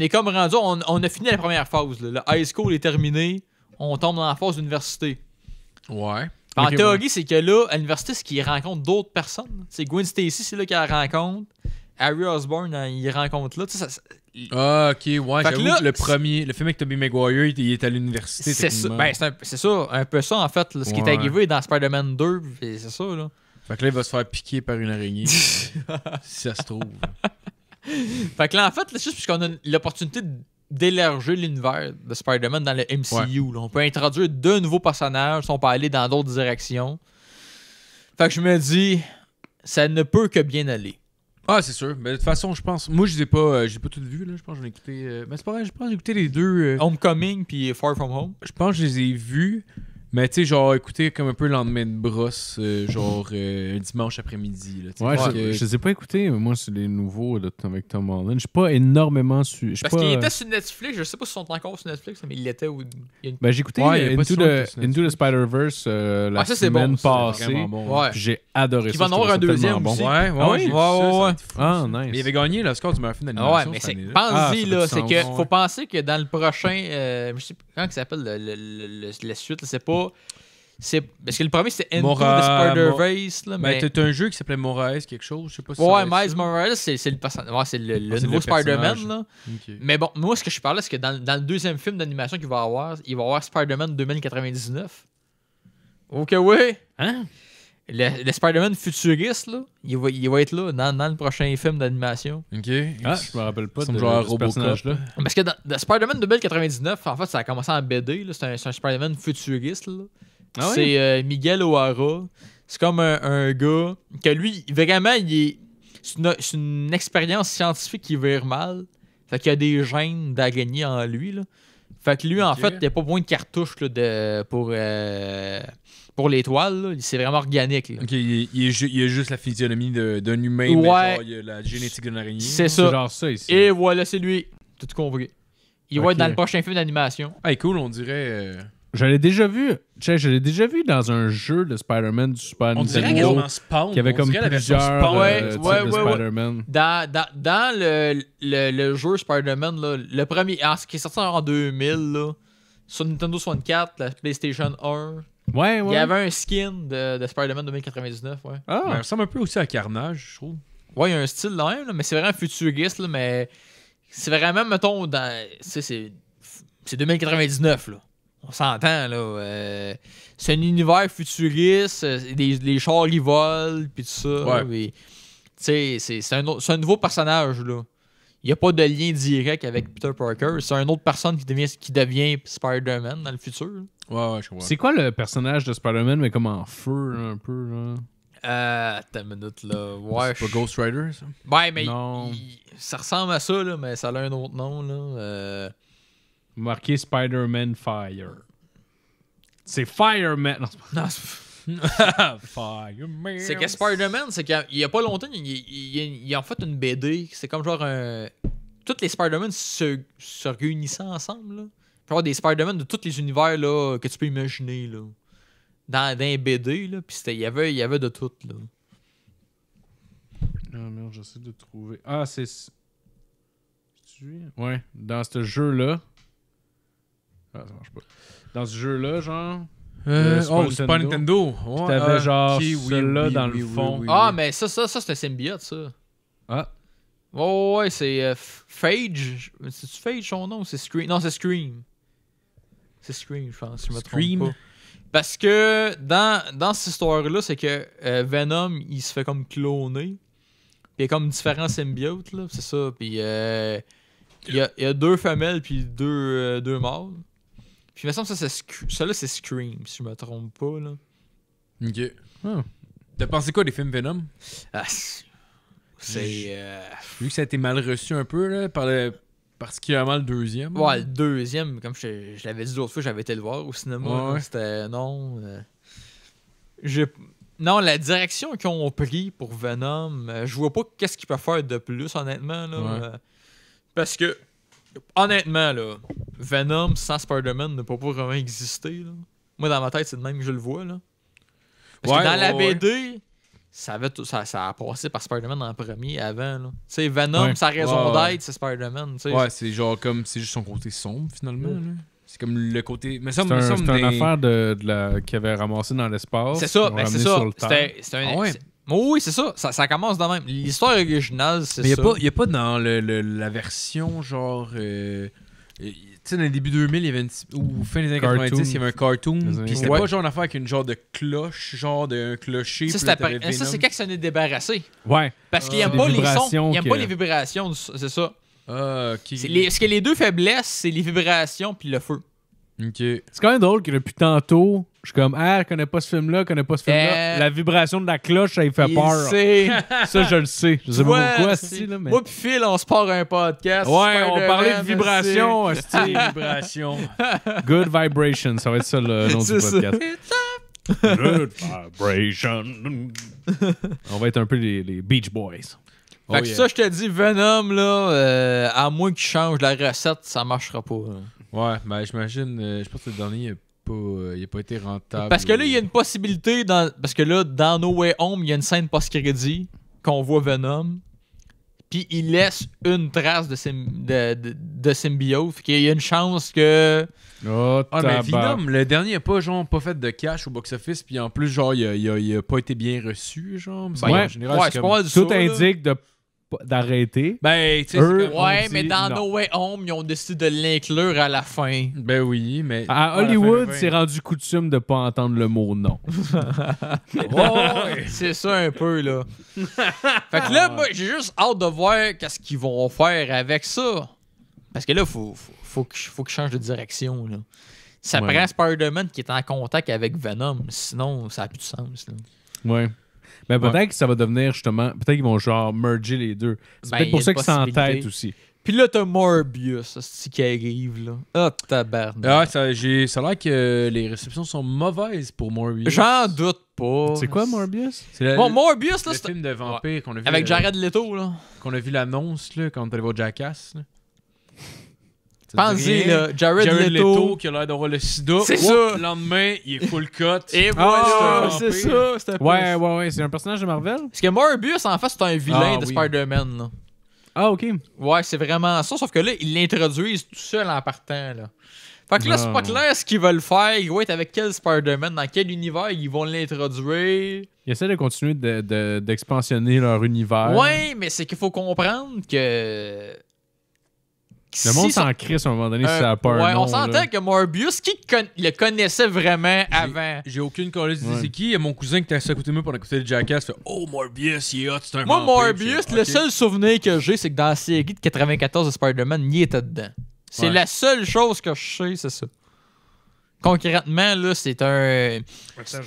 est comme rendu, on, a fini la première phase. Là. Le high school est terminé, on tombe dans la phase d'université. Ouais. en théorie, c'est que là, à l'université, c'est qu'il rencontre d'autres personnes. C'est Gwen Stacy, c'est là qu'elle rencontre. Harry Osborn, hein, il rencontre là. Ça, ça, ah, ok, ouais, le premier, le film avec Tobey Maguire, il est à l'université. C'est ça, ben, c'est ça, un peu ça en fait. ce qui est arrivé dans Spider-Man 2, c'est ça. Là. Fait que là, il va se faire piquer par une araignée, si ça se trouve. fait que là, en fait, c'est juste qu'on a l'opportunité d'élargir l'univers de Spider-Man dans le MCU. On peut introduire deux nouveaux personnages, on peut aller dans d'autres directions. Fait que je me dis, ça ne peut que bien aller. Ah, c'est sûr. Mais ben, de toute façon, je pense. Moi, je les ai pas, euh, pas toutes vues. Là. Je pense que j'en ai écouté. Mais euh, ben, c'est pas vrai, je pense que j'ai écouté les deux. Euh, Homecoming puis Far From Home. je pense que je les ai vues. Mais tu sais, genre, écouter comme un peu le lendemain de brosse, euh, genre euh, un dimanche après-midi. Là, ouais, je, ne les ai pas écoutés, moi, c'est les nouveaux avec Tom Holland. Je suis pas énormément su. Parce qu'il était euh, sur Netflix, je sais pas si ils sont encore sur Netflix, mais il était où. Une... Ben, j'ai écouté ouais, Into, the, Spider-Verse la semaine passée. J'ai adoré ça. Il va en avoir un deuxième aussi. Ouais, ouais, ah ouais. ah, nice. Mais il avait gagné le score du meilleur film d'animation. Ouais, mais c'est. Pensez, ah, là, c'est que faut penser que dans le prochain. Je sais pas comment ça s'appelle, la suite, c'est pas. C'est... Parce que le premier, c'était Into Spider-Verse. Ben, mais... Ben, un jeu qui s'appelait Morales quelque chose, je sais pas si Ouais, Miles Morales, c'est, c'est le, ah, c'est le, nouveau Spider-Man. Là. Mais bon, moi, ce que je suis parlais, c'est que dans, dans le deuxième film d'animation qu'il va avoir, il va avoir Spider-Man 2099. Ok, oui. Hein? le, Spider-Man futuriste, là, il, va, il va être là dans, dans le prochain film d'animation. Ok. Ah, je me rappelle pas de genre ce personnage-là. Parce que dans, Spider-Man 2099, en fait, ça a commencé en BD. C'est un, Spider-Man futuriste. Ah c'est euh, Miguel O'Hara. C'est comme un, gars que lui, vraiment, il est. C'est une, expérience scientifique qui vire mal. Fait qu'il y a des gènes d'araignée en lui. Là. Fait que lui, en fait, il n'y a pas besoin de cartouches pour. Euh, pour l'étoile, c'est vraiment organique. il, y a juste la physionomie d'un humain, mais il y a la génétique d'une araignée. C'est ça. Genre ça ici. Et voilà, c'est lui. Tout compris. Il va être dans le prochain film d'animation. Ah, cool, on dirait. J'avais euh, Je déjà vu. je l'ai déjà vu dans un jeu de Spider-Man du Super on Nintendo. Dirait on spawn. Qui avait comme plusieurs spawn. Euh, de Spider-Man. Dans, le, jeu Spider-Man, le premier, ah, ce qui est sorti en 2000, là, sur Nintendo 64, la PlayStation 1, il y avait un skin de, Spider-Man 2099, ouais. Ah, ben, ça ressemble un peu aussi à Carnage, je trouve. Ouais, il y a un style là même, mais c'est vraiment futuriste, mais c'est vraiment, mettons, dans. C'est 2099, On s'entend, là. Euh, c'est un univers futuriste, euh, les, chars, qui volent, puis tout ça. Tu c'est un, un nouveau personnage, là il n'y a pas de lien direct avec Peter Parker. C'est une autre personne qui devient, Spider-Man dans le futur. Ouais, ouais, je vois. C'est quoi le personnage de Spider-Man, mais comme en feu, un peu, là? Euh, une minute, là. Ouais. C'est pas Ghost Rider, ça? mais ça ressemble à ça, là, mais ça a un autre nom, là. Euh... Marqué Spider-Man Fire. C'est Fireman. Non, c'est pas... c'est que Spider-Man, c'est qu'il n'y a, pas longtemps, il, y a en fait une BD. C'est comme genre un. Toutes les Spider-Man se, réunissant ensemble. Il y avoir des Spider-Man de tous les univers là, que tu peux imaginer. Là. Dans, un BD, là. Puis il y avait, y avait de tout. Ah merde, j'essaie de trouver. Ah, c'est. Ouais, dans ce jeu-là. Ah, ça marche pas. Dans ce jeu-là, genre. Euh, oh, c'est pas Nintendo. tu t'avais euh, genre celui là dans le fond. ah, mais ça, ça, ça c'est un symbiote, ça. Ah. ouais ouais, c'est euh, Phage. cest Phage son nom c'est Scream Non, c'est Scream. C'est Scream, je pense, si je me trompe pas. Parce que dans, dans cette histoire-là, c'est que Venom, il se fait comme cloner. Puis il y a comme différents symbiotes, là. C'est ça. Puis il, y a, il y a deux femelles, puis deux, deux mâles. Puis il me semble que ça, ça c'est Scream, si je me trompe pas. Là. Ok. Ah. T'as pensé quoi des films Venom ah, C'est. Euh, Vu que ça a été mal reçu un peu, là, par particulièrement le deuxième. Ouais, le deuxième, comme je, l'avais dit l'autre fois, j'avais été le voir au cinéma. C'était. Non. Euh, non, la direction qu'ils ont pris pour Venom, euh, je vois pas qu'est-ce qu'ils peuvent faire de plus, honnêtement. Là, Parce que honnêtement, là, Venom sans Spider-Man peut pas vraiment exister. Là. Moi, dans ma tête, c'est de même que je le vois. Là. Parce que dans la BD, ça, ça, a passé par Spider-Man en premier avant. Tu sais, Venom, sa raison d'être, c'est Spider-Man. Ouais, c'est genre comme. C'est juste son côté sombre finalement. C'est comme le côté. Mais ça, c'est une affaire de, la... qu'il avait ramassé dans l'espace. C'est ça, c'est ça. C'était, un, ah oui, c'est ça. ça. commence dans même. L'histoire originale, c'est ça. Mais il n'y a, pas dans la version genre. Euh, euh, tu sais, dans le début 2000, il y avait une, ou fin des années 90, il y avait un cartoon. Puis c'était pas genre une affaire avec une genre de cloche, genre un clocher. Ça, c'est quand ça s'en est débarrassé. Ouais. Parce qu'il n'y euh, a pas les sons, il n'y a pas les vibrations. C'est ça. Ah, okay. les, ce que les deux faiblesses, c'est les vibrations puis le feu. Ok. C'est quand même drôle que depuis tantôt, je suis comme, ah, je connais pas ce film-là, connais pas ce film-là. Euh, la vibration de la cloche, elle fait peur. Sait. ça, je le sais. Je sais pas pourquoi, si, là, mais... Moi, Phil, on se part un podcast. Ouais, on parlait de vibration, vibration. Good vibration, ça va être ça le nom du podcast. Good vibration. on va être un peu les, Beach Boys. Fait que oh, ça, je te dis, Venom, là, euh, à moins qu'il change la recette, ça marchera pas. Ouais, mais ben, j'imagine, euh, je pense que le dernier, pas, euh, pas été rentable. Parce que là, il y a une possibilité. Dans, parce que là, dans No Way Home, il y a une scène post-crédit qu'on voit Venom. Puis il laisse une trace de, de, symbiote. qu'il y a une chance que. Oh, ah, mais Venom, le dernier n'a pas, pas fait de cash au box-office. Puis en plus, genre, il a, pas été bien reçu. Genre, en général, Tout indique de d'arrêter. Ben, tu sais, ouais, mais dans nos No Way Home, ils ont décidé de l'inclure à la fin. Ben oui, mais. À Hollywood, c'est rendu coutume de ne pas entendre le mot non. c'est ça un peu, là. fait que là, j'ai juste hâte de voir qu'est-ce qu'ils vont faire avec ça. Parce que là, faut, faut, que je change de direction, là. Ça prend Spider-Man qui est en contact avec Venom. Sinon, ça n'a plus de sens, là. Ouais. Mais peut-être que ça va devenir justement. Peut-être qu'ils vont genre merger les deux. C'est ben, peut-être pour ça qu'ils tête, aussi. Puis là, t'as Morbius, ce qui arrive, là. Ah, oh, tabarnak. Ah, ça, j'ai, a l'air que les réceptions sont mauvaises pour Morbius. J'en doute pas. C'est quoi Morbius? C'est Morbius, là, le film de vampire qu'on a vu. Avec Jared Leto, là. Qu'on a vu l'annonce, là, quand on allé voir Jackass. Pensez, là, Jared, Leto. qui a l'air d'avoir le sida. C'est ça. Le lendemain, il est full cut. Et ah, voilà. c'est ça. ouais, ouais, ouais. C'est un personnage de Marvel. Parce que Morbius, en fait, c'est un vilain ah, de Spider-Man. Là. Ah, ok. Ouais, c'est vraiment ça. Sauf que là, ils l'introduisent tout seul en partant. Là. Fait que là, c'est pas ah. clair ce qu'ils veulent faire. Ils vont être avec quel Spider-Man, dans quel univers ils vont l'introduire. Ils essaient de continuer de, d'expansionner leur univers. Ouais, mais c'est qu'il faut comprendre que le monde s'en crie à un moment donné si euh, ça a peur. Ouais, on s'entend que Morbius, qui le connaissait vraiment avant? J'ai aucune connaissance de c'est qui. mon cousin qui était à côté moi pour écouter le Jackass fait Oh, Morbius, il est hot, c'est un Moi, Morbius, le seul souvenir que j'ai, c'est que dans la série de 94 de Spider-Man, il était dedans. C'est la seule chose que je sais, c'est ça concrètement, là, c'est un. C'est un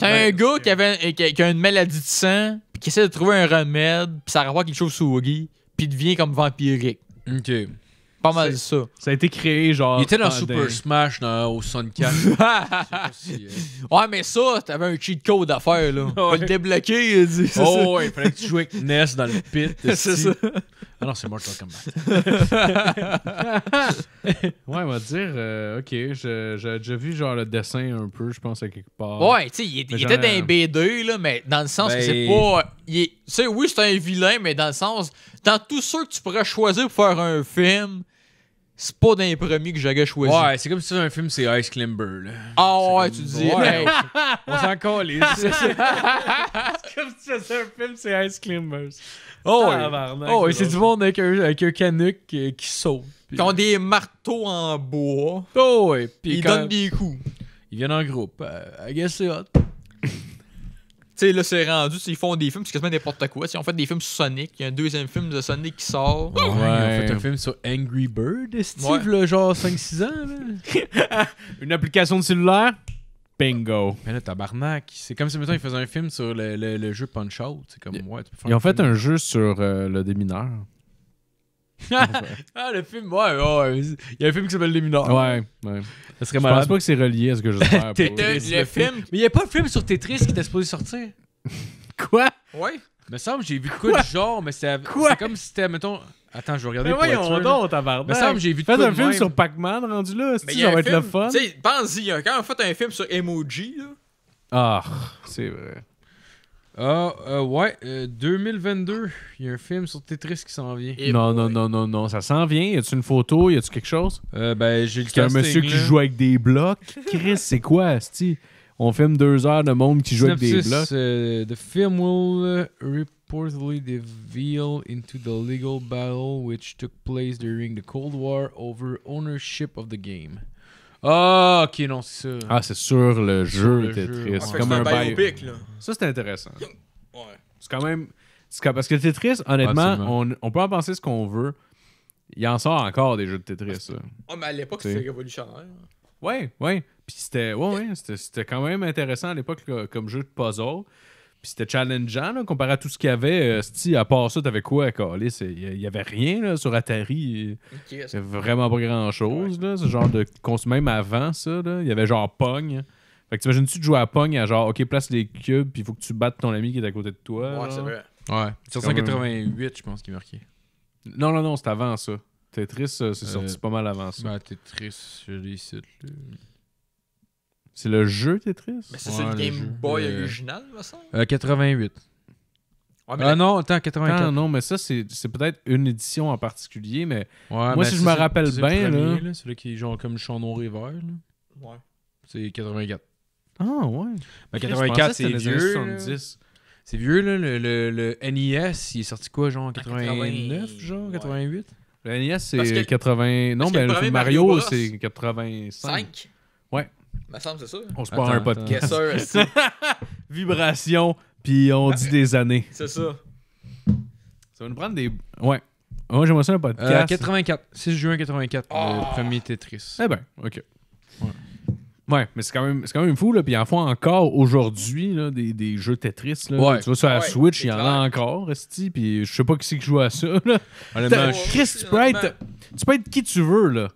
ben, gars qui, avait, a une maladie de sang, puis qui essaie de trouver un remède, puis ça revoit quelque chose sous Oogie, puis devient comme vampirique. Ok. Pas mal ça. Ça a été créé genre. Il était dans Super Smash au Suncat. si, euh, Ouais, mais ça, t'avais un cheat code à faire là. On va le débloquer. il Dit, oh ouais, il fallait que tu joues avec Ness dans le pit. c'est ça. Ah non, c'est Mortal Kombat. ouais, on va dire, euh, ok, j'ai vu genre le dessin un peu, je pense, à quelque part. Ouais, tu sais, il, était dans un B2, là, mais dans le sens que c'est ben- pas. Tu sais, oui, c'est un vilain, mais dans le sens. Dans tous ceux que tu pourrais choisir pour faire un film, c'est pas d'un premier que j'avais choisi. Ouais, c'est comme si un film, c'est Ice Climber. Ah ouais, tu dis. Ouais, on s'en c'est comme si c'était un film, c'est Ice Climbers. Oh, ouais. Oh oh c'est du monde avec un, avec canuc euh, qui, saute. qui ont euh, des marteaux en bois. Oh, ouais. ils donnent des coups. Ils viennent en groupe. Euh, I guess c'est hot sais, là, c'est rendu, ils font des films, c'est quasiment n'importe quoi. ils ont fait des films sur Sonic, il y a un deuxième film de Sonic qui sort. Ouais, Ils ont fait un film sur Angry Bird, Steve, genre 5-6 ans. Une application de cellulaire. Bingo. Mais là, tabarnak. C'est comme si, maintenant ils faisaient un film sur le, jeu Punch-Out. C'est comme, ouais, Ils ont fait un jeu sur euh, le démineur. ah, le film, ouais, ouais. Il y a un film qui s'appelle Démineur. Ouais, ouais serait je pense pas que c'est relié à ce que je Tetris, le, film. Mais il n'y a pas de film sur Tetris qui était supposé sortir. Quoi? Ouais. Me semble, j'ai vu quoi du genre, mais c'est comme si c'était, mettons. Attends, je vais regarder. Mais voyons donc, tabarnak. Me semble, j'ai vu de Faites un film sur Pac-Man rendu là. Mais ça va être le fun. Pense-y, quand on fait un film sur Emoji, Ah, c'est vrai. Ah, euh, ouais, 2022, euh, il y a un film sur Tetris qui s'en vient. non, non, non, non, non, ça s'en vient. Y a-tu une photo Y a-tu quelque chose euh, Ben, j'ai le C'est un monsieur qui joue avec des blocs. Chris, c'est quoi, Asti On filme deux heures de monde qui joue avec des blocs. Euh, the film will reportedly reveal into the legal battle which took place during the Cold War over ownership of the game. Ah, ok, non, c'est sûr Ah, c'est sûr le jeu Tetris. c'est comme un biopic, là. Ça, c'est intéressant. Ouais. C'est quand même. Parce que Tetris, honnêtement, on, on, peut en penser ce qu'on veut. Il en sort encore des jeux de Tetris. Ah, oh, mais à l'époque, c'était révolutionnaire. Ouais, ouais. Puis c'était ouais, ouais, c'était quand même intéressant à l'époque comme jeu de puzzle. Puis c'était challengeant, là, comparé à tout ce qu'il y avait. Euh, à part ça, t'avais quoi à caler? Il n'y avait rien là, sur Atari. c'est vraiment pas grand-chose. là. Ce genre de... Même avant ça, là, il y avait genre pogne Fait que t'imagines-tu de jouer à pogne à genre, OK, place les cubes, puis il faut que tu battes ton ami qui est à côté de toi. Ouais, c'est vrai. Ouais. 188, je pense, qu'il est marqué. Non, non, non, c'était avant ça. Tetris, euh, c'est euh, sorti pas mal avant ça. Bah, Tetris, je l'ai ici. Là. C'est le jeu Tetris? Mais c'est le Game Boy euh, original, me semble. 88. Euh, ah, ah non, attends, 84. non, mais ça, c'est peut-être une édition en particulier, mais moi, si je me rappelle bien. là, celui qui est genre comme Chandon River. Ouais. C'est 84. Ah, ouais. 84, ben, c'est vieux. C'est vieux, là. Le, le, NES, il est sorti quoi, genre 89, ah, genre 88 Le NES, c'est 80. Non, mais le Mario, Mario c'est 85. Ouais c'est hein. On se prend un podcast. Vibration, puis on dit des années. C'est ça. Ça va nous prendre des. Ouais. Moi, j'aimerais ça un euh, podcast. 84. 6 juin 84. Le ah! premier Tetris. Eh ben, ok. Ouais. mais c'est quand même, quand même fou, là. Puis il en a encore aujourd'hui, des, jeux Tetris, Tu vois, sur la ah Switch, il y en a encore, Esti. Puis je sais pas qui c'est qui joue à ça, là. Chris, tu peux, être, tu peux être qui tu veux, là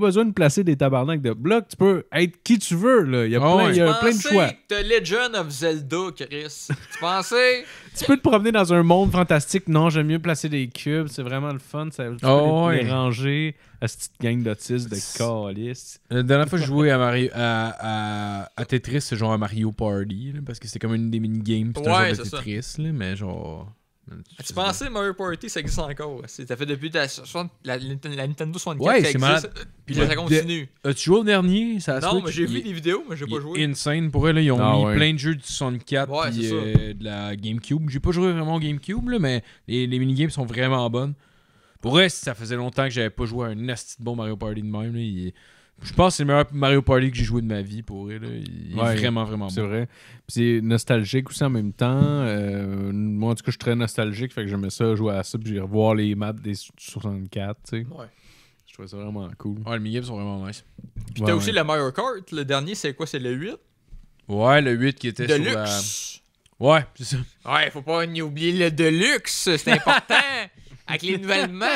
pas besoin de placer des tabarnaks de blocs. Tu peux être qui tu veux. Là. Il y a, ah plein, y a plein, de choix. Tu Legend of Zelda, Chris. tu pensais? tu peux te promener dans un monde fantastique. Non, j'aime mieux placer des cubes. C'est vraiment le fun. Ça, va oh, ouais. ranger à ah, cette petite gang d'autistes de calice. La dernière fois que je jouais à, Mario, à, à, Tetris, c'est genre à Mario Party. parce que c'est comme une des mini-games. c'était un genre de Tetris. mais genre... As-tu pensé Mario Party, ça existe encore? Ça fait depuis la, Nintendo 64 ouais, c'est Puis là, ça continue. As-tu joué au dernier? non, mais j'ai vu des vidéos, mais j'ai pas joué. Insane, pour là ils ont ah mis plein de jeux du 64 ouais, euh, de la GameCube. J'ai pas joué vraiment GameCube, là, mais les, minigames sont vraiment bonnes. Pour eux, ça faisait longtemps que j'avais pas joué à un nasty bon Mario Party de même. Là, je pense que c'est le meilleur Mario Party que j'ai joué de ma vie pour vrai, Il est vraiment, vraiment C'est vrai. c'est nostalgique aussi en même temps. Euh, moi, en tout cas, je suis très nostalgique. Fait que j'aimais ça jouer à ça. Puis revoir les maps des 64. Tu sais. Ouais. Je trouvais ça vraiment cool. Ouais, les mini-games sont vraiment nice. Puis t'as aussi le Mario Kart. Le dernier, c'est quoi C'est le 8 Ouais, le 8 qui était Deluxe. sur la. Ouais, c'est ça. Ouais, faut pas oublier le Deluxe. C'est important. avec les nouvelles maps.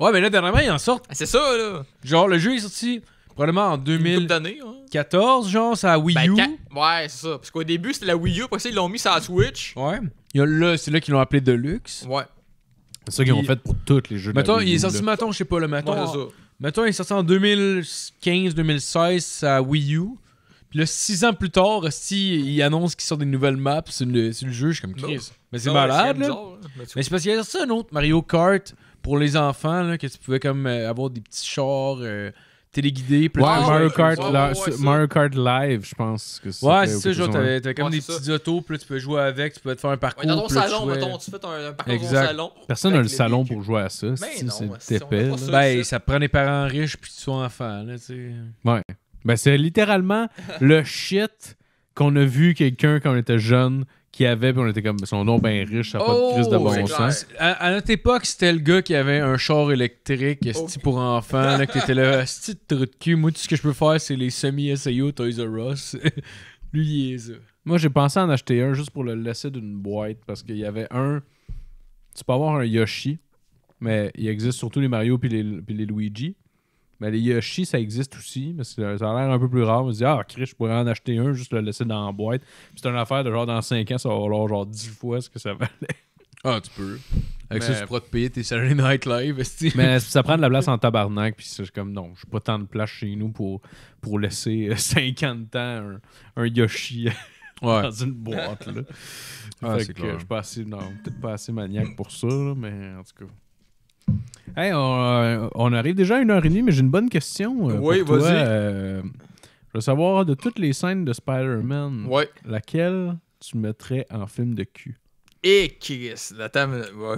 Ouais, mais là, dernièrement, ils en sortent. Ah, c'est ça, là. Genre, le jeu est sorti probablement en 2014, genre, c'est à Wii U. Ben, ouais, c'est ça. Parce qu'au début, c'était la Wii U, après ça, ils l'ont mis sur la Switch. Ouais. là, c'est là qu'ils l'ont appelé Deluxe. Ouais. C'est ça qu'ils ont fait pour tous les jeux. de la Wii il est sorti, mettons, je sais pas, le mettons. Ouais, il est sorti en 2015-2016 à Wii U. Puis là, six ans plus tard, si ils annoncent qu'ils sortent des nouvelles maps c'est le, le jeu, je suis comme bah Chris. Mais c'est bah malade, là. Hein. Mais c'est parce qu'il y a sorti un autre Mario Kart pour les enfants, là, que tu pouvais comme euh, avoir des petits chars euh, téléguidés. Mario, Kart, Ouais, Mario Kart Live, je pense que ça Ouais, c'est ça, genre, comme des petits autos, puis tu peux jouer avec, tu peux te faire un parcours. dans ton salon, mettons, tu fais un, parcours dans salon. Personne n'a le salon pour jouer à ça. Ben c'est- non, ça. Ben, ça prend des parents riches, puis tu sois enfant, tu Ouais. Ben, c'est littéralement le shit qu'on a vu quelqu'un quand on était jeune avait, puis on était comme son nom bien riche, ça pas de de oh, bon sens. À, notre époque, c'était le gars qui avait un char électrique, okay. Oh. pour enfants, là, qui était là, style de de cul. Moi, tout ce que je peux faire, c'est les semi-SAO Toys R Us. Lui, il est ça. Moi, j'ai pensé en acheter un juste pour le laisser d'une boîte, parce qu'il y avait un. Tu peux avoir un Yoshi, mais il existe surtout les Mario puis les, puis les Luigi. Mais les Yoshi, ça existe aussi, mais ça a l'air un peu plus rare. On se dit, ah, Chris, je pourrais en acheter un, juste le laisser dans la boîte. Puis c'est une affaire de genre dans 5 ans, ça va valoir genre 10 fois ce que ça valait. Ah, tu peux. Avec mais... ça, tu pourras te payer tes Saturday Night Live. mais ça prend de la place en tabarnak. Puis c'est comme, non, j'ai pas tant de place chez nous pour, pour laisser 50 euh, ans un, un Yoshi dans une boîte. Là. ah, fait que je suis pas assez, non, peut-être pas assez maniaque pour ça, mais en tout cas. Euh, on, arrive déjà à une heure et demie, mais j'ai une bonne question. Euh, oui, vas-y. Euh, je veux savoir de toutes les scènes de Spider-Man, laquelle tu mettrais en film de cul? Et eh, Chris, attends, va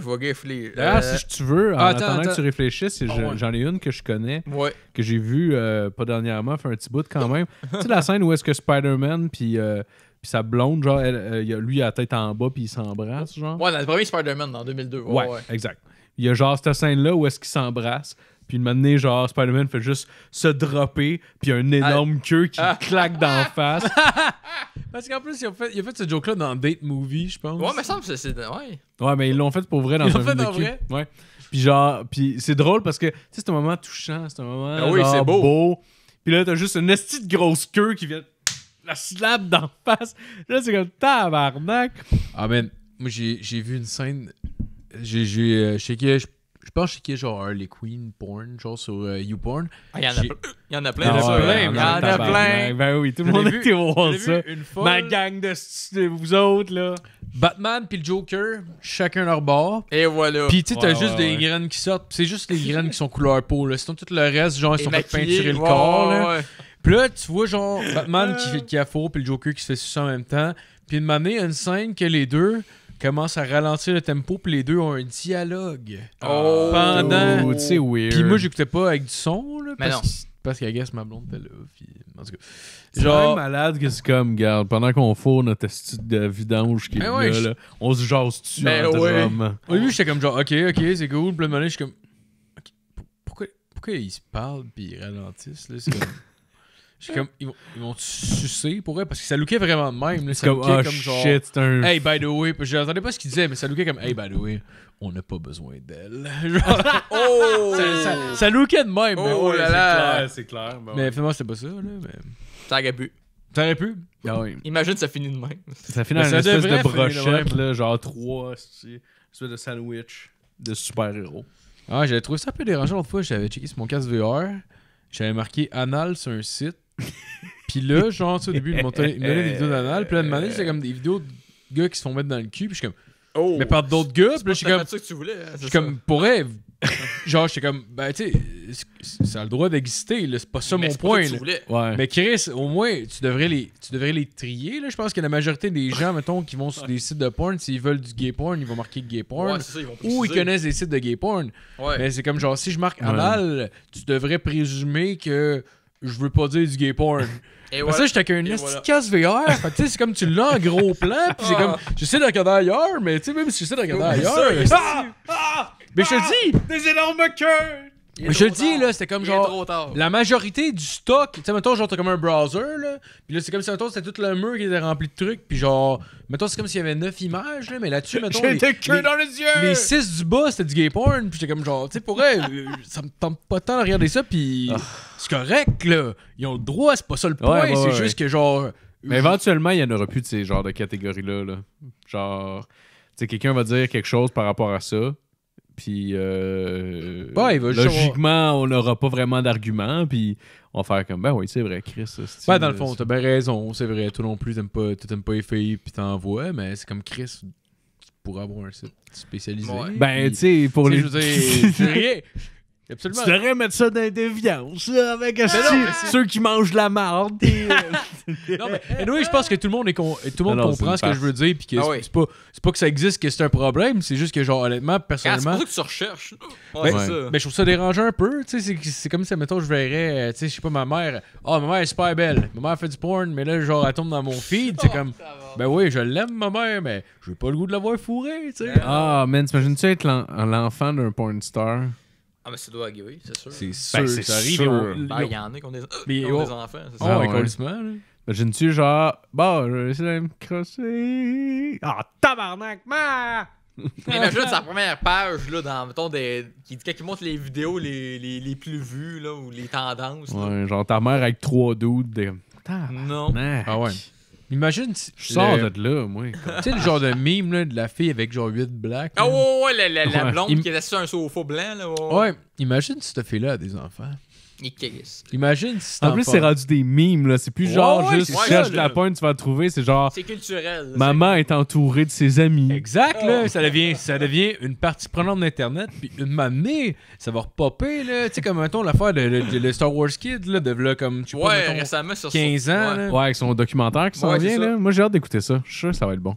ah, si tu veux, en ah, attendant que tu réfléchisses, ah, j'en ai une que je connais, que j'ai vue pas dernièrement, fait un petit bout quand même. tu sais, la scène où est-ce que Spider-Man, puis. sa blonde, genre, lui, a la tête en bas, puis il s'embrasse, genre. Ouais, dans le premier Spider-Man, en 2002. ouais. exact. Il y a genre cette scène-là où est-ce qu'ils s'embrassent. Puis une moment genre, Spider-Man fait juste se dropper, puis il y a un ah. énorme queue qui ah. claque d'en face. Parce qu'en plus, il a, fait, fait ce joke-là dans Date Movie, je pense. Ouais, mais ça me semble c'est. Ouais. ouais, mais ils l'ont fait pour vrai dans ils l'ont fait dans vrai. Ouais. Puis genre, puis c'est drôle parce que, tu sais, c'est un moment touchant, c'est un moment. ah oui, c'est beau. Puis là, t'as juste une petite de grosse queue qui vient la slab d'en face. Là, c'est comme tabarnak. Ah, ben, moi, j'ai vu une scène j'ai, j'ai euh, checké, je, je pense que genre les Queen porn, genre sur euh, YouPorn. Ah, il y, en a plein. Il y en a plein. Ah, il y en a plein. Ben oui, tout le monde était voir ça. Ma gang de, vous autres, là. Batman puis le Joker, chacun leur bord. Et voilà. Puis tu sais, t'as juste des graines qui sortent. C'est juste les graines qui sont couleur peau. Là. Sinon, tout le reste, genre, ils sont pas peinturés le corps. Là. Puis là, tu vois, genre, Batman qui, qui a faux, puis le Joker qui se fait ça en même temps. Puis de m'amener une scène que les deux commence à ralentir le tempo, puis les deux ont un dialogue. Oh, pendant. Oh, c'est weird. Puis moi, j'écoutais pas avec du son, là. Mais parce Que parce qu'à guess ma blonde était là puis en tout cas genre malade que c'est comme garde pendant qu'on fout notre astuce de vidange qui ben est là, là, on se jase dessus mais ben ouais. au début j'étais comme genre ok ok c'est cool puis le je suis comme pourquoi pourquoi ils se parlent puis ils ralentissent là c'est comme ils vont, te sucer pour vrai? Parce que ça lookait vraiment de même. comme, ah, Shit, c'est un... Hey, by the way. je n'entendais pas ce qu'il disait, mais ça lookait comme, hey, by the way, on n'a pas besoin d'elle. oh! Ça, ça, lookait de même. Oh, oh, là là. C'est clair, clair ben Mais finalement, c'était pas ça. Là, mais... Ça aurait pu. Ça aurait pu. Ah Imagine, ça finit de même. Ça finit dans une espèce de brochette, là, genre trois, une espèce de sandwich de super-héros. Ah, j'avais trouvé ça un peu dérangeant l'autre fois. J'avais checké sur mon casque VR. J'avais marqué anal sur un site. puis là, genre, au début, il me donnait des vidéos d'anal. Puis là, de c'est comme des vidéos de gars qui se font mettre dans le cul. pis je suis comme. Oh, mais par d'autres gars. Puis là, je suis comme. ça que tu voulais. Hein, suis comme, pourrais. genre, suis comme, ben, tu sais, ça a le droit d'exister. C'est pas ça mon point. Mais Chris, au moins, tu devrais les, tu devrais les trier. Là. Je pense que la majorité des gens, mettons, qui vont sur des sites de porn, s'ils veulent du gay porn, ils vont marquer gay porn. ou ils connaissent des sites de gay porn. Ouais. Mais c'est comme, genre, si je marque anal, tu devrais présumer que je veux pas dire du gay porn. Et mais ça, j'étais qu'un casse VR. fait tu sais, c'est comme tu l'as en gros plan, puis c'est ah. comme, j'essaie de regarder ailleurs, mais tu sais, même si j'essaie de regarder ailleurs. Euh, ah! Ah! mais je te dis! Des énormes cœurs! Mais je le dis, là, c'était comme genre. La majorité du stock, tu sais, mettons, genre, t'as comme un browser, là. Puis là, c'est comme si, mettons, c'était tout le mur qui était rempli de trucs. Puis genre, mettons, c'est comme s'il y avait neuf images, là. Mais là-dessus, mettons. J'ai les- dans les yeux! 6 du bas, c'était du gay porn. Puis j'étais comme genre, tu sais, pour vrai, ça me tente pas tant de regarder ça. Puis ah. c'est correct, là. Ils ont le droit, c'est pas ça le point. c'est juste que genre. Mais éventuellement, il y en aura plus de ces genres de catégories-là. là. Genre, tu sais, quelqu'un va dire quelque chose par rapport à ça. Puis euh, logiquement, on n'aura pas vraiment d'argument. Puis on va faire comme ben oui, c'est vrai, Chris. Ben, dans le fond, t'as bien raison, c'est vrai. Toi non plus, t'aimes pas, pas les filles, puis t'envoies, mais c'est comme Chris pour avoir un site spécialisé. Ben, tu sais, pour les. Je Absolument. Tu devrais mettre ça dans les viandes, là, avec ceux qui mangent de la marde. Euh, non, mais je pense que tout le monde, est tout le monde comprend ce que je veux dire. Puis que ah c'est pas, que ça existe, que c'est un problème. C'est juste que, genre, honnêtement, personnellement. Ben, c'est pour ça que tu recherches. mais je trouve ça dérangeant un peu. C'est comme si, mettons, je verrais, euh, tu sais, je sais pas, ma mère. Oh, ma mère est super belle. Ma mère fait du porn, mais là, genre, elle tombe dans mon feed. C'est oh, comme. Ben oui, je l'aime, ma mère, mais j'ai pas le goût de la voir fourrée, Ah, man, t'imagines-tu être l'enfant d'un porn star? Ah, mais c'est doit arriver, c'est sûr. C'est ben, sûr, c'est sûr. Ben, ben, il y en a qui ont des, enfants. c'est des enfants. C'est ah ça. une ouais. imagine genre, bon, je vais essayer de me crosser. Ah, oh, tabarnak, man! Imagine sa première page, là, dans, mettons, des, qui, quand il montre les vidéos les, les, les, plus vues, là, ou les tendances. Ouais, genre ta mère avec trois doutes. Des... Non. Ah ouais. Imagine si. Je sors de là, moi. Tu sais, le genre de mime là, de la fille avec genre 8 blacks. Ah, ouais, ouais, la, la, la blonde qui est sur un sofa blanc. Là, ouais. ouais, imagine si cette fille-là a des enfants. Imagine si En plus, c'est rendu des mimes, là. C'est plus genre juste cherche la pointe, tu vas trouver. C'est genre. C'est culturel. Maman est... entourée de ses amis. Exact, là. Oh. Ça devient, ça devient une partie prenante d'Internet. Puis une mamie, ça va repopper, là. Tu sais, comme un l'affaire de, fois de, Star Wars Kid, là, de là, comme tu ouais, récemment sur 15 ans. Ouais. ouais. avec son documentaire qui s'en vient, là. Moi, j'ai hâte d'écouter ça. Je suis sûr que ça va être bon.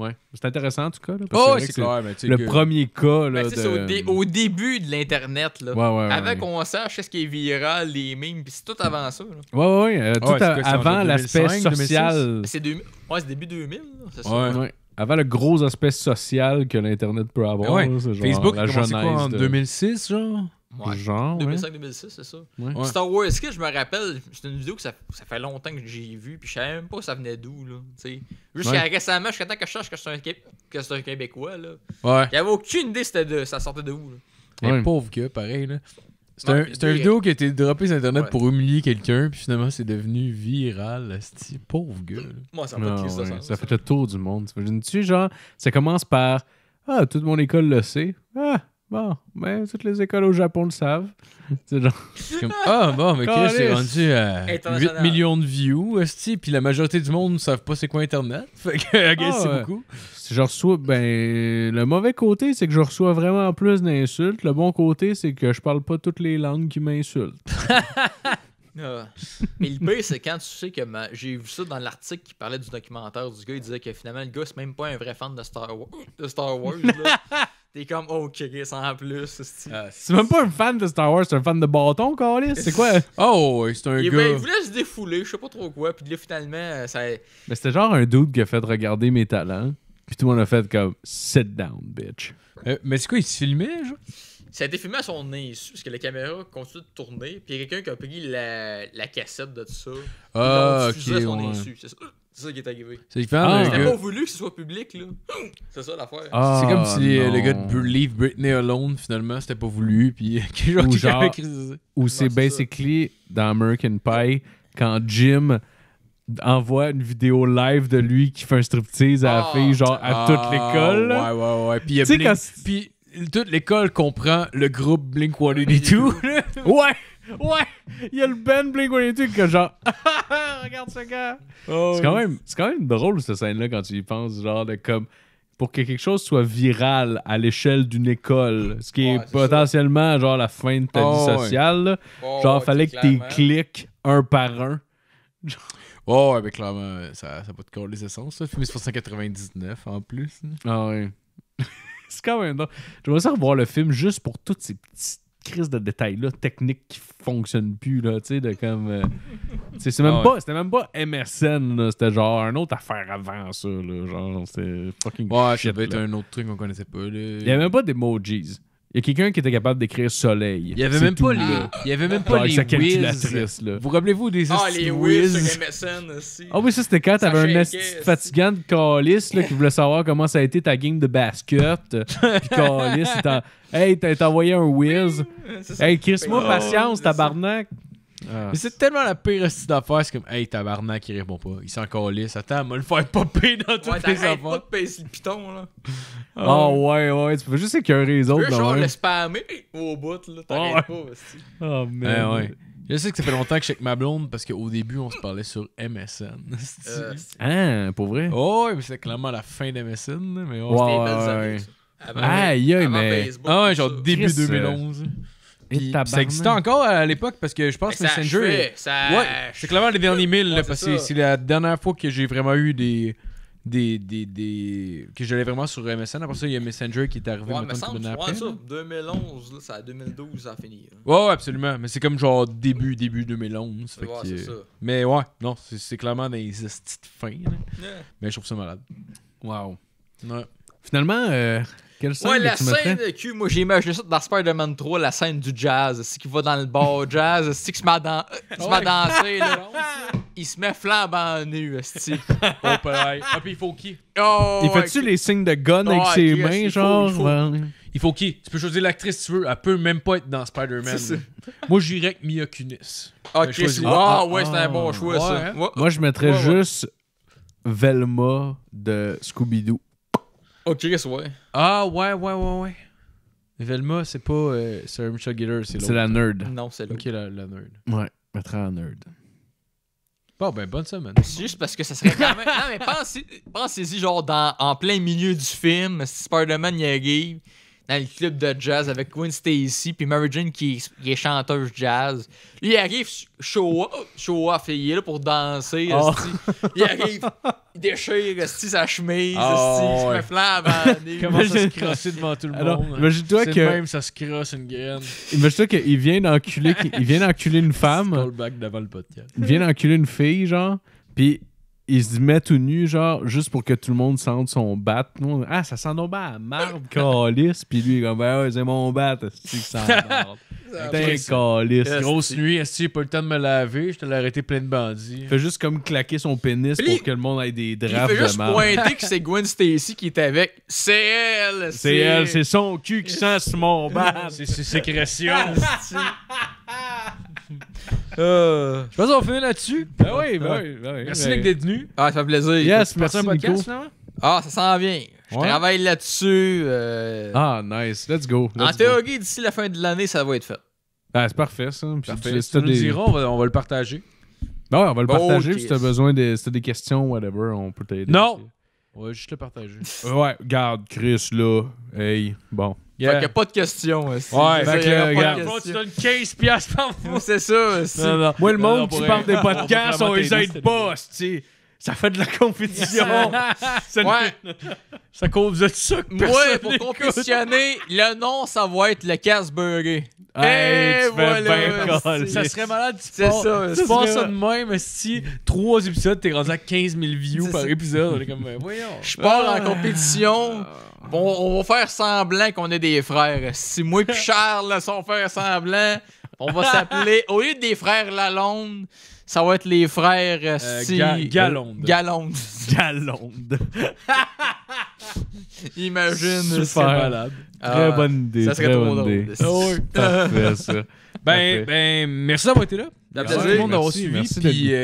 Ouais. C'est intéressant en tout cas. Là, oh, c'est clair. le premier cas. Là, ben, au, début de l'Internet. Avant qu'on sache ce qui est viral, les mimes, puis c'est tout avant ça. Ouais, ouais. Euh, tout avant l'aspect social. Ben, c'est début 2000. C'est ça. avant le gros aspect social que l'Internet peut avoir. Facebook, la a en 2006, genre Genre. 2005-2006, c'est ça. Star Wars que je me rappelle, c'est une vidéo que ça, fait longtemps que j'ai vue, puis je savais même pas ça venait d'où. là. T'sais. Jusqu'à récemment, jusqu'à temps que je cherche que c'est un, Québécois. là. Ouais. avait aucune idée c'était de... ça sortait de où. Là. pauvre gueule, pareil. là. C'est un, une vidéo qui a été droppée sur Internet pour humilier quelqu'un, puis finalement, c'est devenu viral. C'est pauvre gueule. Moi, ça m'a ah, ça, ça, fait le tour du monde. T'imagines-tu, genre, ça commence par Ah, toute mon école le sait. Ah, Bon, mais toutes les écoles au Japon le savent. C'est genre. Ah, bon, mais que c'est rendu à 8 millions de views, puis la majorité du monde ne savent pas c'est quoi Internet. Fait que, ah, c'est beaucoup. c'est je reçois. Ben, le mauvais côté, c'est que je reçois vraiment plus d'insultes. Le bon côté, c'est que je parle pas toutes les langues qui m'insultent. Ah. mais le pire, c'est quand tu sais que j'ai vu ça dans l'article qui parlait du documentaire du gars, il disait que finalement, le gars, c'est même pas un vrai fan de Star, Wars. de Star Wars. T'es comme, ok, oh, sans plus. Ah, c'est même pas un fan de Star Wars, c'est un fan de bâton, Carlis. C'est quoi Oh, c'est un gars. il voulait se défouler, je sais pas trop quoi. Puis là, finalement, euh, ça. Mais c'était genre un doute qui a fait regarder mes talents. Puis tout le monde a fait comme, sit down, bitch. Euh, mais c'est quoi, il se filmait, genre ça a été filmé à son insu, parce que la caméra continue de tourner, puis il y a quelqu'un qui a pris la, la cassette de tout ça. Ah, ok. à son ouais. insu. C'est ça, c'est ça qui est arrivé. C'est ah, C'était pas voulu que ce soit public, là. C'est ça l'affaire. Ah, c'est comme si le gars de Leave Britney Alone, finalement, c'était pas voulu, puis genre, ou genre, Ou c'est basically dans American Pie, quand Jim envoie une vidéo live de lui qui fait un striptease à la ah. fille, genre à toute l'école. Ouais, ouais, ouais. Puis il y a quand toute l'école comprend le groupe Blink 182. ouais! Ouais! Il y a le ben Blink 182 est genre. Regarde ce gars! Oh, c'est, quand même, c'est quand même drôle cette scène-là quand tu y penses, genre de comme. Pour que quelque chose soit viral à l'échelle d'une école, ce qui est, potentiellement genre la fin de ta oh, vie sociale, oh, Genre, genre, fallait que tu cliques un par un. ouais, mais clairement, ça, ça va te coller les essences, ça. Filmé en plus. Ah ouais. c'est quand même je J'aimerais ça revoir le film juste pour toutes ces petites crises de détails-là, techniques qui fonctionnent plus, là, tu sais, de comme... Euh, même, ah pas, c'était même pas MSN, c'était genre un autre affaire avant ça, genre, c'était fucking Ouais, shit, ça être un autre truc qu'on connaissait pas, Il y avait même pas d'emojis. Il y a quelqu'un qui était capable d'écrire soleil. Il n'y avait même pas les. Il y avait même pas les Vous rappelez-vous des Ah, les Wiz sur MSN aussi. Ah oui, ça c'était quand t'avais un fatigant de Calis qui voulait savoir comment ça a été ta game de basket. Puis Calis, il Hey, t'as envoyé un Wiz. Hey, Chris-moi patience, tabarnak. Ah, mais c'est tellement la pire astuce d'affaires. C'est comme, hey, tabarnak, il répond pas. Il s'en calisse. Attends, moi le faire popper dans toutes les affaires. pas de pincer le piton, là. Ah ouais, ouais. Tu peux juste écœurer les autres. Tu peux genre le spammer au bout, là. T'arrêtes oh, ouais. pas, Oh, merde. Ouais, Je sais que ça fait longtemps que je suis avec ma blonde parce qu'au début, on se parlait sur MSN. Euh, ah, pour vrai? Oh, mais c'était clairement la fin d'MSN. Mais ouais, wow, ouais. ah avant, Aïe, mais. Facebook, ah ouais, genre début 2011. Puis, ça existait encore euh, à l'époque parce que je pense que Messenger. Ça... Ouais, c'est clairement les derniers mille, parce que c'est la dernière fois que j'ai vraiment eu des. Des, des, que j'allais vraiment sur MSN. Après ça, il y a Messenger qui est arrivé. Ouais, semble, après, ça, 2011, c'est à 2012, ça a fini. Hein. Ouais, ouais, absolument. Mais c'est comme genre début, début 2011. ouais, c'est Ça. Mais ouais, non, c'est, clairement des petites fins. Mais je trouve ça malade. Wow. Ouais. Finalement, euh, ouais, la scène de cul, moi j'ai imaginé ça dans Spider-Man 3, la scène du jazz. C'est qu'il va dans le bar jazz, c'est qu'il se met à, danser. Il se met flambant nu, c'est oh, ben, ah, puis il faut qui oh, Il fait-tu les signes de gun avec oh, ses mains, genre il faut, qui Tu peux choisir l'actrice si tu veux. Elle peut même pas être dans Spider-Man. moi j'irais avec Mia Kunis. ah, ben, ah, ah ouais, c'est un bon choix ça. Hein? Moi je mettrais juste Velma de Scooby-Doo. Ok, oh, ouais. Ah, ouais, ouais, ouais, ouais. Velma, c'est pas euh, Sir Michelle c'est la nerd. Non, c'est l'autre. Ok, la, la nerd. Ouais, mettra la nerd. Bon, ben, bonne semaine. C'est juste parce que ça serait quand même. non, mais pensez-y, genre, dans, en plein milieu du film, Spider-Man y dans le club de jazz avec Gwen Stacy, puis Mary Jane qui, est chanteuse jazz. il arrive, show off, show il là pour danser. Oh. Il arrive, il déchire sa chemise, ah, il se à flambe. Comment ça se crosser devant tout le Alors, monde. Hein. Imagine-toi que. même, ça se crosse une graine. Imagine-toi qu'il vient d'enculer une femme. devant le podcast. Il vient d'enculer une fille, genre, puis il se met tout nu, genre, juste pour que tout le monde sente son bat. ah, ça sent nos bat à marde, calice. Puis lui, il est comme, Ben ouais, c'est mon bat, c'est que ça marde. T'es Grosse nuit, est-ce que j'ai pas le temps de me laver? Je te l'ai arrêté plein de bandits. Fait juste comme claquer son pénis pour que le monde ait des draps de Il fait juste pointer que c'est Gwen Stacy qui est avec. C'est elle! C'est elle, c'est son cul qui sent ce mon bas. C'est ses sécrétions. Ah. Euh. je pense qu'on va finir là-dessus. Ben oui, ben oui. Ben oui Merci, ben d'être venu Ah, ça fait plaisir. Yes, merci, un podcast, Finalement. Ah, ça s'en vient. Je travaille là-dessus. Euh. Ah, nice. Let's go. en théorie, d'ici la fin de l'année, ça va être fait. Ben, c'est parfait, ça. si tu nous des... on va, le partager. Non, ben on va le partager. si tu as besoin de, si des questions, whatever, on peut t'aider. Non! On va juste le partager. ouais, garde, Chris, là. Hey, bon. Fait qu'il n'y a pas de questions. Ouais, fait que, tu donnes 15 par C'est ça. Moi, le monde qui parle des podcasts, on les aide pas, tu sais ça fait de la compétition. ça, ouais. ça cause de ça que Ouais, pour compétitionner, le nom, ça va être le casse beurré. Hey, voilà. ça serait malade. Tu penses ça. Tu ça de même. Si trois épisodes, t'es rendu à 15 000 views par épisode. On est comme, ben, voyons. Je pars en ah. compétition. Bon, on va faire semblant qu'on est des frères. Si moi et Charles sont faire semblant, on va s'appeler, au lieu des frères Lalonde, ça va être les frères euh, euh, euh, Galonde. Galonde. Galonde. Imagine. Super malade. Très ah, bonne idée. Ça serait trop drôle. Oh, parfait, ça. Ben, ben, merci d'avoir été là. Merci tout le monde d'avoir suivi. Puis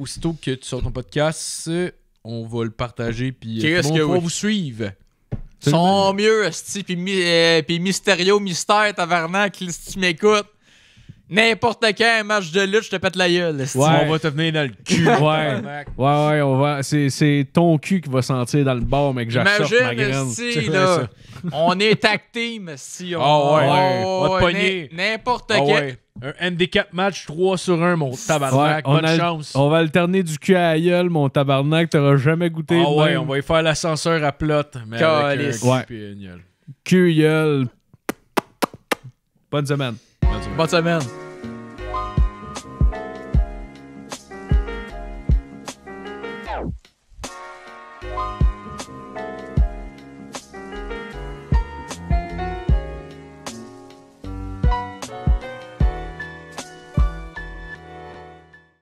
aussitôt que tu sors ton podcast, on va le partager. Puis euh, on va vous suivre. Sont mieux, Sti. Puis, Mysterio, Mystère, Tavernant, si tu m'écoutes. N'importe quel match de lutte, je te pète la gueule. On va te venir dans le cul. ouais. ouais, ouais, on va. C'est, ton cul qui va sentir dans le bar, mec. que ma graine. Si, on est tag team, si ah, on. Oh, va te N'importe ah, quel Un handicap match 3 sur 1, mon tabarnak. Bonne chance. On va alterner du cul à la gueule, mon tabarnak. T'auras jamais goûté. Ah ouais, on va y faire l'ascenseur à plot. Mais avec gueule. Bonne semaine. Bonne semaine.